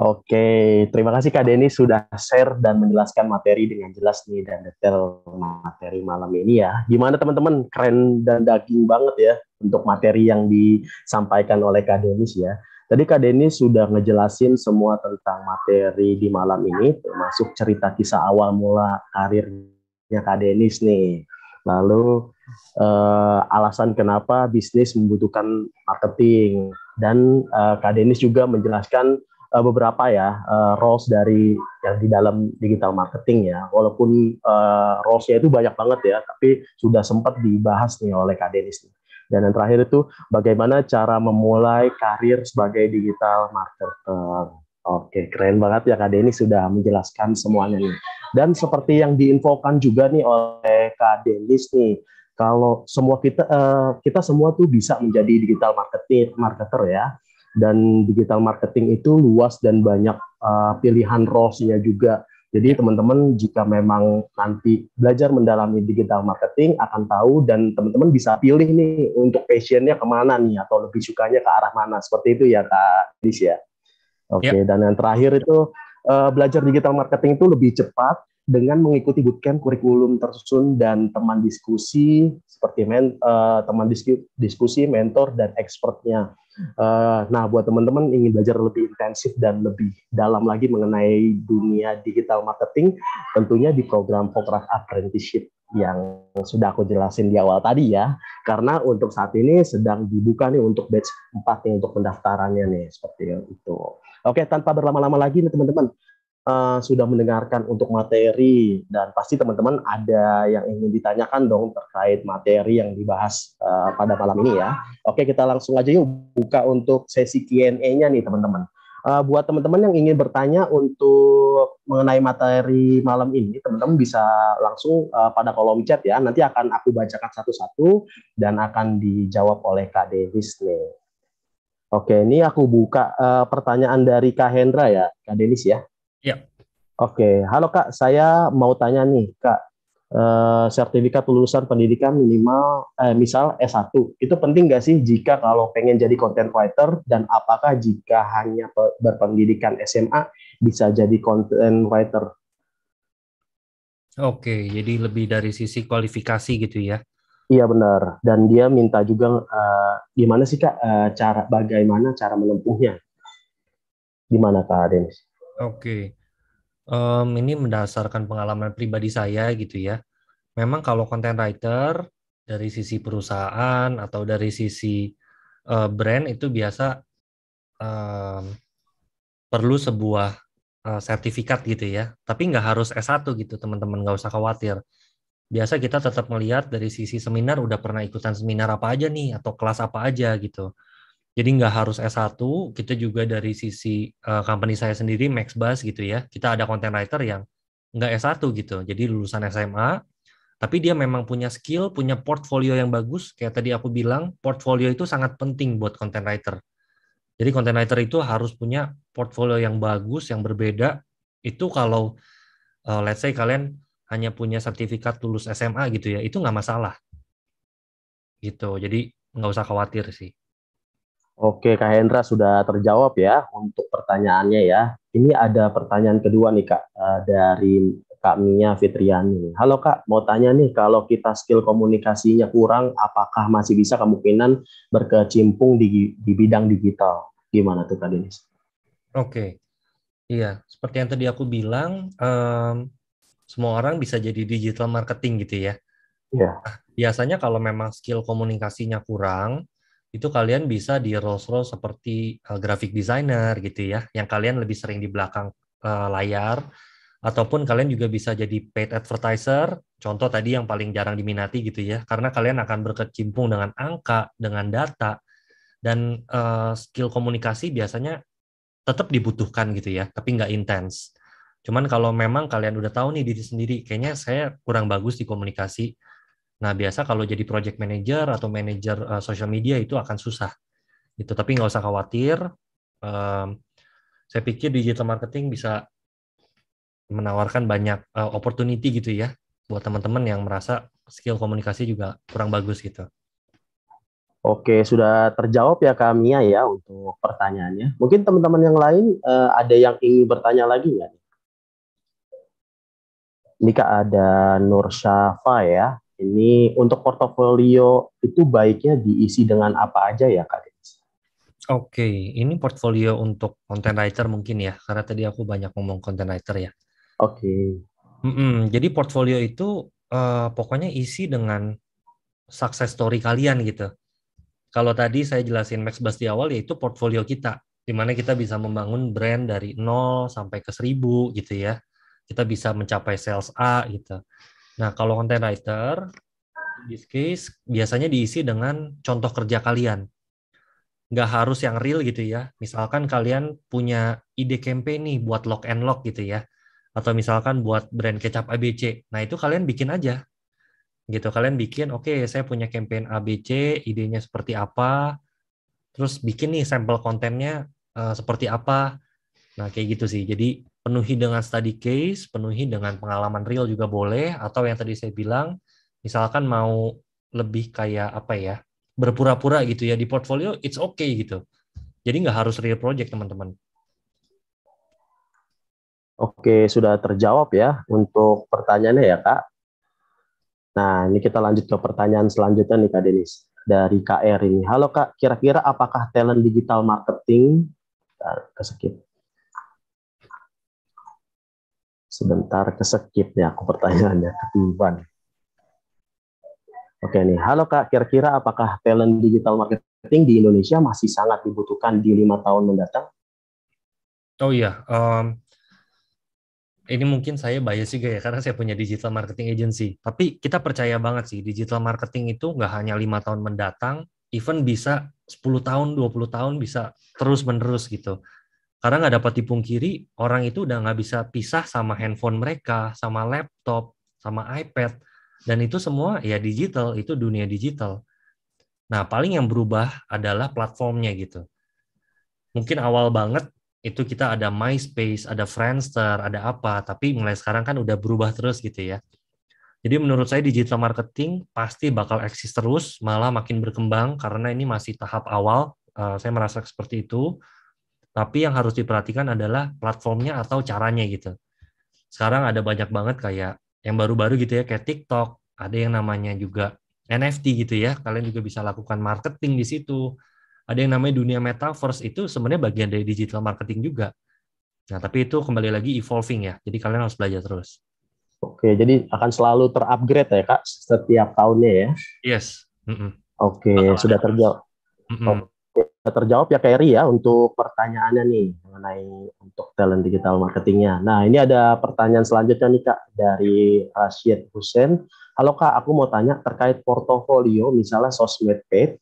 Oke, terima kasih Kak Denny sudah share dan menjelaskan materi dengan jelas nih dan detail materi malam ini ya. Gimana teman-teman? Keren dan daging banget ya untuk materi yang disampaikan oleh Kak Denis ya. Tadi Kak Denny sudah ngejelasin semua tentang materi di malam ini, termasuk cerita kisah awal mula karirnya Kak Denis nih. Lalu uh, alasan kenapa bisnis membutuhkan marketing dan uh, Kak Denis juga menjelaskan uh, beberapa ya uh, roles dari yang di dalam digital marketing ya. Walaupun uh, roles-nya itu banyak banget ya, tapi sudah sempat dibahas nih oleh Kak Denis nih. Dan yang terakhir itu bagaimana cara memulai karir sebagai digital marketer. Oke, keren banget ya Kak Denis sudah menjelaskan semuanya nih. Dan seperti yang diinfokan juga nih oleh Kak Denis nih, kalau semua kita kita semua tuh bisa menjadi digital marketing marketer ya dan digital marketing itu luas dan banyak uh, pilihan roles juga. Jadi teman-teman jika memang nanti belajar mendalami digital marketing akan tahu dan teman-teman bisa pilih nih untuk passionnya kemana nih atau lebih sukanya ke arah mana seperti itu ya Kak Dis ya. Oke okay. Ya. yep. dan yang terakhir itu uh, belajar digital marketing itu lebih cepat dengan mengikuti bootcamp kurikulum tersusun dan teman diskusi seperti men, uh, teman diskusi, mentor dan expertnya Uh, nah, buat teman-teman ingin belajar lebih intensif dan lebih dalam lagi mengenai dunia digital marketing, tentunya di program Pokrak Apprenticeship yang sudah aku jelasin di awal tadi ya. Karena untuk saat ini sedang dibuka nih untuk batch 4 nih untuk pendaftarannya nih seperti itu. Oke, tanpa berlama-lama lagi nih teman-teman, uh, sudah mendengarkan untuk materi dan pasti teman-teman ada yang ingin ditanyakan dong terkait materi yang dibahas uh, pada malam ini ya. Oke, kita langsung aja yuk buka untuk sesi Q&A-nya nih teman-teman. Uh, buat teman-teman yang ingin bertanya untuk mengenai materi malam ini, teman-teman bisa langsung uh, pada kolom chat ya. Nanti akan aku bacakan satu-satu dan akan dijawab oleh Kak Denis nih. Oke, ini aku buka uh, pertanyaan dari Kak Hendra ya, Kak Denis ya. Ya. Oke, halo Kak, saya mau tanya nih Kak, eh, sertifikat lulusan pendidikan minimal, eh, misal S1, itu penting nggak sih jika kalau pengen jadi content writer dan apakah jika hanya berpendidikan SMA bisa jadi content writer? Oke, jadi lebih dari sisi kualifikasi gitu ya? Iya benar. Dan dia minta juga uh, gimana sih kak uh, cara bagaimana cara menempuhnya? Gimana kak Denis? Oke. um, ini mendasarkan pengalaman pribadi saya gitu ya. Memang kalau content writer dari sisi perusahaan atau dari sisi, uh, brand itu biasa, um, perlu sebuah, uh, sertifikat gitu ya, tapi nggak harus S1 gitu teman-teman, nggak usah khawatir. Biasa kita tetap melihat dari sisi seminar udah pernah ikutan seminar apa aja nih atau kelas apa aja gitu. Jadi nggak harus S1, kita juga dari sisi uh, company saya sendiri Maxbus gitu ya. Kita ada content writer yang nggak S1 gitu. Jadi lulusan SMA tapi dia memang punya skill, punya portfolio yang bagus. Kayak tadi aku bilang, portfolio itu sangat penting buat content writer. Jadi content writer itu harus punya portfolio yang bagus, yang berbeda. Itu kalau uh, let's say kalian hanya punya sertifikat lulus SMA gitu ya, itu nggak masalah. Gitu. Jadi nggak usah khawatir sih. Oke, Kak Hendra sudah terjawab ya untuk pertanyaannya ya. Ini ada pertanyaan kedua nih Kak eh, dari Kak Mia Fitriani. Halo Kak, mau tanya nih kalau kita skill komunikasinya kurang, apakah masih bisa kemungkinan berkecimpung di, di bidang digital? Gimana tuh Kak Denis? Oke, iya. Seperti yang tadi aku bilang, um, semua orang bisa jadi digital marketing gitu ya. Iya. Nah, biasanya kalau memang skill komunikasinya kurang, itu kalian bisa di role-role seperti uh, graphic designer gitu ya, yang kalian lebih sering di belakang uh, layar, ataupun kalian juga bisa jadi paid advertiser, contoh tadi yang paling jarang diminati gitu ya, karena kalian akan berkecimpung dengan angka, dengan data, dan uh, skill komunikasi biasanya tetap dibutuhkan gitu ya, tapi nggak intens. Cuman kalau memang kalian udah tahu nih diri sendiri, kayaknya saya kurang bagus di komunikasi, Nah, biasa kalau jadi project manager atau manager uh, social media itu akan susah. Itu tapi nggak usah khawatir. Um, saya pikir digital marketing bisa menawarkan banyak uh, opportunity gitu ya buat teman-teman yang merasa skill komunikasi juga kurang bagus gitu. Oke, sudah terjawab ya kami ya untuk pertanyaannya. Mungkin teman-teman yang lain uh, ada yang ingin bertanya lagi nggak? Ini Kak ada Nur Syafa ya ini untuk portofolio itu baiknya diisi dengan apa aja ya Kak Dennis? Oke, ini portofolio untuk content writer mungkin ya, karena tadi aku banyak ngomong content writer ya. Oke. Mm -mm, jadi portofolio itu uh, pokoknya isi dengan sukses story kalian gitu. Kalau tadi saya jelasin Max Bas di awal yaitu portofolio kita, di mana kita bisa membangun brand dari nol sampai ke seribu gitu ya. Kita bisa mencapai sales A gitu Nah, kalau content writer, in this case, biasanya diisi dengan contoh kerja kalian. Nggak harus yang real gitu ya. Misalkan kalian punya ide campaign nih buat lock and lock gitu ya. Atau misalkan buat brand kecap ABC. Nah, itu kalian bikin aja. Gitu, kalian bikin, oke okay, saya punya campaign ABC, idenya seperti apa, terus bikin nih sampel kontennya uh, seperti apa. Nah, kayak gitu sih. Jadi, penuhi dengan study case, penuhi dengan pengalaman real juga boleh, atau yang tadi saya bilang, misalkan mau lebih kayak apa ya, berpura-pura gitu ya, di portfolio it's okay gitu. Jadi nggak harus real project teman-teman. Oke, sudah terjawab ya untuk pertanyaannya ya Kak. Nah, ini kita lanjut ke pertanyaan selanjutnya nih Kak Denis. Dari KR ini. Halo Kak, kira-kira apakah talent digital marketing? Nah, Sebentar kesekip ya aku pertanyaannya ketiban. Oke nih, halo Kak, kira-kira apakah talent digital marketing di Indonesia masih sangat dibutuhkan di lima tahun mendatang? Oh iya, um, ini mungkin saya bias sih ya karena saya punya digital marketing agency. Tapi kita percaya banget sih digital marketing itu nggak hanya lima tahun mendatang, even bisa 10 tahun, 20 tahun bisa terus menerus gitu karena nggak dapat dipungkiri orang itu udah nggak bisa pisah sama handphone mereka, sama laptop, sama iPad, dan itu semua ya digital, itu dunia digital. Nah paling yang berubah adalah platformnya gitu. Mungkin awal banget itu kita ada MySpace, ada Friendster, ada apa, tapi mulai sekarang kan udah berubah terus gitu ya. Jadi menurut saya digital marketing pasti bakal eksis terus, malah makin berkembang karena ini masih tahap awal. Eh, saya merasa seperti itu tapi yang harus diperhatikan adalah platformnya atau caranya gitu. Sekarang ada banyak banget kayak yang baru-baru gitu ya kayak TikTok, ada yang namanya juga NFT gitu ya. Kalian juga bisa lakukan marketing di situ. Ada yang namanya dunia metaverse itu sebenarnya bagian dari digital marketing juga. Nah, tapi itu kembali lagi evolving ya. Jadi kalian harus belajar terus. Oke, jadi akan selalu terupgrade ya, Kak, setiap tahunnya ya. Yes. Mm -mm. Oke, Betul sudah terjawab. Mm -mm terjawab ya Kerry ya untuk pertanyaannya nih mengenai untuk talent digital marketingnya. Nah ini ada pertanyaan selanjutnya nih kak dari Rashid Hussein. Halo kak, aku mau tanya terkait portofolio misalnya sosmed paid.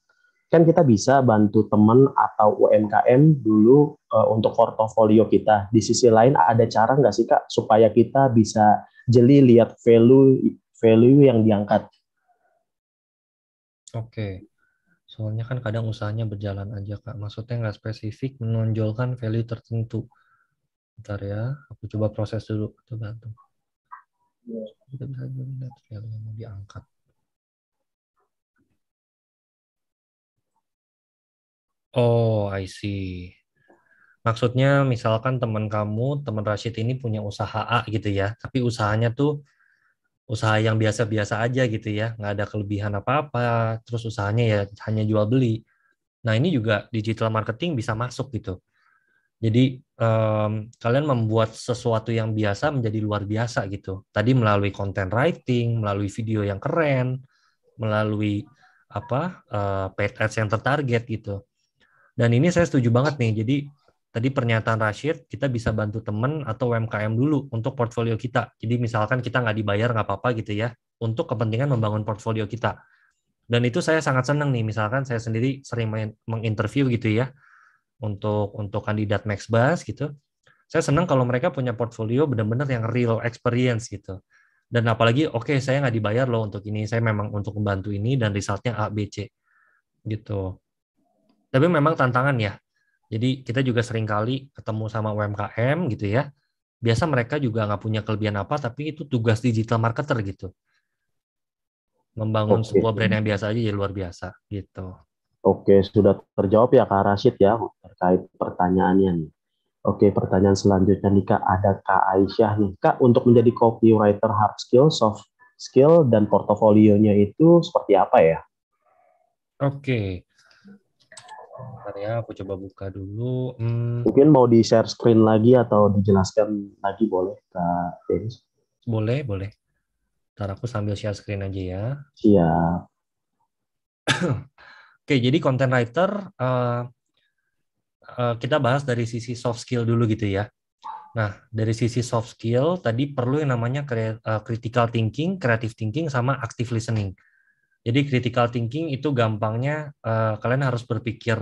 Kan kita bisa bantu teman atau UMKM dulu uh, untuk portofolio kita. Di sisi lain ada cara nggak sih kak supaya kita bisa jeli lihat value value yang diangkat? Oke soalnya kan kadang usahanya berjalan aja kak maksudnya nggak spesifik menonjolkan value tertentu ntar ya aku coba proses dulu coba tuh kita bisa lihat value yang mau diangkat oh I see maksudnya misalkan teman kamu teman Rashid ini punya usaha A gitu ya tapi usahanya tuh usaha yang biasa-biasa aja gitu ya, nggak ada kelebihan apa-apa, terus usahanya ya hanya jual beli. Nah ini juga digital marketing bisa masuk gitu. Jadi um, kalian membuat sesuatu yang biasa menjadi luar biasa gitu. Tadi melalui content writing, melalui video yang keren, melalui apa uh, paid ads yang tertarget gitu. Dan ini saya setuju banget nih. Jadi tadi pernyataan Rashid, kita bisa bantu teman atau UMKM dulu untuk portfolio kita. Jadi misalkan kita nggak dibayar nggak apa-apa gitu ya, untuk kepentingan membangun portfolio kita. Dan itu saya sangat senang nih, misalkan saya sendiri sering menginterview gitu ya, untuk untuk kandidat MaxBus gitu. Saya senang kalau mereka punya portfolio benar-benar yang real experience gitu. Dan apalagi, oke okay, saya nggak dibayar loh untuk ini, saya memang untuk membantu ini dan resultnya A, B, C gitu. Tapi memang tantangan ya, jadi kita juga sering kali ketemu sama UMKM gitu ya. Biasa mereka juga nggak punya kelebihan apa, tapi itu tugas digital marketer gitu. Membangun Oke. sebuah brand yang biasa aja jadi luar biasa gitu. Oke, sudah terjawab ya Kak Rashid ya terkait pertanyaannya nih. Oke, pertanyaan selanjutnya nih Kak, ada Kak Aisyah nih. Kak, untuk menjadi copywriter hard skill, soft skill, dan portofolionya itu seperti apa ya? Oke, Bentar ya, aku coba buka dulu. Hmm. Mungkin mau di share screen lagi atau dijelaskan lagi boleh Kak Dennis? Boleh, boleh. Ntar aku sambil share screen aja ya. iya Oke, jadi content writer uh, uh, kita bahas dari sisi soft skill dulu gitu ya. Nah, dari sisi soft skill tadi perlu yang namanya eh, critical thinking, creative thinking, sama active listening. Jadi critical thinking itu gampangnya uh, kalian harus berpikir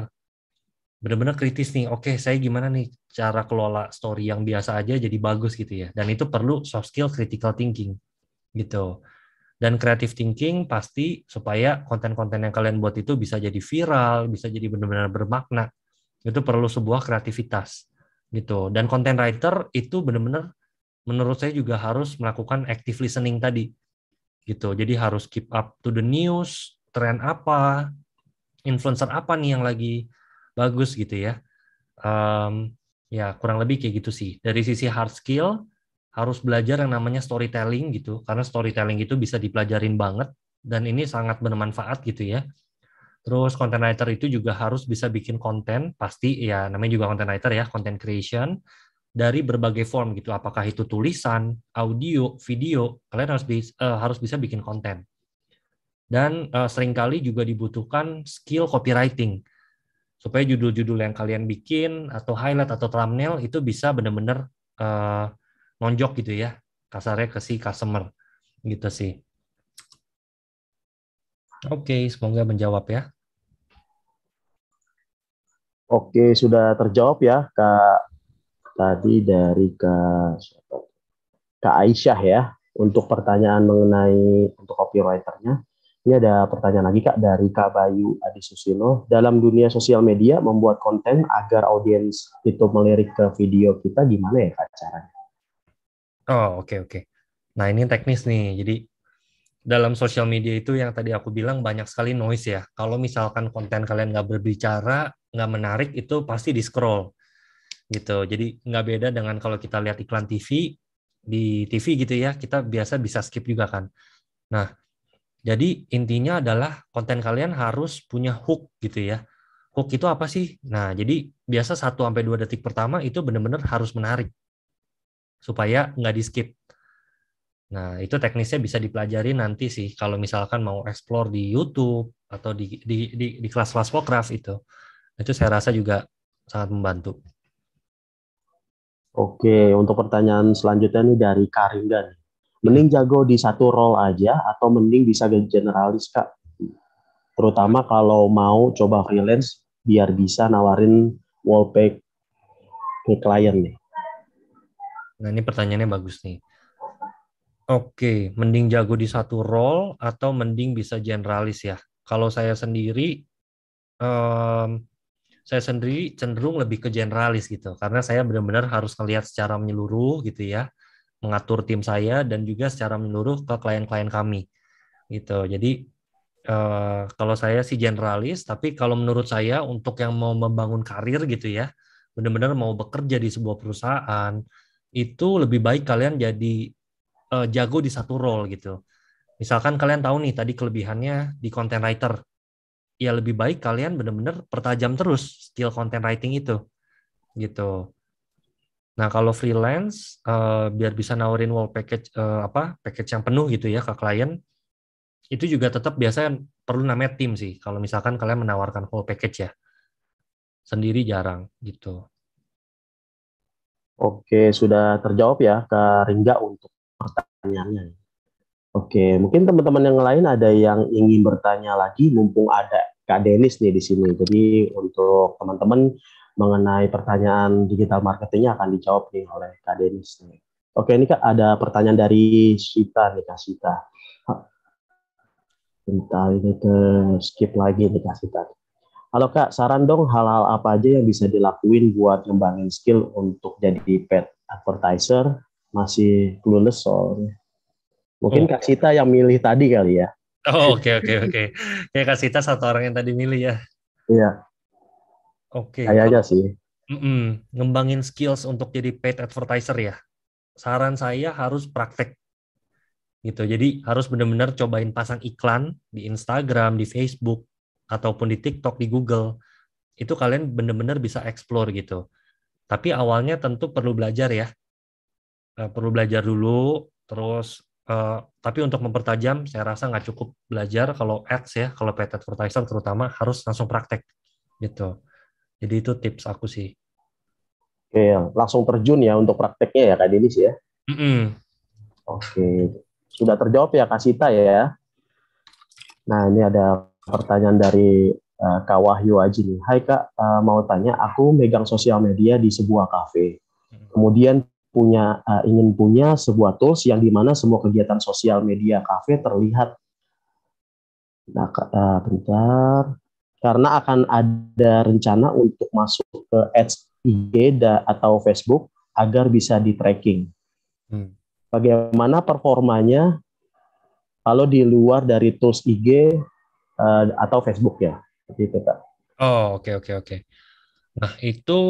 benar-benar kritis nih. Oke, okay, saya gimana nih cara kelola story yang biasa aja jadi bagus gitu ya. Dan itu perlu soft skill critical thinking gitu. Dan creative thinking pasti supaya konten-konten yang kalian buat itu bisa jadi viral, bisa jadi benar-benar bermakna. Itu perlu sebuah kreativitas gitu. Dan content writer itu benar-benar menurut saya juga harus melakukan active listening tadi gitu. Jadi harus keep up to the news, tren apa, influencer apa nih yang lagi bagus gitu ya. Um, ya kurang lebih kayak gitu sih. Dari sisi hard skill harus belajar yang namanya storytelling gitu, karena storytelling itu bisa dipelajarin banget dan ini sangat bermanfaat gitu ya. Terus content writer itu juga harus bisa bikin konten, pasti ya namanya juga content writer ya, content creation dari berbagai form gitu. Apakah itu tulisan, audio, video, kalian harus bisa, uh, eh, harus bisa bikin konten. Dan uh, seringkali juga dibutuhkan skill copywriting supaya judul-judul yang kalian bikin atau highlight atau thumbnail itu bisa benar-benar uh, nonjok gitu ya kasarnya ke si customer gitu sih. Oke, okay, semoga menjawab ya. Oke, sudah terjawab ya Kak tadi dari Kak Kak Aisyah ya untuk pertanyaan mengenai untuk copywriternya. Ini ada pertanyaan lagi Kak dari Kak Bayu Adi Susilo. Dalam dunia sosial media membuat konten agar audiens itu melirik ke video kita gimana ya Kak caranya? Oh, oke okay, oke. Okay. Nah, ini teknis nih. Jadi dalam sosial media itu yang tadi aku bilang banyak sekali noise ya. Kalau misalkan konten kalian nggak berbicara, nggak menarik, itu pasti di scroll gitu. Jadi nggak beda dengan kalau kita lihat iklan TV di TV gitu ya, kita biasa bisa skip juga kan. Nah, jadi intinya adalah konten kalian harus punya hook gitu ya. Hook itu apa sih? Nah, jadi biasa 1 sampai 2 detik pertama itu benar-benar harus menarik supaya nggak di-skip. Nah, itu teknisnya bisa dipelajari nanti sih kalau misalkan mau explore di YouTube atau di di di, kelas-kelas Warcraft itu. Itu saya rasa juga sangat membantu. Oke, untuk pertanyaan selanjutnya nih dari Karinda. Mending jago di satu role aja atau mending bisa generalis kak? Terutama kalau mau coba freelance biar bisa nawarin wallpack ke klien nih. Nah ini pertanyaannya bagus nih. Oke, mending jago di satu role atau mending bisa generalis ya? Kalau saya sendiri, um, saya sendiri cenderung lebih ke generalis gitu karena saya benar-benar harus melihat secara menyeluruh gitu ya mengatur tim saya dan juga secara menyeluruh ke klien-klien kami gitu jadi eh, kalau saya sih generalis tapi kalau menurut saya untuk yang mau membangun karir gitu ya benar-benar mau bekerja di sebuah perusahaan itu lebih baik kalian jadi eh, jago di satu role gitu misalkan kalian tahu nih tadi kelebihannya di content writer ya lebih baik kalian benar-benar pertajam terus skill content writing itu gitu. Nah kalau freelance uh, biar bisa nawarin wall package uh, apa package yang penuh gitu ya ke klien itu juga tetap biasanya perlu namanya tim sih kalau misalkan kalian menawarkan whole package ya sendiri jarang gitu. Oke sudah terjawab ya ke Ringga untuk pertanyaannya. Oke, mungkin teman-teman yang lain ada yang ingin bertanya lagi, mumpung ada Kak Denis nih di sini. Jadi untuk teman-teman mengenai pertanyaan digital marketingnya akan dijawab nih oleh Kak Denis nih. Oke, ini Kak ada pertanyaan dari Sita nih Kak Sita. Bentar ini ke skip lagi nih Kak Sita. Halo Kak, saran dong hal-hal apa aja yang bisa dilakuin buat ngembangin skill untuk jadi paid advertiser? Masih clueless soalnya. Mungkin oh. Kak Sita yang milih tadi kali ya. Oh oke oke oke. kayak Ya Kak Sita satu orang yang tadi milih ya. Iya. Oke. Okay. Kayaknya sih. Mm -mm. Ngembangin skills untuk jadi paid advertiser ya. Saran saya harus praktek gitu. Jadi harus benar-benar cobain pasang iklan di Instagram, di Facebook, ataupun di TikTok, di Google. Itu kalian benar-benar bisa explore gitu. Tapi awalnya tentu perlu belajar ya. Eh, perlu belajar dulu, terus Eh, tapi untuk mempertajam, saya rasa nggak cukup belajar kalau ads ya, kalau paid advertiser terutama harus langsung praktek gitu. Jadi itu tips aku sih. Oke, langsung terjun ya untuk prakteknya ya Kak Denis ya. Mm -mm. Oke, sudah terjawab ya Kak Sita ya. Nah ini ada pertanyaan dari uh, Kak Wahyu Aji nih. Hai Kak, uh, mau tanya, aku megang sosial media di sebuah kafe. Kemudian punya uh, ingin punya sebuah tools yang dimana semua kegiatan sosial media kafe terlihat. Nah, uh, bentar, karena akan ada rencana untuk masuk ke ads IG atau Facebook agar bisa di tracking. Hmm. Bagaimana performanya kalau di luar dari tools IG uh, eh, atau Facebook ya, seperti itu kak. Oh oke okay, oke okay, oke. Okay. Nah itu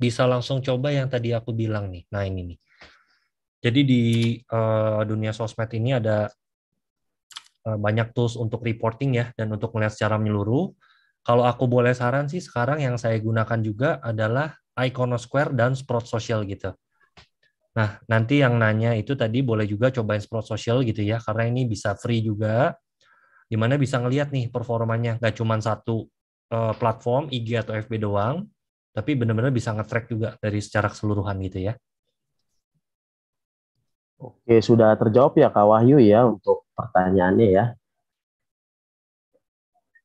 bisa langsung coba yang tadi aku bilang nih. Nah ini nih. Jadi di uh, dunia sosmed ini ada uh, banyak tools untuk reporting ya dan untuk melihat secara menyeluruh. Kalau aku boleh saran sih sekarang yang saya gunakan juga adalah Iconosquare dan Sprout Social gitu. Nah, nanti yang nanya itu tadi boleh juga cobain Sprout Social gitu ya, karena ini bisa free juga, dimana bisa ngelihat nih performanya, nggak cuma satu uh, platform, IG atau FB doang, tapi benar-benar bisa nge-track juga dari secara keseluruhan gitu ya. Oke, sudah terjawab ya Kak Wahyu ya untuk pertanyaannya ya.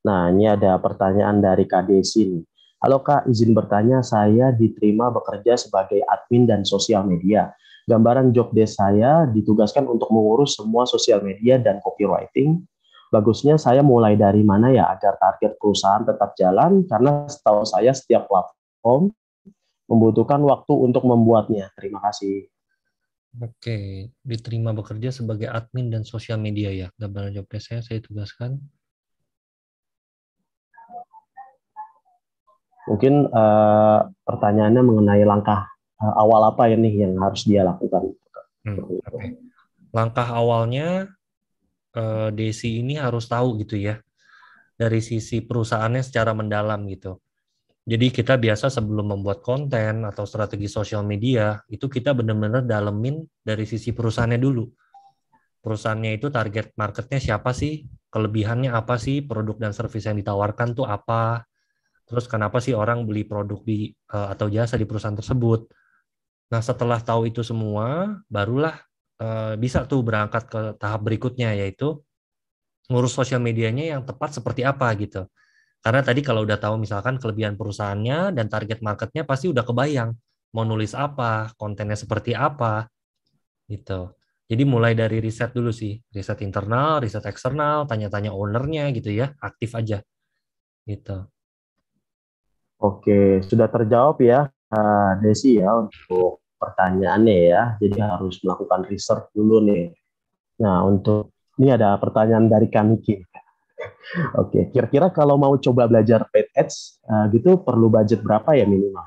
Nah, ini ada pertanyaan dari Kak Desi nih. Halo Kak, izin bertanya, saya diterima bekerja sebagai admin dan sosial media. Gambaran job desk saya ditugaskan untuk mengurus semua sosial media dan copywriting. Bagusnya saya mulai dari mana ya agar target perusahaan tetap jalan karena setahu saya setiap platform platform membutuhkan waktu untuk membuatnya. Terima kasih. Oke, diterima bekerja sebagai admin dan sosial media ya. Gambaran jawabnya saya, saya tugaskan. Mungkin uh, pertanyaannya mengenai langkah uh, awal apa ya nih yang harus dia lakukan. Hmm, okay. Langkah awalnya uh, Desi ini harus tahu gitu ya dari sisi perusahaannya secara mendalam gitu. Jadi kita biasa sebelum membuat konten atau strategi sosial media, itu kita benar-benar dalemin dari sisi perusahaannya dulu. Perusahaannya itu target marketnya siapa sih? Kelebihannya apa sih? Produk dan servis yang ditawarkan tuh apa? Terus kenapa sih orang beli produk di eh, atau jasa di perusahaan tersebut? Nah setelah tahu itu semua, barulah eh, bisa tuh berangkat ke tahap berikutnya yaitu ngurus sosial medianya yang tepat seperti apa gitu. Karena tadi kalau udah tahu misalkan kelebihan perusahaannya dan target marketnya pasti udah kebayang mau nulis apa, kontennya seperti apa, gitu. Jadi mulai dari riset dulu sih, riset internal, riset eksternal, tanya-tanya ownernya gitu ya, aktif aja, gitu. Oke, sudah terjawab ya eh, Desi ya untuk pertanyaannya ya. Jadi harus melakukan riset dulu nih. Nah untuk ini ada pertanyaan dari kami Oke, okay. kira-kira kalau mau coba belajar paid ads uh, gitu perlu budget berapa ya minimal?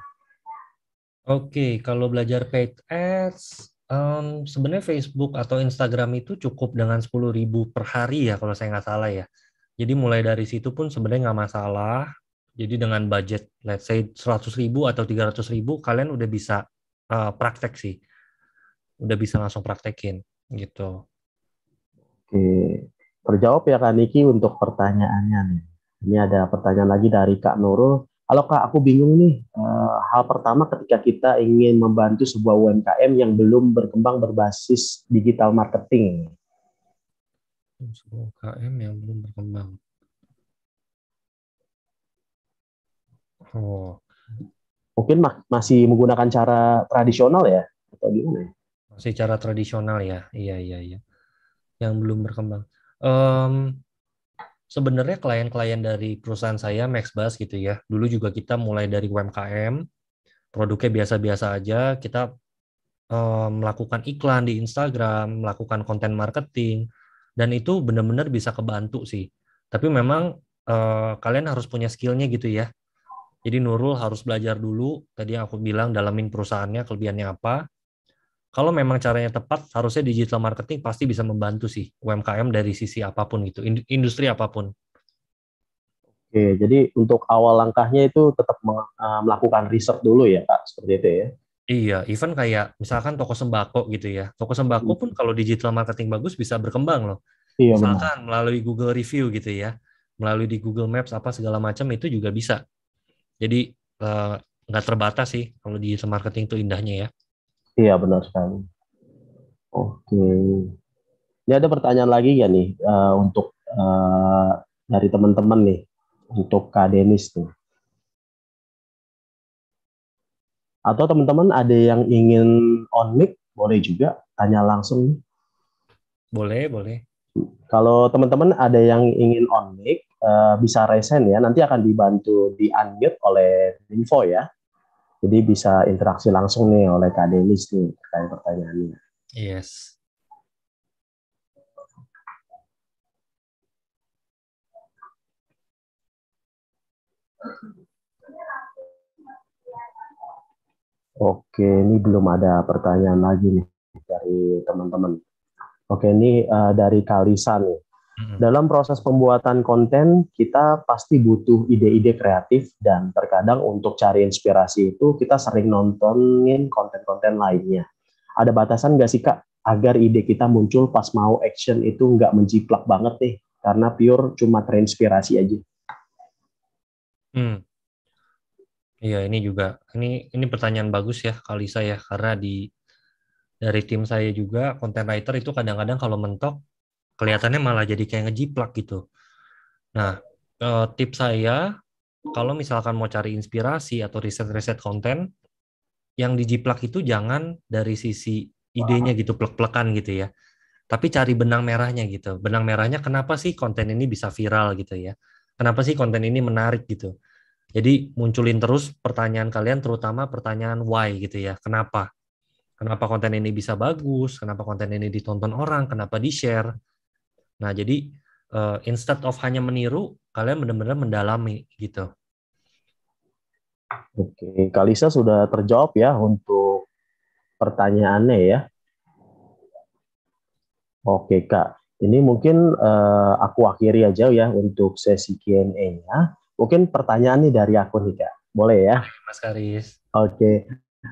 Oke, okay, kalau belajar paid ads um, sebenarnya Facebook atau Instagram itu cukup dengan ribu per hari ya kalau saya nggak salah ya. Jadi mulai dari situ pun sebenarnya nggak masalah. Jadi dengan budget let's say ribu atau ribu, kalian udah bisa uh, praktek sih. Udah bisa langsung praktekin gitu. Oke. Okay. Terjawab ya Kak Niki untuk pertanyaannya nih. Ini ada pertanyaan lagi dari Kak Nurul. Halo Kak, aku bingung nih. E, hal pertama ketika kita ingin membantu sebuah UMKM yang belum berkembang berbasis digital marketing. Sebuah UMKM yang belum berkembang. Oh. Mungkin masih menggunakan cara tradisional ya atau gimana? Ya? Masih cara tradisional ya. Iya, iya, iya. Yang belum berkembang Um, sebenarnya klien-klien dari perusahaan saya Maxbus gitu ya. Dulu juga kita mulai dari UMKM, produknya biasa-biasa aja, kita um, melakukan iklan di Instagram, melakukan konten marketing dan itu benar-benar bisa kebantu sih. Tapi memang uh, kalian harus punya skillnya gitu ya. Jadi Nurul harus belajar dulu tadi yang aku bilang dalamin perusahaannya kelebihannya apa, kalau memang caranya tepat, harusnya digital marketing pasti bisa membantu sih UMKM dari sisi apapun gitu, industri apapun. Oke, jadi untuk awal langkahnya itu tetap eh, melakukan riset dulu ya, Kak, seperti itu ya. Iya, even kayak misalkan toko sembako gitu ya. Toko sembako hmm. pun kalau digital marketing bagus bisa berkembang loh. Iya, misalkan benar. melalui Google Review gitu ya, melalui di Google Maps apa segala macam itu juga bisa. Jadi eh, nggak uh, terbatas sih kalau digital marketing itu indahnya ya. Iya benar sekali. Oke. Ini ada pertanyaan lagi ya nih uh, untuk uh, dari teman-teman nih untuk Kak Denis tuh. Atau teman-teman ada yang ingin on mic boleh juga tanya langsung nih. Boleh, boleh. Kalau teman-teman ada yang ingin on mic uh, bisa resen ya. Nanti akan dibantu di unmute oleh info ya. Jadi bisa interaksi langsung nih oleh Kak Denis nih terkait pertanyaannya. Yes. Oke, ini belum ada pertanyaan lagi nih dari teman-teman. Oke, ini uh, dari Kalisa nih dalam proses pembuatan konten kita pasti butuh ide-ide kreatif dan terkadang untuk cari inspirasi itu kita sering nontonin konten-konten lainnya. Ada batasan nggak sih kak agar ide kita muncul pas mau action itu nggak menjiplak banget nih karena pure cuma terinspirasi aja. Hmm. Iya ini juga ini ini pertanyaan bagus ya Kalisa ya karena di dari tim saya juga content writer itu kadang-kadang kalau mentok kelihatannya malah jadi kayak ngejiplak gitu. Nah, uh, eh, tips saya kalau misalkan mau cari inspirasi atau riset-riset konten yang dijiplak itu jangan dari sisi idenya gitu plek-plekan gitu ya. Tapi cari benang merahnya gitu. Benang merahnya kenapa sih konten ini bisa viral gitu ya? Kenapa sih konten ini menarik gitu? Jadi munculin terus pertanyaan kalian terutama pertanyaan why gitu ya. Kenapa? Kenapa konten ini bisa bagus? Kenapa konten ini ditonton orang? Kenapa di-share? Nah, jadi uh, instead of hanya meniru, kalian benar-benar mendalami gitu. Oke, Kalisa sudah terjawab ya untuk pertanyaannya ya. Oke, Kak. Ini mungkin uh, aku akhiri aja ya untuk sesi Q&A-nya. Mungkin pertanyaan nih dari aku nih, Kak. Boleh ya? Mas Karis. Oke.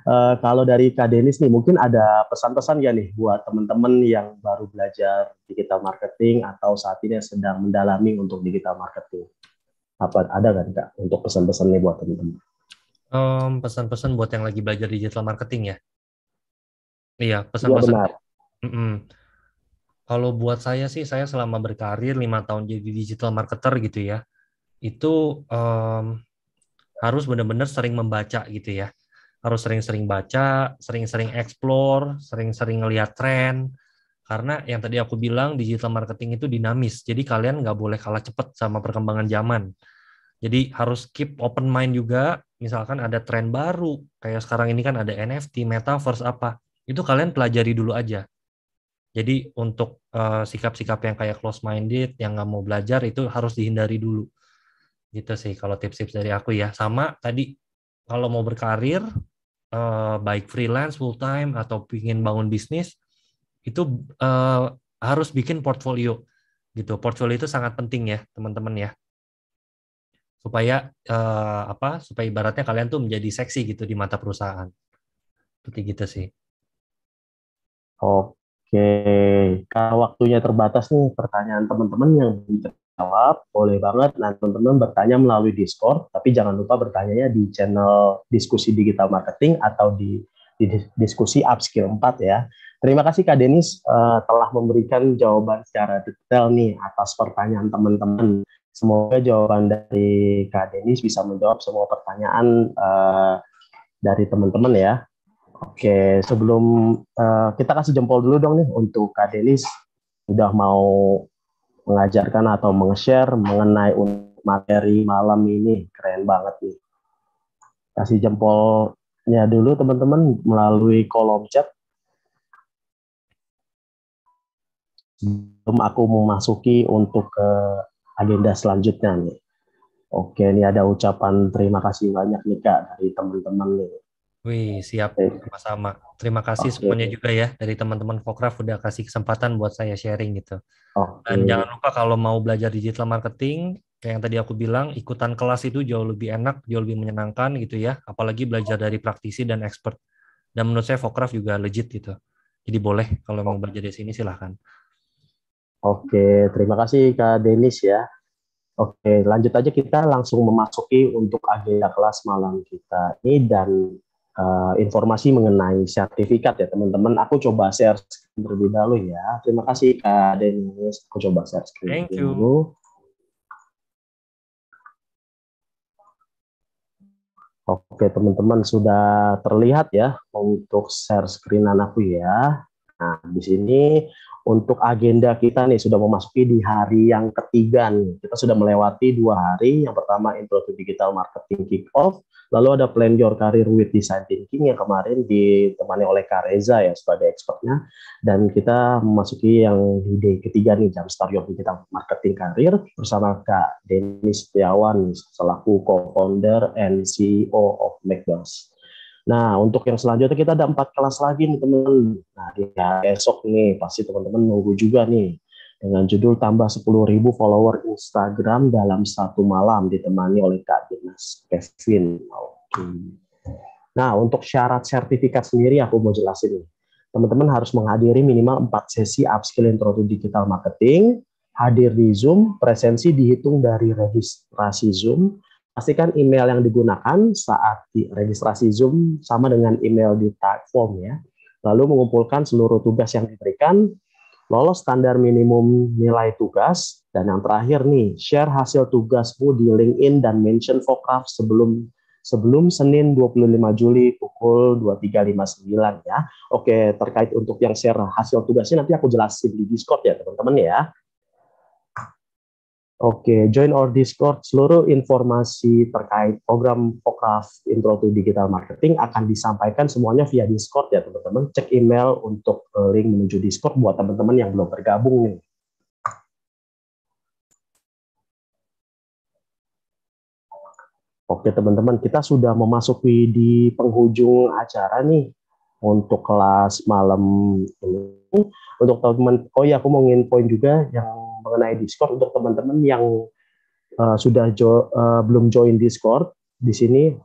Uh, kalau dari Kak Denis nih, mungkin ada pesan-pesan ya nih buat teman-teman yang baru belajar digital marketing atau saat ini sedang mendalami untuk digital marketing. Apa ada kan Kak untuk pesan-pesan nih buat teman-teman? Um, pesan-pesan buat yang lagi belajar digital marketing ya? Iya, iya pesan-pesan. Ya, mm hmm Kalau buat saya sih, saya selama berkarir lima tahun jadi digital marketer gitu ya, itu um, harus benar-benar sering membaca gitu ya harus sering-sering baca, sering-sering explore, sering-sering ngelihat tren. Karena yang tadi aku bilang digital marketing itu dinamis, jadi kalian nggak boleh kalah cepat sama perkembangan zaman. Jadi harus keep open mind juga. Misalkan ada tren baru, kayak sekarang ini kan ada NFT, metaverse apa, itu kalian pelajari dulu aja. Jadi untuk eh, sikap-sikap uh, sikap -sikap yang kayak close minded, yang nggak mau belajar itu harus dihindari dulu. Gitu sih kalau tips-tips dari aku ya. Sama tadi kalau mau berkarir uh, baik freelance full time atau ingin bangun bisnis itu uh, harus bikin portfolio gitu. Portfolio itu sangat penting ya, teman-teman ya. Supaya uh, apa? Supaya ibaratnya kalian tuh menjadi seksi gitu di mata perusahaan. Seperti gitu sih. Oke, karena waktunya terbatas nih pertanyaan teman-teman yang jawab, boleh banget. Nah, teman-teman bertanya melalui Discord, tapi jangan lupa bertanyanya di channel diskusi digital marketing atau di, di diskusi upskill 4 ya. Terima kasih Kak Denis uh, telah memberikan jawaban secara detail nih atas pertanyaan teman-teman. Semoga jawaban dari Kak Denis bisa menjawab semua pertanyaan uh, dari teman-teman ya. Oke, sebelum uh, kita kasih jempol dulu dong nih untuk Kak Denis udah mau mengajarkan atau meng-share mengenai materi malam ini. Keren banget nih. Kasih jempolnya dulu teman-teman melalui kolom chat. Sebelum aku memasuki untuk ke agenda selanjutnya nih. Oke, ini ada ucapan terima kasih banyak nih Kak dari teman-teman nih. Wih, siap sama-sama. Terima kasih okay. semuanya juga ya dari teman-teman Fokraf udah kasih kesempatan buat saya sharing gitu. Okay. Dan jangan lupa kalau mau belajar digital marketing, kayak yang tadi aku bilang, ikutan kelas itu jauh lebih enak, jauh lebih menyenangkan gitu ya, apalagi belajar dari praktisi dan expert. Dan menurut saya Fokraf juga legit gitu. Jadi boleh kalau mau belajar di sini silahkan. Oke, terima kasih Kak Denis ya. Oke, lanjut aja kita langsung memasuki untuk agenda kelas malam kita ini dan Eh, informasi mengenai sertifikat ya teman-teman. Aku coba share screen terlebih dahulu ya. Terima kasih Kak Denis. Aku coba share screen Thank dulu. You. Oke teman-teman sudah terlihat ya untuk share screen aku ya. Nah di sini untuk agenda kita nih sudah memasuki di hari yang ketiga nih. Kita sudah melewati dua hari. Yang pertama Intro to Digital Marketing Kick Off, lalu ada Plan Your Career with Design Thinking yang kemarin ditemani oleh Kak Reza ya sebagai expertnya. Dan kita memasuki yang di day ketiga nih jam Start Your Digital Marketing Career bersama Kak Denis Setiawan selaku co-founder and CEO of McDonald's. Nah, untuk yang selanjutnya kita ada empat kelas lagi nih teman. teman Nah, di ya, esok nih pasti teman-teman nunggu juga nih dengan judul tambah 10.000 follower Instagram dalam satu malam ditemani oleh Kak Dinas Kevin. Okay. Nah, untuk syarat sertifikat sendiri aku mau jelasin nih. Teman-teman harus menghadiri minimal 4 sesi upskill intro to digital marketing, hadir di Zoom, presensi dihitung dari registrasi Zoom, Pastikan email yang digunakan saat di registrasi Zoom sama dengan email di type form ya. Lalu mengumpulkan seluruh tugas yang diberikan, lolos standar minimum nilai tugas, dan yang terakhir nih, share hasil tugasmu di LinkedIn dan mention Vokraf sebelum sebelum Senin 25 Juli pukul 23.59 ya. Oke, terkait untuk yang share hasil tugasnya nanti aku jelasin di Discord ya teman-teman ya. Oke, join our Discord. Seluruh informasi terkait program Pokraf Intro to Digital Marketing akan disampaikan semuanya via Discord ya teman-teman. Cek email untuk eh, link menuju Discord buat teman-teman yang belum bergabung nih. Oke teman-teman, kita sudah memasuki di penghujung acara nih untuk kelas malam ini. Untuk teman, teman oh ya aku mau ngin poin juga yang mengenai Discord untuk teman-teman yang uh, sudah jo uh, belum join Discord di sini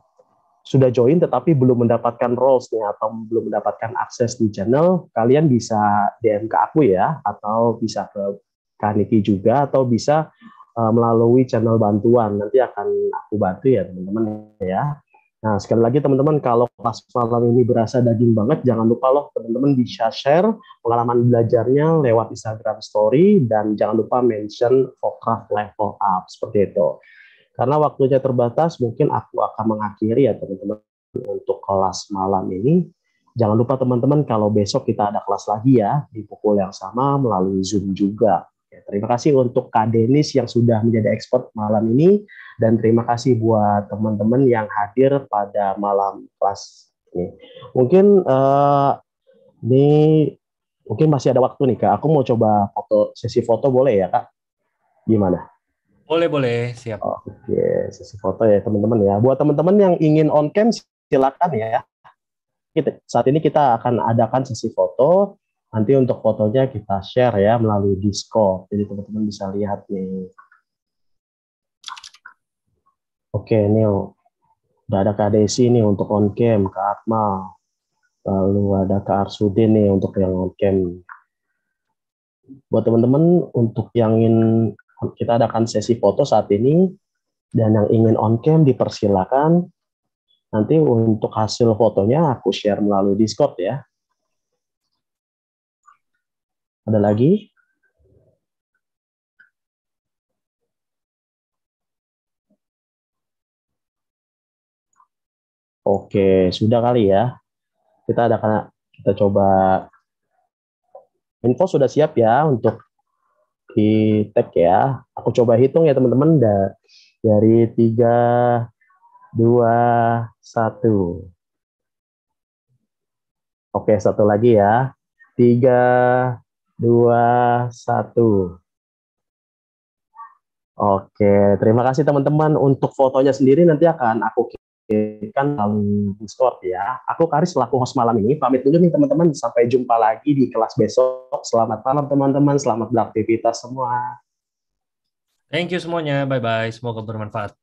sudah join tetapi belum mendapatkan roles nih atau belum mendapatkan akses di channel, kalian bisa DM ke aku ya atau bisa ke Kaniki juga atau bisa uh, melalui channel bantuan. Nanti akan aku bantu ya teman-teman ya. Nah, sekali lagi teman-teman, kalau kelas malam ini berasa daging banget, jangan lupa loh teman-teman bisa share pengalaman belajarnya lewat Instagram Story, dan jangan lupa mention Fokraft Level Up, seperti itu. Karena waktunya terbatas, mungkin aku akan mengakhiri ya teman-teman untuk kelas malam ini. Jangan lupa teman-teman kalau besok kita ada kelas lagi ya, di pukul yang sama melalui Zoom juga. Ya, terima kasih untuk Kak Denis yang sudah menjadi ekspor malam ini dan terima kasih buat teman-teman yang hadir pada malam kelas ini. Mungkin uh, ini mungkin masih ada waktu nih Kak. Aku mau coba foto sesi foto boleh ya Kak? Gimana? Boleh, boleh, siap. Oke, okay. sesi foto ya teman-teman ya. Buat teman-teman yang ingin on cam silakan ya. Kita, saat ini kita akan adakan sesi foto Nanti untuk fotonya kita share ya melalui Discord. Jadi teman-teman bisa lihat nih. Oke, ini udah ada Kak Desi nih untuk on cam, Kak Akmal. Lalu ada Kak Arsudin nih untuk yang on cam. Buat teman-teman untuk yang ingin kita adakan sesi foto saat ini dan yang ingin on cam dipersilakan. Nanti untuk hasil fotonya aku share melalui Discord ya. Ada lagi? Oke, sudah kali ya. Kita ada karena kita coba info sudah siap ya untuk di tag ya. Aku coba hitung ya teman-teman dari 3 2 1. Oke, satu lagi ya. 3 dua, satu. Oke, terima kasih teman-teman. Untuk fotonya sendiri nanti akan aku kirimkan melalui Discord ya. Aku Karis selaku host malam ini. Pamit dulu nih teman-teman. Sampai jumpa lagi di kelas besok. Selamat malam teman-teman. Selamat beraktivitas semua. Thank you semuanya. Bye-bye. Semoga bermanfaat.